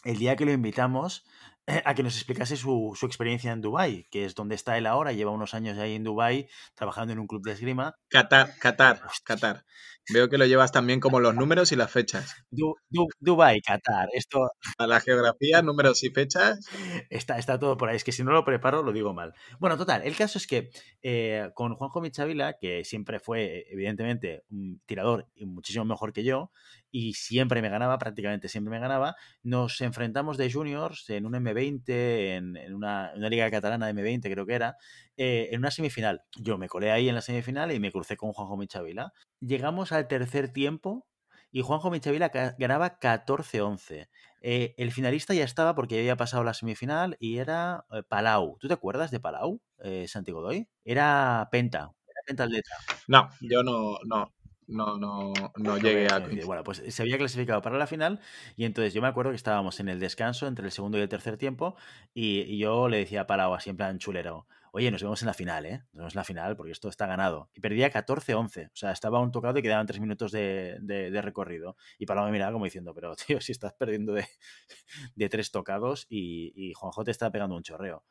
el día que lo invitamos a que nos explicase su, experiencia en Dubai, que es donde está él ahora, lleva unos años ahí en Dubai trabajando en un club de esgrima. Qatar, Qatar, Qatar. Veo que lo llevas también como los números y las fechas. Dubai, Qatar, esto... A la geografía, números y fechas. Está, está todo por ahí, es que si no lo preparo lo digo mal. Bueno, total, el caso es que eh, con Juanjo Michavila, que siempre fue evidentemente un tirador y muchísimo mejor que yo, y siempre me ganaba, prácticamente siempre me ganaba. Nos enfrentamos de juniors en un M20, en, una, liga catalana de M20 creo que era, eh, en una semifinal. Yo me colé ahí en la semifinal y me crucé con Juanjo Michavila. Llegamos al tercer tiempo y Juanjo Michavila ganaba 14-11. Eh, el finalista ya estaba porque ya había pasado la semifinal y era eh, Palau. ¿Tú te acuerdas de Palau, Santiago Doy? Era Penta, era Penta No, yo no, no, no, no, no llegué a... Bueno, pues se había clasificado para la final y entonces yo me acuerdo que estábamos en el descanso entre el segundo y el tercer tiempo y, yo le decía a Palau así en plan chulero, oye, nos vemos en la final, ¿eh? Nos vemos en la final porque esto está ganado. Y perdía 14-11, o sea, estaba un tocado y quedaban tres minutos de, recorrido. Y Palau me miraba como diciendo, pero tío, si estás perdiendo de, tres tocados y, y Juanjo te está pegando un chorreo.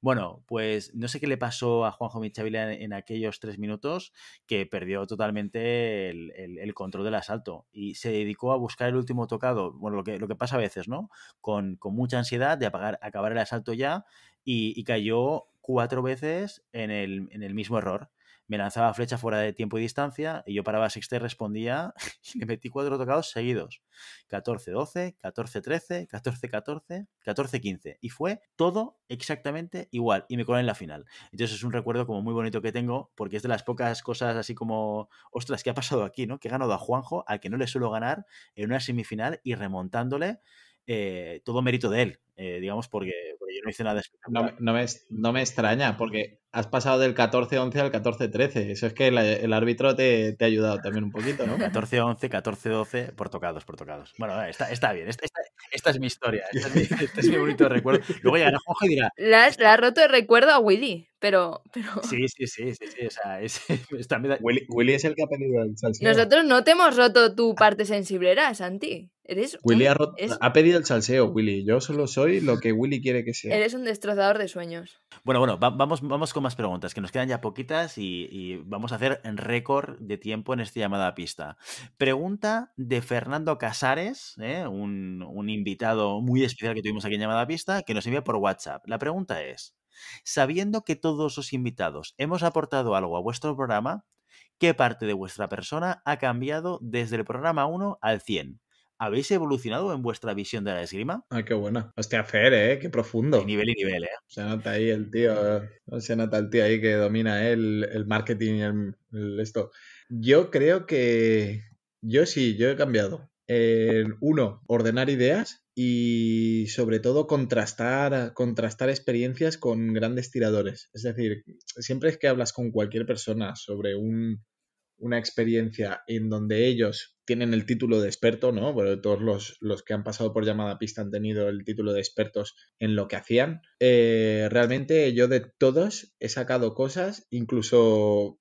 Bueno, pues no sé qué le pasó a Juanjo Michavila en, aquellos tres minutos que perdió totalmente el, control del asalto y se dedicó a buscar el último tocado, bueno, lo que, lo que pasa a veces, ¿no? Con, mucha ansiedad de apagar, acabar el asalto ya y, y cayó cuatro veces en el mismo error me lanzaba flecha fuera de tiempo y distancia y yo paraba sexta y respondía y le metí cuatro tocados seguidos. 14-12, 14-13, 14-14, 14-15. Y fue todo exactamente igual y me colé en la final. Entonces es un recuerdo como muy bonito que tengo porque es de las pocas cosas así como, ostras, que ha pasado aquí? ¿no? Que he ganado a Juanjo, al que no le suelo ganar, en una semifinal y remontándole eh, todo mérito de él. Eh, digamos, porque, yo no hice nada No, no, me, no, me, extraña, porque has pasado del 14-11 al 14-13. Eso es que el, árbitro te, te, ha ayudado también un poquito, ¿no? 14-11, 14-12, por tocados, por tocados. Bueno, está, está bien. Este, esta, es mi historia. este es mi bonito recuerdo. Luego y dirá. La, has, roto el recuerdo a Willy, pero. Sí, sí, sí, sí, sí. O sea, es, Willy, es el que ha pedido el salseo. Nosotros no te hemos roto tu parte sensiblera, Santi. Eres. Willy ha, ha pedido el salseo, Willy. Yo solo soy lo que Willy quiere que sea. Eres un destrozador de sueños. Bueno, bueno, vamos, vamos con más preguntas, que nos quedan ya poquitas y, vamos a hacer récord de tiempo en esta llamada a pista. Pregunta de Fernando Casares, ¿eh? un, un invitado muy especial que tuvimos aquí en llamada a pista, que nos envía por WhatsApp. La pregunta es, sabiendo que todos los invitados hemos aportado algo a vuestro programa, ¿qué parte de vuestra persona ha cambiado desde el programa 1 al 100? ¿Habéis evolucionado en vuestra visión de la esgrima? Ah, qué buena! Hostia, Fer, ¿eh? Qué profundo. Y nivel y nivel, ¿eh? Se nota ahí el tío, eh, se nota el tío ahí que domina eh, el, marketing y el, esto. Yo creo que... Yo sí, yo he cambiado. uno, ordenar ideas y sobre todo contrastar, contrastar experiencias con grandes tiradores. Es decir, siempre es que hablas con cualquier persona sobre una experiencia en donde ellos tienen el título de experto, ¿no? Bueno, todos los, que han pasado por llamada pista han tenido el título de expertos en lo que hacían. Eh, realmente yo de todos he sacado cosas, incluso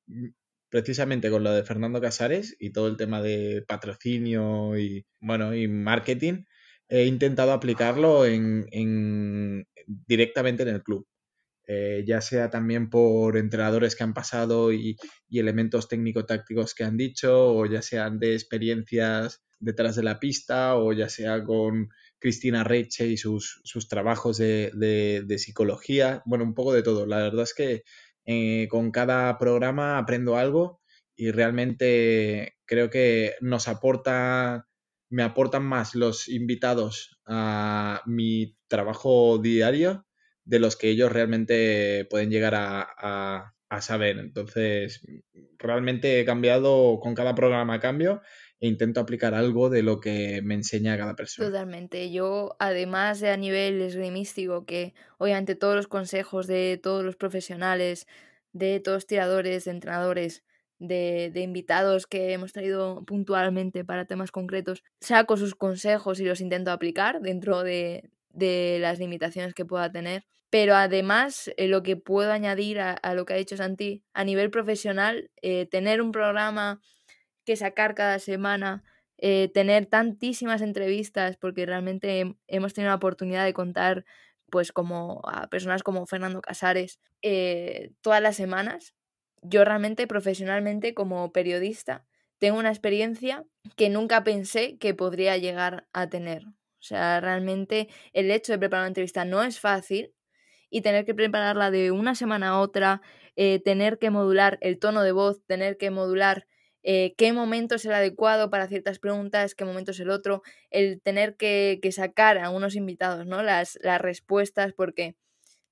precisamente con lo de Fernando Casares y todo el tema de patrocinio y, bueno, y marketing, he intentado aplicarlo en directamente en el club. Eh, ya sea también por entrenadores que han pasado y, elementos técnico-tácticos que han dicho, o ya sean de experiencias detrás de la pista, o ya sea con Cristina Reche y sus, sus trabajos de, de, psicología, bueno, un poco de todo. La verdad es que eh, con cada programa aprendo algo y realmente creo que nos aporta, me aportan más los invitados a mi trabajo diario de los que ellos realmente pueden llegar a, saber. Entonces, realmente he cambiado con cada programa cambio e intento aplicar algo de lo que me enseña cada persona. Totalmente. Yo, además de a nivel esgrimístico, que obviamente todos los consejos de todos los profesionales, de todos tiradores, de entrenadores, de, invitados que hemos traído puntualmente para temas concretos, saco sus consejos y los intento aplicar dentro de, de las limitaciones que pueda tener. Pero además, eh, lo que puedo añadir a, lo que ha dicho Santi, a nivel profesional, eh, tener un programa que sacar cada semana, eh, tener tantísimas entrevistas, porque realmente hemos tenido la oportunidad de contar pues como a personas como Fernando Casares todas las semanas. Yo realmente profesionalmente como periodista tengo una experiencia que nunca pensé que podría llegar a tener sea, realmente el hecho de preparar una entrevista no es fácil y tener que prepararla de una semana a otra, eh, tener que modular el tono de voz, tener que modular eh, qué momento es el adecuado para ciertas preguntas, qué momento es el otro, el tener que, que sacar a unos invitados, ¿no? Las, las respuestas, porque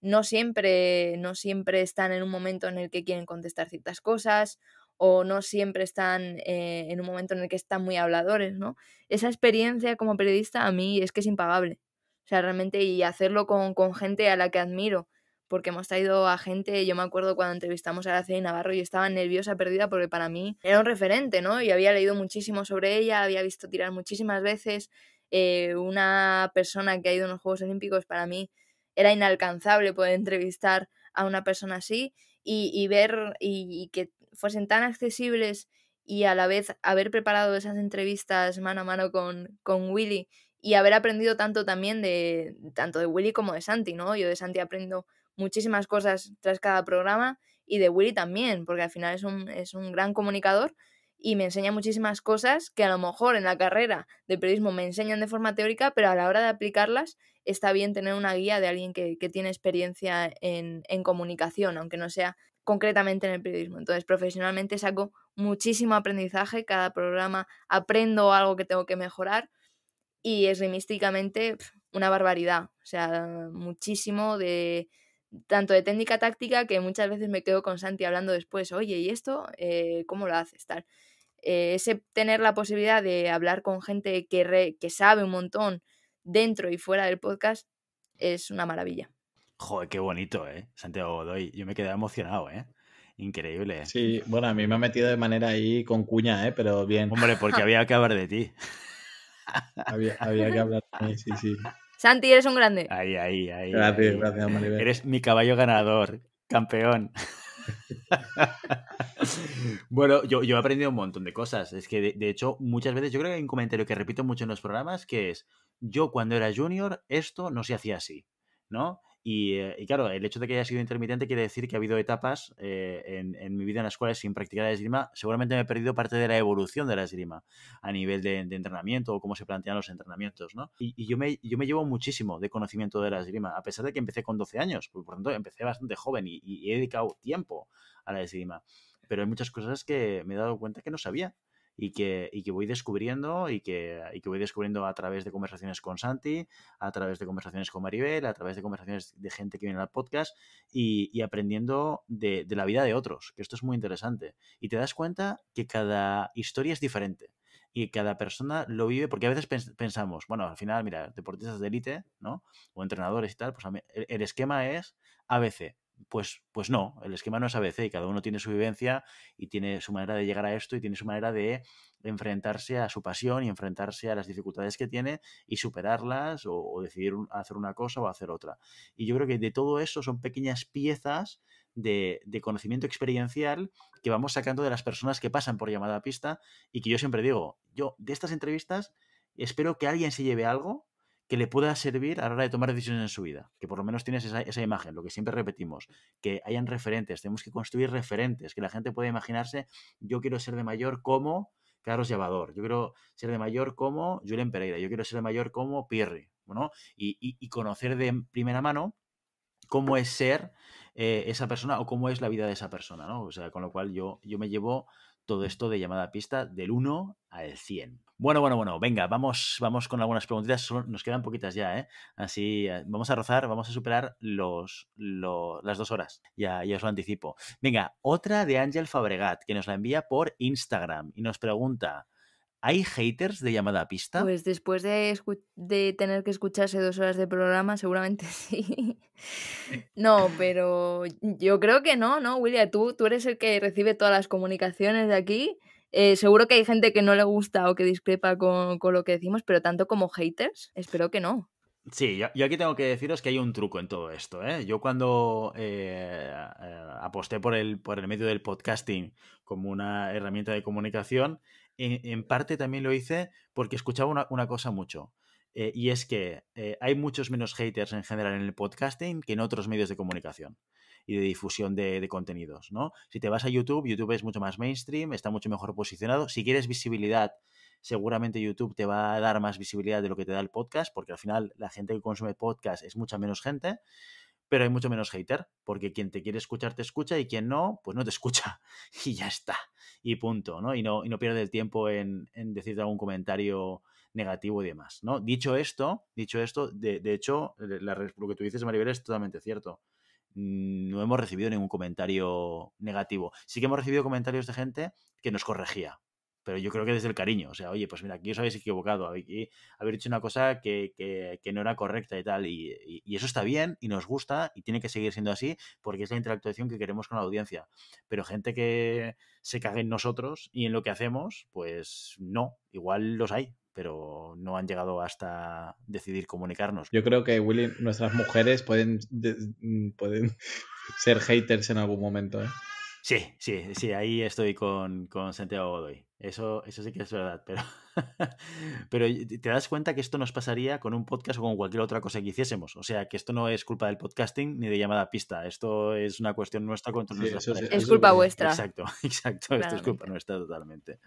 no siempre, no siempre están en un momento en el que quieren contestar ciertas cosas o no siempre están eh, en un momento en el que están muy habladores, ¿no? Esa experiencia como periodista a mí es que es impagable. O sea, realmente, y hacerlo con, gente a la que admiro, porque hemos traído a gente, yo me acuerdo cuando entrevistamos a Araceli Navarro, y estaba nerviosa, perdida, porque para mí era un referente, ¿no? Y había leído muchísimo sobre ella, había visto tirar muchísimas veces, eh, una persona que ha ido a los Juegos Olímpicos, para mí era inalcanzable poder entrevistar a una persona así y, ver y, que fuesen tan accesibles y a la vez haber preparado esas entrevistas mano a mano con, con Willy y haber aprendido tanto también de tanto de Willy como de Santi, ¿no? Yo de Santi aprendo muchísimas cosas tras cada programa y de Willy también, porque al final es un, es un gran comunicador y me enseña muchísimas cosas que a lo mejor en la carrera de periodismo me enseñan de forma teórica, pero a la hora de aplicarlas está bien tener una guía de alguien que, tiene experiencia en, comunicación, aunque no sea concretamente en el periodismo. Entonces, profesionalmente saco muchísimo aprendizaje, cada programa aprendo algo que tengo que mejorar y es místicamente una barbaridad, o sea, muchísimo de tanto de técnica táctica que muchas veces me quedo con Santi hablando después, oye, ¿y esto eh, cómo lo haces? Tal. Eh, ese tener la posibilidad de hablar con gente que, que sabe un montón dentro y fuera del podcast es una maravilla. Joder, qué bonito, ¿eh? Santiago Godoy. Yo me quedé emocionado, ¿eh? Increíble. Sí, bueno, a mí me ha metido de manera ahí con cuña, ¿eh? Pero bien. Hombre, porque había que hablar de ti. había, que hablar de ti, sí, sí. Santi, eres un grande. Ahí, ahí, ahí. Gracias, gracias, Maribel. Eres mi caballo ganador, campeón. bueno, yo, he aprendido un montón de cosas. Es que, de, hecho, muchas veces yo creo que hay un comentario que repito mucho en los programas que es, yo cuando era junior, esto no se hacía así, ¿no? Eh, y, claro, el hecho de que haya sido intermitente quiere decir que ha habido etapas eh, en, mi vida en las cuales sin practicar la esgrima seguramente me he perdido parte de la evolución de la esgrima a nivel de, entrenamiento o cómo se plantean los entrenamientos, ¿no? Y, yo, me, yo me llevo muchísimo de conocimiento de la esgrima, a pesar de que empecé con 12 años, por lo tanto empecé bastante joven y, y he dedicado tiempo a la esgrima. Pero hay muchas cosas que me he dado cuenta que no sabía y que, voy descubriendo y que, voy descubriendo a través de conversaciones con Santi, a través de conversaciones con Maribel, a través de conversaciones de gente que viene al podcast y, aprendiendo de, la vida de otros, que esto es muy interesante. Y te das cuenta que cada historia es diferente y cada persona lo vive, porque a veces pensamos, bueno, al final, mira, deportistas de élite, ¿no? O entrenadores y tal, pues el, esquema es ABC, pues, pues no, el esquema no es ABC y cada uno tiene su vivencia y tiene su manera de llegar a esto y tiene su manera de enfrentarse a su pasión y enfrentarse a las dificultades que tiene y superarlas o, decidir hacer una cosa o hacer otra. Y yo creo que de todo eso son pequeñas piezas de, de, conocimiento experiencial que vamos sacando de las personas que pasan por llamada a pista y que yo siempre digo, yo de estas entrevistas espero que alguien se lleve algo que le pueda servir a la hora de tomar decisiones en su vida, que por lo menos tienes esa, imagen, lo que siempre repetimos, que hayan referentes, tenemos que construir referentes, que la gente pueda imaginarse, yo quiero ser de mayor como Carlos Llevador, yo quiero ser de mayor como Julien Pereira, yo quiero ser de mayor como Pierre, ¿no? y, conocer de primera mano cómo es ser eh, esa persona o cómo es la vida de esa persona, ¿no? O sea, con lo cual yo, yo me llevo todo esto de llamada pista del 1 al 100. Bueno, bueno, bueno, venga, vamos, vamos con algunas preguntitas, nos quedan poquitas ya, ¿eh? Así, eh, vamos a rozar, vamos a superar los, las dos horas, ya, ya os lo anticipo. Venga, otra de Ángel Fabregat, que nos la envía por Instagram y nos pregunta, ¿Hay haters de llamada a pista? Pues después de, tener que escucharse dos horas de programa, seguramente sí. no, pero yo creo que no, ¿no, William? Tú, tú eres el que recibe todas las comunicaciones de aquí. Eh, seguro que hay gente que no le gusta o que discrepa con, lo que decimos, pero tanto como haters, espero que no. Sí, yo, aquí tengo que deciros que hay un truco en todo esto. ¿eh? Yo cuando eh, aposté por el, por el medio del podcasting como una herramienta de comunicación, en, parte también lo hice porque escuchaba una, cosa mucho. Eh, y es que eh, hay muchos menos haters en general en el podcasting que en otros medios de comunicación y de difusión de, de, contenidos, ¿no? Si te vas a YouTube, YouTube es mucho más mainstream, está mucho mejor posicionado. Si quieres visibilidad, seguramente YouTube te va a dar más visibilidad de lo que te da el podcast, porque al final la gente que consume podcast es mucha menos gente, pero hay mucho menos hater, porque quien te quiere escuchar te escucha y quien no, pues no te escucha y ya está y punto, ¿no? Y no, y no pierde el tiempo en, en decirte algún comentario negativo y demás, ¿no? Dicho esto, dicho esto, de, hecho, eh, lo que tú dices, Maribel, es totalmente cierto. Mm, no hemos recibido ningún comentario negativo. Sí que hemos recibido comentarios de gente que nos corregía, pero yo creo que desde el cariño, o sea, oye, pues mira, aquí os habéis equivocado, aquí haber hecho una cosa que, que, no era correcta y tal, y, eso está bien y nos gusta y tiene que seguir siendo así porque es la interactuación que queremos con la audiencia, pero gente que se cague en nosotros y en lo que hacemos, pues no, igual los hay, pero no han llegado hasta decidir comunicarnos. Yo creo que, Willy, nuestras mujeres pueden, mm, pueden ser haters en algún momento, ¿eh? Sí, sí, sí, ahí estoy con, Santiago Godoy. Eso, eso sí que es verdad, pero, pero te das cuenta que esto nos pasaría con un podcast o con cualquier otra cosa que hiciésemos. O sea, que esto no es culpa del podcasting ni de llamada pista. Esto es una cuestión nuestra eh, contra nuestra. es culpa vuestra. Exacto, exacto. Esto es culpa nuestra totalmente.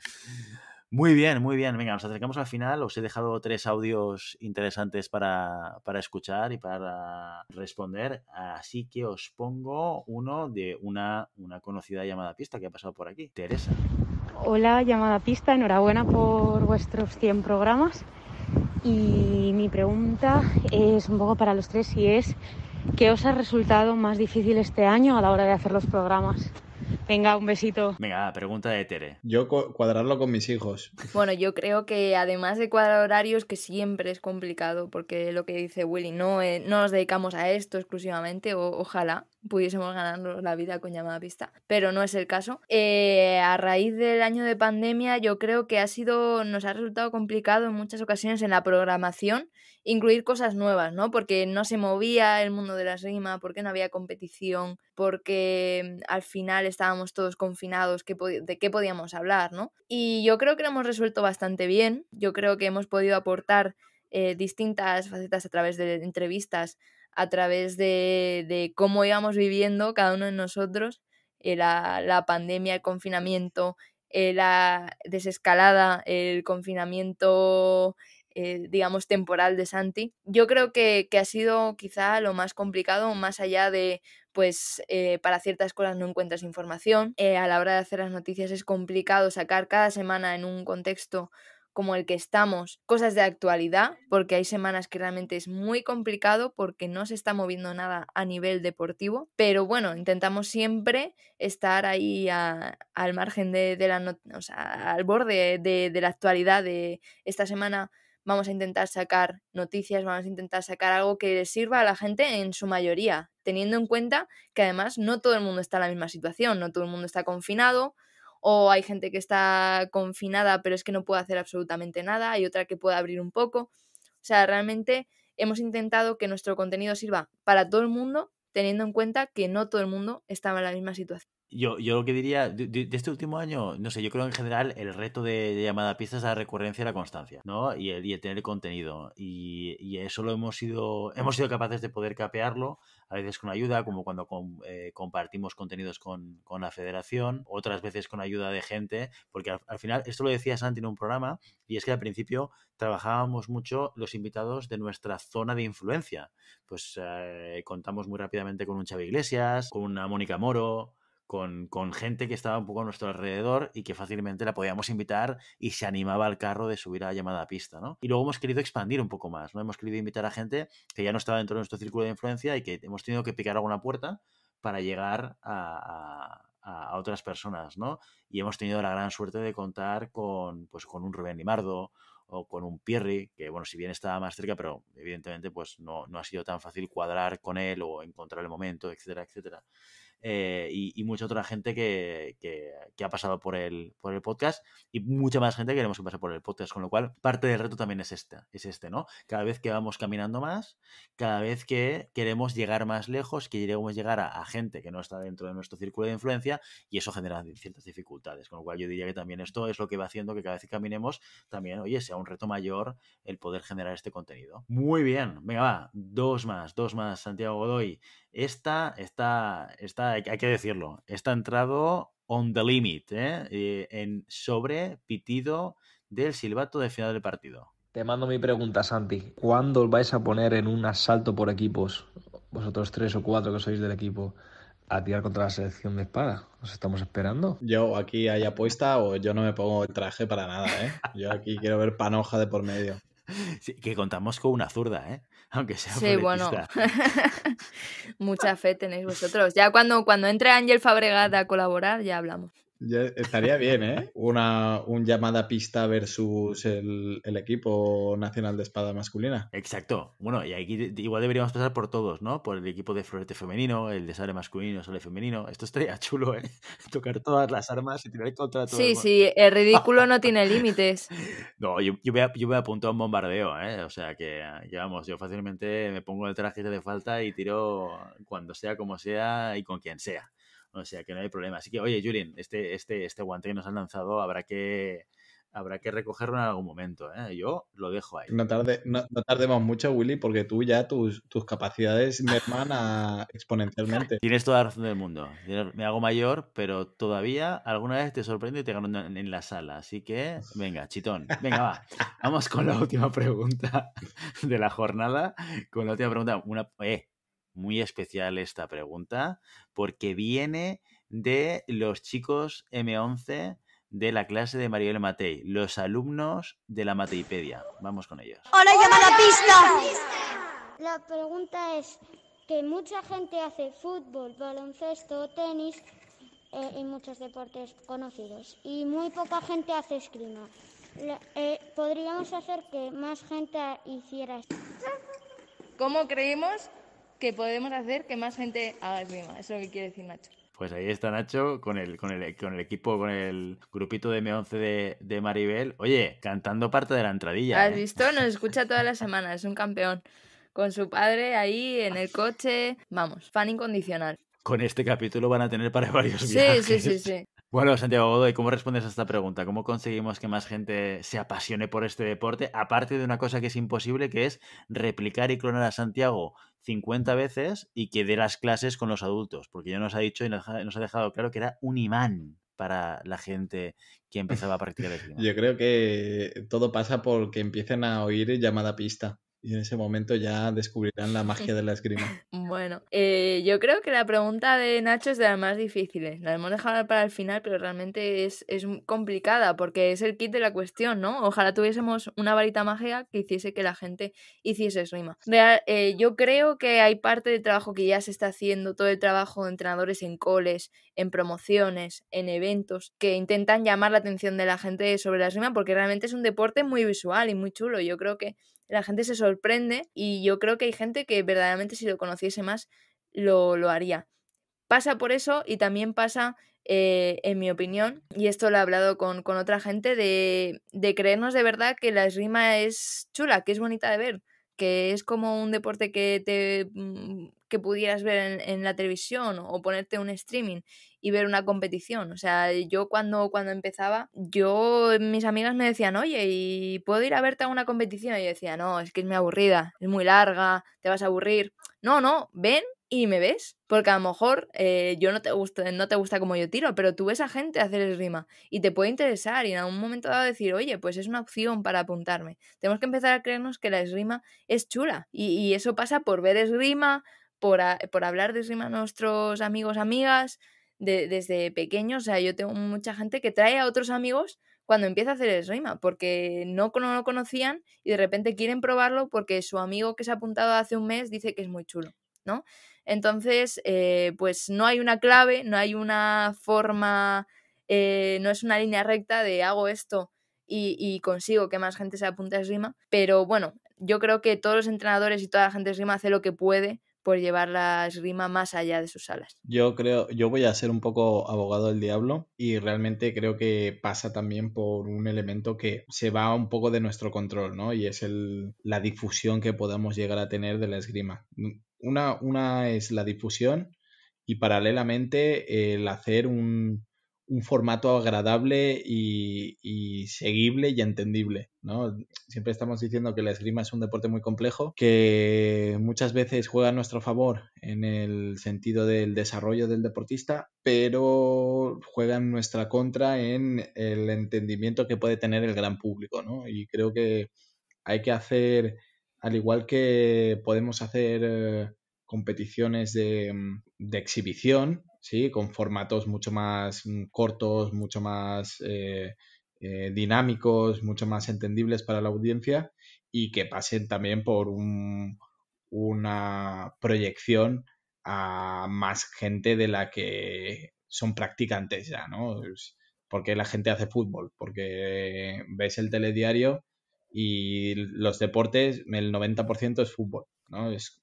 Muy bien, muy bien. Venga, nos acercamos al final. Os he dejado tres audios interesantes para, escuchar y para responder. Así que os pongo uno de una, una conocida llamada pista que ha pasado por aquí. Teresa. Hola, llamada pista. Enhorabuena por vuestros 100 programas. Y mi pregunta es un poco para los tres y es, ¿qué os ha resultado más difícil este año a la hora de hacer los programas? Venga, un besito. Venga, pregunta de Tere. Yo cuadrarlo con mis hijos. Bueno, yo creo que además de cuadrar horarios, que siempre es complicado, porque lo que dice Willy, no, eh, no nos dedicamos a esto exclusivamente, o, ojalá pudiésemos ganarnos la vida con llamada pista, pero no es el caso. Eh, a raíz del año de pandemia, yo creo que ha sido, nos ha resultado complicado en muchas ocasiones en la programación incluir cosas nuevas, ¿no? Porque no se movía el mundo de la rima, porque no había competición, porque mm, al final estábamos todos confinados, qué de qué podíamos hablar, ¿no? Y yo creo que lo hemos resuelto bastante bien, yo creo que hemos podido aportar eh, distintas facetas a través de entrevistas, a través de, cómo íbamos viviendo cada uno de nosotros eh, la, pandemia, el confinamiento, eh, la desescalada, el confinamiento digamos, temporal de Santi. Yo creo que, ha sido quizá lo más complicado, más allá de pues eh, para ciertas cosas no encuentras información. Eh, a la hora de hacer las noticias es complicado sacar cada semana en un contexto como el que estamos, cosas de actualidad, porque hay semanas que realmente es muy complicado porque no se está moviendo nada a nivel deportivo, pero bueno, intentamos siempre estar ahí al margen de, la, o sea, al borde de, de la actualidad de esta semana vamos a intentar sacar noticias, vamos a intentar sacar algo que les sirva a la gente en su mayoría, teniendo en cuenta que además no todo el mundo está en la misma situación, no todo el mundo está confinado, o hay gente que está confinada pero es que no puede hacer absolutamente nada, hay otra que puede abrir un poco. O sea, realmente hemos intentado que nuestro contenido sirva para todo el mundo, teniendo en cuenta que no todo el mundo estaba en la misma situación. Yo, yo lo que diría, de, este último año, no sé, yo creo en general el reto de, llamada piezas es la recurrencia y la constancia, ¿no? Y el, y tener el contenido. Y, eso lo hemos sido, hemos sido capaces de poder capearlo, a veces con ayuda, como cuando eh, compartimos contenidos con, la federación, otras veces con ayuda de gente, porque al, final, esto lo decía Santi en un programa, y es que al principio trabajábamos mucho los invitados de nuestra zona de influencia. Pues eh, contamos muy rápidamente con un Chava Iglesias, con una Mónica Moro, con, gente que estaba un poco a nuestro alrededor y que fácilmente la podíamos invitar y se animaba al carro de subir a llamada a pista, ¿no? Y luego hemos querido expandir un poco más, ¿no? Hemos querido invitar a gente que ya no estaba dentro de nuestro círculo de influencia y que hemos tenido que picar alguna puerta para llegar a, otras personas, ¿no? Y hemos tenido la gran suerte de contar con, pues, con un Rubén Limardo o con un Pierri, que bueno, si bien estaba más cerca, pero evidentemente pues no, no ha sido tan fácil cuadrar con él o encontrar el momento, etcétera, etcétera. Eh, y, mucha otra gente que, que, ha pasado por el, por el podcast y mucha más gente que queremos que pase por el podcast, con lo cual parte del reto también es este, es este, ¿no? Cada vez que vamos caminando más, cada vez que queremos llegar más lejos, que queremos llegar a, gente que no está dentro de nuestro círculo de influencia y eso genera ciertas dificultades, con lo cual yo diría que también esto es lo que va haciendo que cada vez que caminemos también, oye, sea un reto mayor el poder generar este contenido. Muy bien, venga va, dos más, dos más, Santiago Godoy. Esta, está, hay que decirlo, está entrado on the limit, ¿eh? eh en sobre pitido del silbato de final del partido. Te mando mi pregunta, Santi. ¿Cuándo os vais a poner en un asalto por equipos, vosotros tres o cuatro que sois del equipo, a tirar contra la selección de espada? ¿Nos estamos esperando? Yo aquí hay apuesta o yo no me pongo el traje para nada, ¿eh? Yo aquí quiero ver panoja de por medio que contamos con una zurda, ¿eh? Aunque sea Sí, bueno. Mucha fe tenéis vosotros. Ya cuando, cuando entre Ángel Fabregada a colaborar, ya hablamos estaría bien, ¿eh? Una, un llamada pista versus el, equipo nacional de espada masculina. Exacto. Bueno, y aquí igual deberíamos pasar por todos, ¿no? Por el equipo de florete femenino, el de sable masculino, sale femenino. Esto estaría chulo, ¿eh? Tocar todas las armas y tirar contra todo. Sí, sí, el ridículo no tiene límites. No, yo, yo, me, yo me apunto a un bombardeo, ¿eh? O sea que, llevamos, vamos, yo fácilmente me pongo el traje de falta y tiro cuando sea, como sea y con quien sea. O sea que no hay problema. Así que, oye, Yurin, este, este, este guante que nos han lanzado habrá que, habrá que recogerlo en algún momento. ¿eh? Yo lo dejo ahí. No, tarde, no, tardemos mucho, Willy, porque tú ya tus, tus capacidades me a exponencialmente. Tienes toda la razón del mundo. Me hago mayor, pero todavía alguna vez te sorprende y te gano en, la sala. Así que, venga, chitón. Venga, va. Vamos con la última pregunta de la jornada. Con la última pregunta. Una, eh, muy especial esta pregunta porque viene de los chicos M11 de la clase de Mariel Matei, los alumnos de la Mateipedia. Vamos con ellos. ¡Hola, llamada la pista! La pregunta es que mucha gente hace fútbol, baloncesto, tenis eh, y muchos deportes conocidos y muy poca gente hace esgrima. Eh, podríamos hacer que más gente hiciera. ¿Cómo creemos que podemos hacer que más gente haga Eso es lo que quiere decir Nacho. Pues ahí está Nacho con el, con con el equipo, con el grupito de M11 de, Maribel. Oye, cantando parte de la entradilla. ¿Has ¿eh? visto? Nos escucha todas las semanas, es un campeón. Con su padre ahí en el coche. Vamos, fan incondicional. Con este capítulo van a tener para varios sí, Sí, sí, sí. Bueno, Santiago Godoy, ¿cómo respondes a esta pregunta? ¿Cómo conseguimos que más gente se apasione por este deporte? Aparte de una cosa que es imposible, que es replicar y clonar a Santiago 50 veces y que dé las clases con los adultos, porque ya nos ha dicho y nos ha dejado claro que era un imán para la gente que empezaba a practicar el Yo creo que todo pasa porque empiecen a oír llamada pista y en ese momento ya descubrirán la magia de la esgrima. Bueno, eh, yo creo que la pregunta de Nacho es de las más difíciles. La hemos dejado para el final, pero realmente es, complicada porque es el kit de la cuestión, ¿no? Ojalá tuviésemos una varita mágica que hiciese que la gente hiciese esgrima. Eh, yo creo que hay parte del trabajo que ya se está haciendo, todo el trabajo de entrenadores en coles, en promociones, en eventos, que intentan llamar la atención de la gente sobre la esgrima porque realmente es un deporte muy visual y muy chulo. Yo creo que la gente se sorprende y yo creo que hay gente que verdaderamente si lo conociese más lo, lo haría. Pasa por eso y también pasa, eh, en mi opinión, y esto lo he hablado con, otra gente, de, de creernos de verdad que la esgrima es chula, que es bonita de ver que es como un deporte que te mm, que pudieras ver en, la televisión o ponerte un streaming y ver una competición. O sea, yo cuando, cuando empezaba, yo, mis amigas me decían, oye, ¿y puedo ir a verte a una competición? Y yo decía, no, es que es muy aburrida, es muy larga, te vas a aburrir. No, no, ven, y me ves, porque a lo mejor eh, yo no te, gusta, no te gusta como yo tiro, pero tú ves a gente hacer esgrima y te puede interesar y en algún momento dado decir, oye, pues es una opción para apuntarme. Tenemos que empezar a creernos que la esgrima es chula y, eso pasa por ver esgrima, por, por hablar de esgrima a nuestros amigos, amigas, de, desde pequeños. O sea, yo tengo mucha gente que trae a otros amigos cuando empieza a hacer esgrima, porque no, no, lo conocían y de repente quieren probarlo porque su amigo que se ha apuntado hace un mes dice que es muy chulo, ¿no? Entonces, eh, pues no hay una clave, no hay una forma, eh, no es una línea recta de hago esto y, consigo que más gente se apunte a esgrima. Pero bueno, yo creo que todos los entrenadores y toda la gente de esgrima hace lo que puede por llevar la esgrima más allá de sus alas. Yo creo, yo voy a ser un poco abogado del diablo y realmente creo que pasa también por un elemento que se va un poco de nuestro control, ¿no? Y es el, la difusión que podamos llegar a tener de la esgrima. Una, una es la difusión y paralelamente el hacer un, un formato agradable y, y, seguible y entendible. ¿no? Siempre estamos diciendo que la esgrima es un deporte muy complejo, que muchas veces juega a nuestro favor en el sentido del desarrollo del deportista, pero juega en nuestra contra en el entendimiento que puede tener el gran público. ¿no? Y creo que hay que hacer al igual que podemos hacer eh, competiciones mm, de, exhibición, ¿sí? con formatos mucho más mm, cortos, mucho más eh, eh, dinámicos, mucho más entendibles para la audiencia y que pasen también por una proyección a más gente de la que son practicantes ya, ¿no? Porque la gente hace fútbol, porque ves el telediario y los deportes, el 90% es fútbol, ¿no? Es,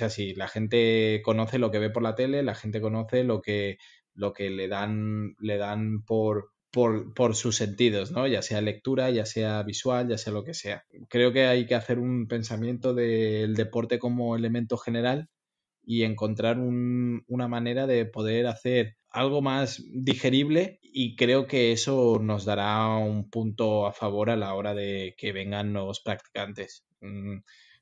así, la gente conoce lo que ve por la tele, la gente conoce lo que, lo que le dan, le dan por, por, sus sentidos, ¿no? Ya sea lectura, ya sea visual, ya sea lo que sea. Creo que hay que hacer un pensamiento del deporte como elemento general y encontrar un, una manera de poder hacer algo más digerible y creo que eso nos dará un punto a favor a la hora de que vengan nuevos practicantes. Mm,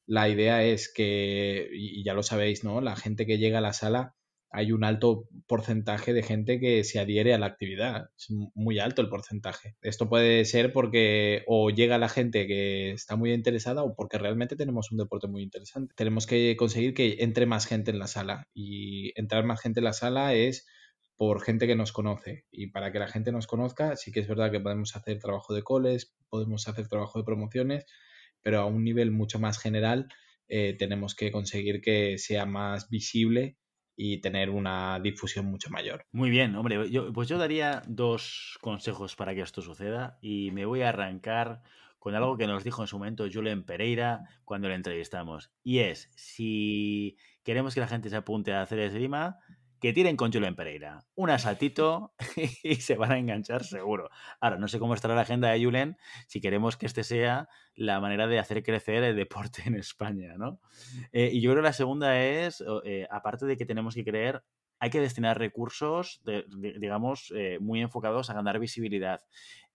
la idea es que, y ya lo sabéis, ¿no? La gente que llega a la sala, hay un alto porcentaje de gente que se adhiere a la actividad. Es muy alto el porcentaje. Esto puede ser porque o llega la gente que está muy interesada o porque realmente tenemos un deporte muy interesante. Tenemos que conseguir que entre más gente en la sala. Y entrar más gente en la sala es por gente que nos conoce. Y para que la gente nos conozca, sí que es verdad que podemos hacer trabajo de coles, podemos hacer trabajo de promociones, pero a un nivel mucho más general eh, tenemos que conseguir que sea más visible y tener una difusión mucho mayor. Muy bien, hombre, yo, pues yo daría dos consejos para que esto suceda y me voy a arrancar con algo que nos dijo en su momento Julen Pereira cuando le entrevistamos. Y es, si queremos que la gente se apunte a hacer esgrima, que tiren con Julen Pereira. Un asaltito y se van a enganchar seguro. Ahora, no sé cómo estará la agenda de Julen si queremos que este sea la manera de hacer crecer el deporte en España, ¿no? Eh, y yo creo que la segunda es, eh, aparte de que tenemos que creer hay que destinar recursos, digamos, eh, muy enfocados a ganar visibilidad.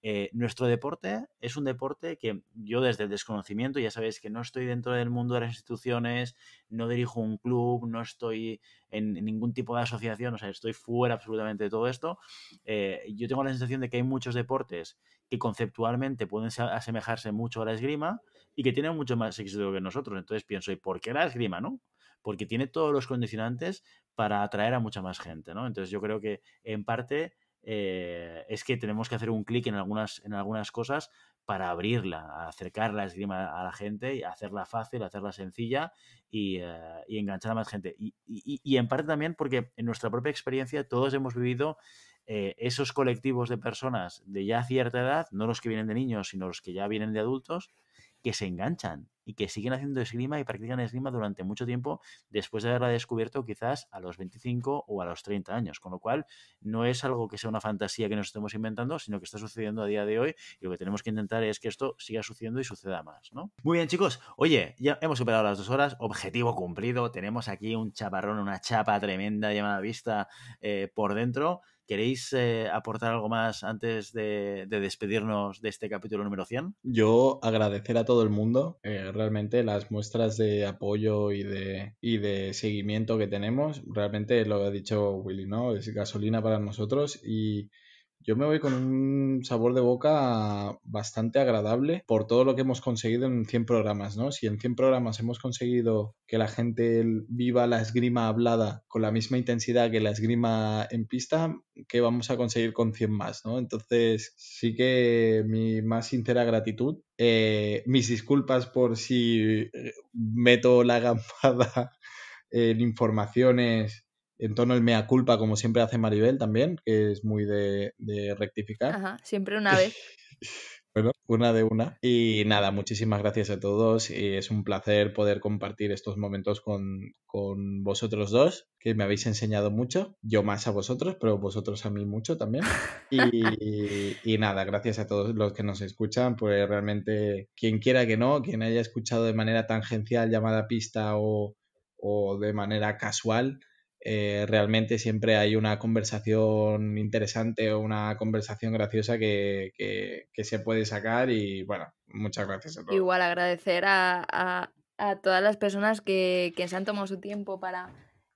Eh, nuestro deporte es un deporte que yo desde el desconocimiento, ya sabéis que no estoy dentro del mundo de las instituciones, no dirijo un club, no estoy en, ningún tipo de asociación, o sea, estoy fuera absolutamente de todo esto. Eh, yo tengo la sensación de que hay muchos deportes que conceptualmente pueden asemejarse mucho a la esgrima y que tienen mucho más éxito que nosotros. Entonces pienso, ¿y por qué la esgrima, no? porque tiene todos los condicionantes para atraer a mucha más gente, ¿no? Entonces yo creo que en parte eh, es que tenemos que hacer un clic en algunas, en algunas cosas para abrirla, acercarla a la gente, hacerla fácil, hacerla sencilla y, eh, enganchar a más gente. Y, en parte también porque en nuestra propia experiencia todos hemos vivido eh, esos colectivos de personas de ya cierta edad, no los que vienen de niños, sino los que ya vienen de adultos, que se enganchan y que siguen haciendo esgrima y practican esgrima durante mucho tiempo después de haberla descubierto quizás a los 25 o a los 30 años, con lo cual no es algo que sea una fantasía que nos estemos inventando, sino que está sucediendo a día de hoy y lo que tenemos que intentar es que esto siga sucediendo y suceda más, ¿no? Muy bien chicos, oye, ya hemos superado las dos horas, objetivo cumplido, tenemos aquí un chaparrón, una chapa tremenda llamada vista eh, por dentro. ¿Queréis eh, aportar algo más antes de, despedirnos de este capítulo número 100? Yo agradecer a todo el mundo eh, realmente las muestras de apoyo y de, y de seguimiento que tenemos. Realmente lo ha dicho Willy, ¿no? Es gasolina para nosotros y yo me voy con un sabor de boca bastante agradable por todo lo que hemos conseguido en 100 programas, ¿no? Si en 100 programas hemos conseguido que la gente viva la esgrima hablada con la misma intensidad que la esgrima en pista, ¿qué vamos a conseguir con 100 más, ¿no? Entonces, sí que mi más sincera gratitud. Eh, mis disculpas por si meto la gambada en informaciones en tono el mea culpa, como siempre hace Maribel también, que es muy de, rectificar. Ajá, siempre una vez. bueno, una de una. Y nada, muchísimas gracias a todos y es un placer poder compartir estos momentos con, vosotros dos, que me habéis enseñado mucho, yo más a vosotros, pero vosotros a mí mucho también. Y, nada, gracias a todos los que nos escuchan, pues realmente quien quiera que no, quien haya escuchado de manera tangencial llamada pista o, o de manera casual, eh, realmente siempre hay una conversación interesante o una conversación graciosa que, se puede sacar y bueno, muchas gracias a todos. Igual agradecer a, a, todas las personas que, se han tomado su tiempo para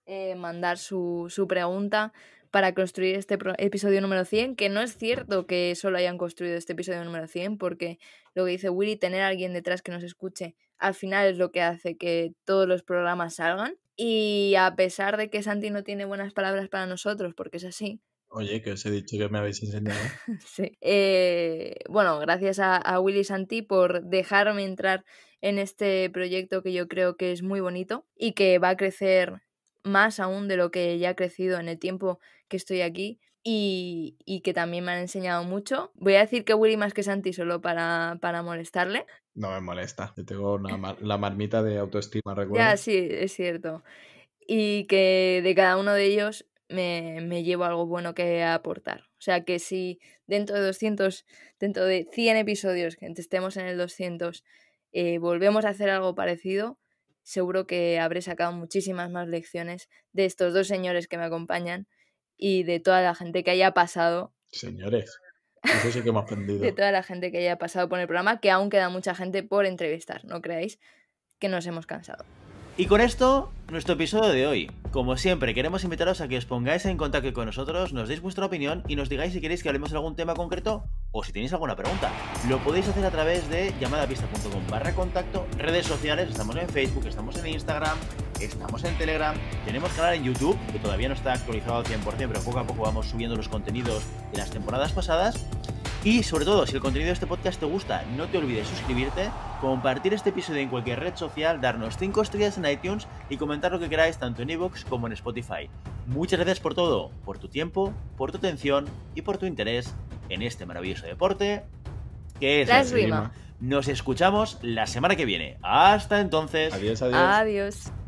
eh, mandar su, pregunta para construir este episodio número 100, que no es cierto que solo hayan construido este episodio número 100, porque lo que dice Willy, tener a alguien detrás que nos escuche, al final es lo que hace que todos los programas salgan. Y a pesar de que Santi no tiene buenas palabras para nosotros, porque es así. Oye, que os he dicho que me habéis enseñado. sí. Eh, bueno, gracias a, a Willy Santi por dejarme entrar en este proyecto que yo creo que es muy bonito y que va a crecer más aún de lo que ya ha crecido en el tiempo que estoy aquí y, que también me han enseñado mucho. Voy a decir que Willy más que Santi solo para, para molestarle. No me molesta, yo tengo una la marmita de autoestima, recuerdo. Ya, sí, es cierto. Y que de cada uno de ellos me, me llevo algo bueno que aportar. O sea que si dentro de 200, dentro de 100 episodios, que estemos en el 200, eh, volvemos a hacer algo parecido, seguro que habré sacado muchísimas más lecciones de estos dos señores que me acompañan y de toda la gente que haya pasado. Señores, aprendido. de toda la gente que haya pasado por el programa, que aún queda mucha gente por entrevistar, no creáis que nos hemos cansado. Y con esto, nuestro episodio de hoy. Como siempre, queremos invitaros a que os pongáis en contacto con nosotros, nos deis vuestra opinión y nos digáis si queréis que hablemos de algún tema concreto o si tenéis alguna pregunta. Lo podéis hacer a través de llamadapista.com barra contacto, redes sociales, estamos en Facebook, estamos en Instagram, estamos en Telegram, tenemos canal en YouTube, que todavía no está actualizado al 100%, pero poco a poco vamos subiendo los contenidos de las temporadas pasadas. Y sobre todo, si el contenido de este podcast te gusta, no te olvides suscribirte, compartir este episodio en cualquier red social, darnos 5 estrellas en iTunes y comentar lo que queráis tanto en iVoox como en Spotify. Muchas gracias por todo, por tu tiempo, por tu atención y por tu interés en este maravilloso deporte que es la Nos escuchamos la semana que viene. Hasta entonces. Adiós, adiós. Adiós.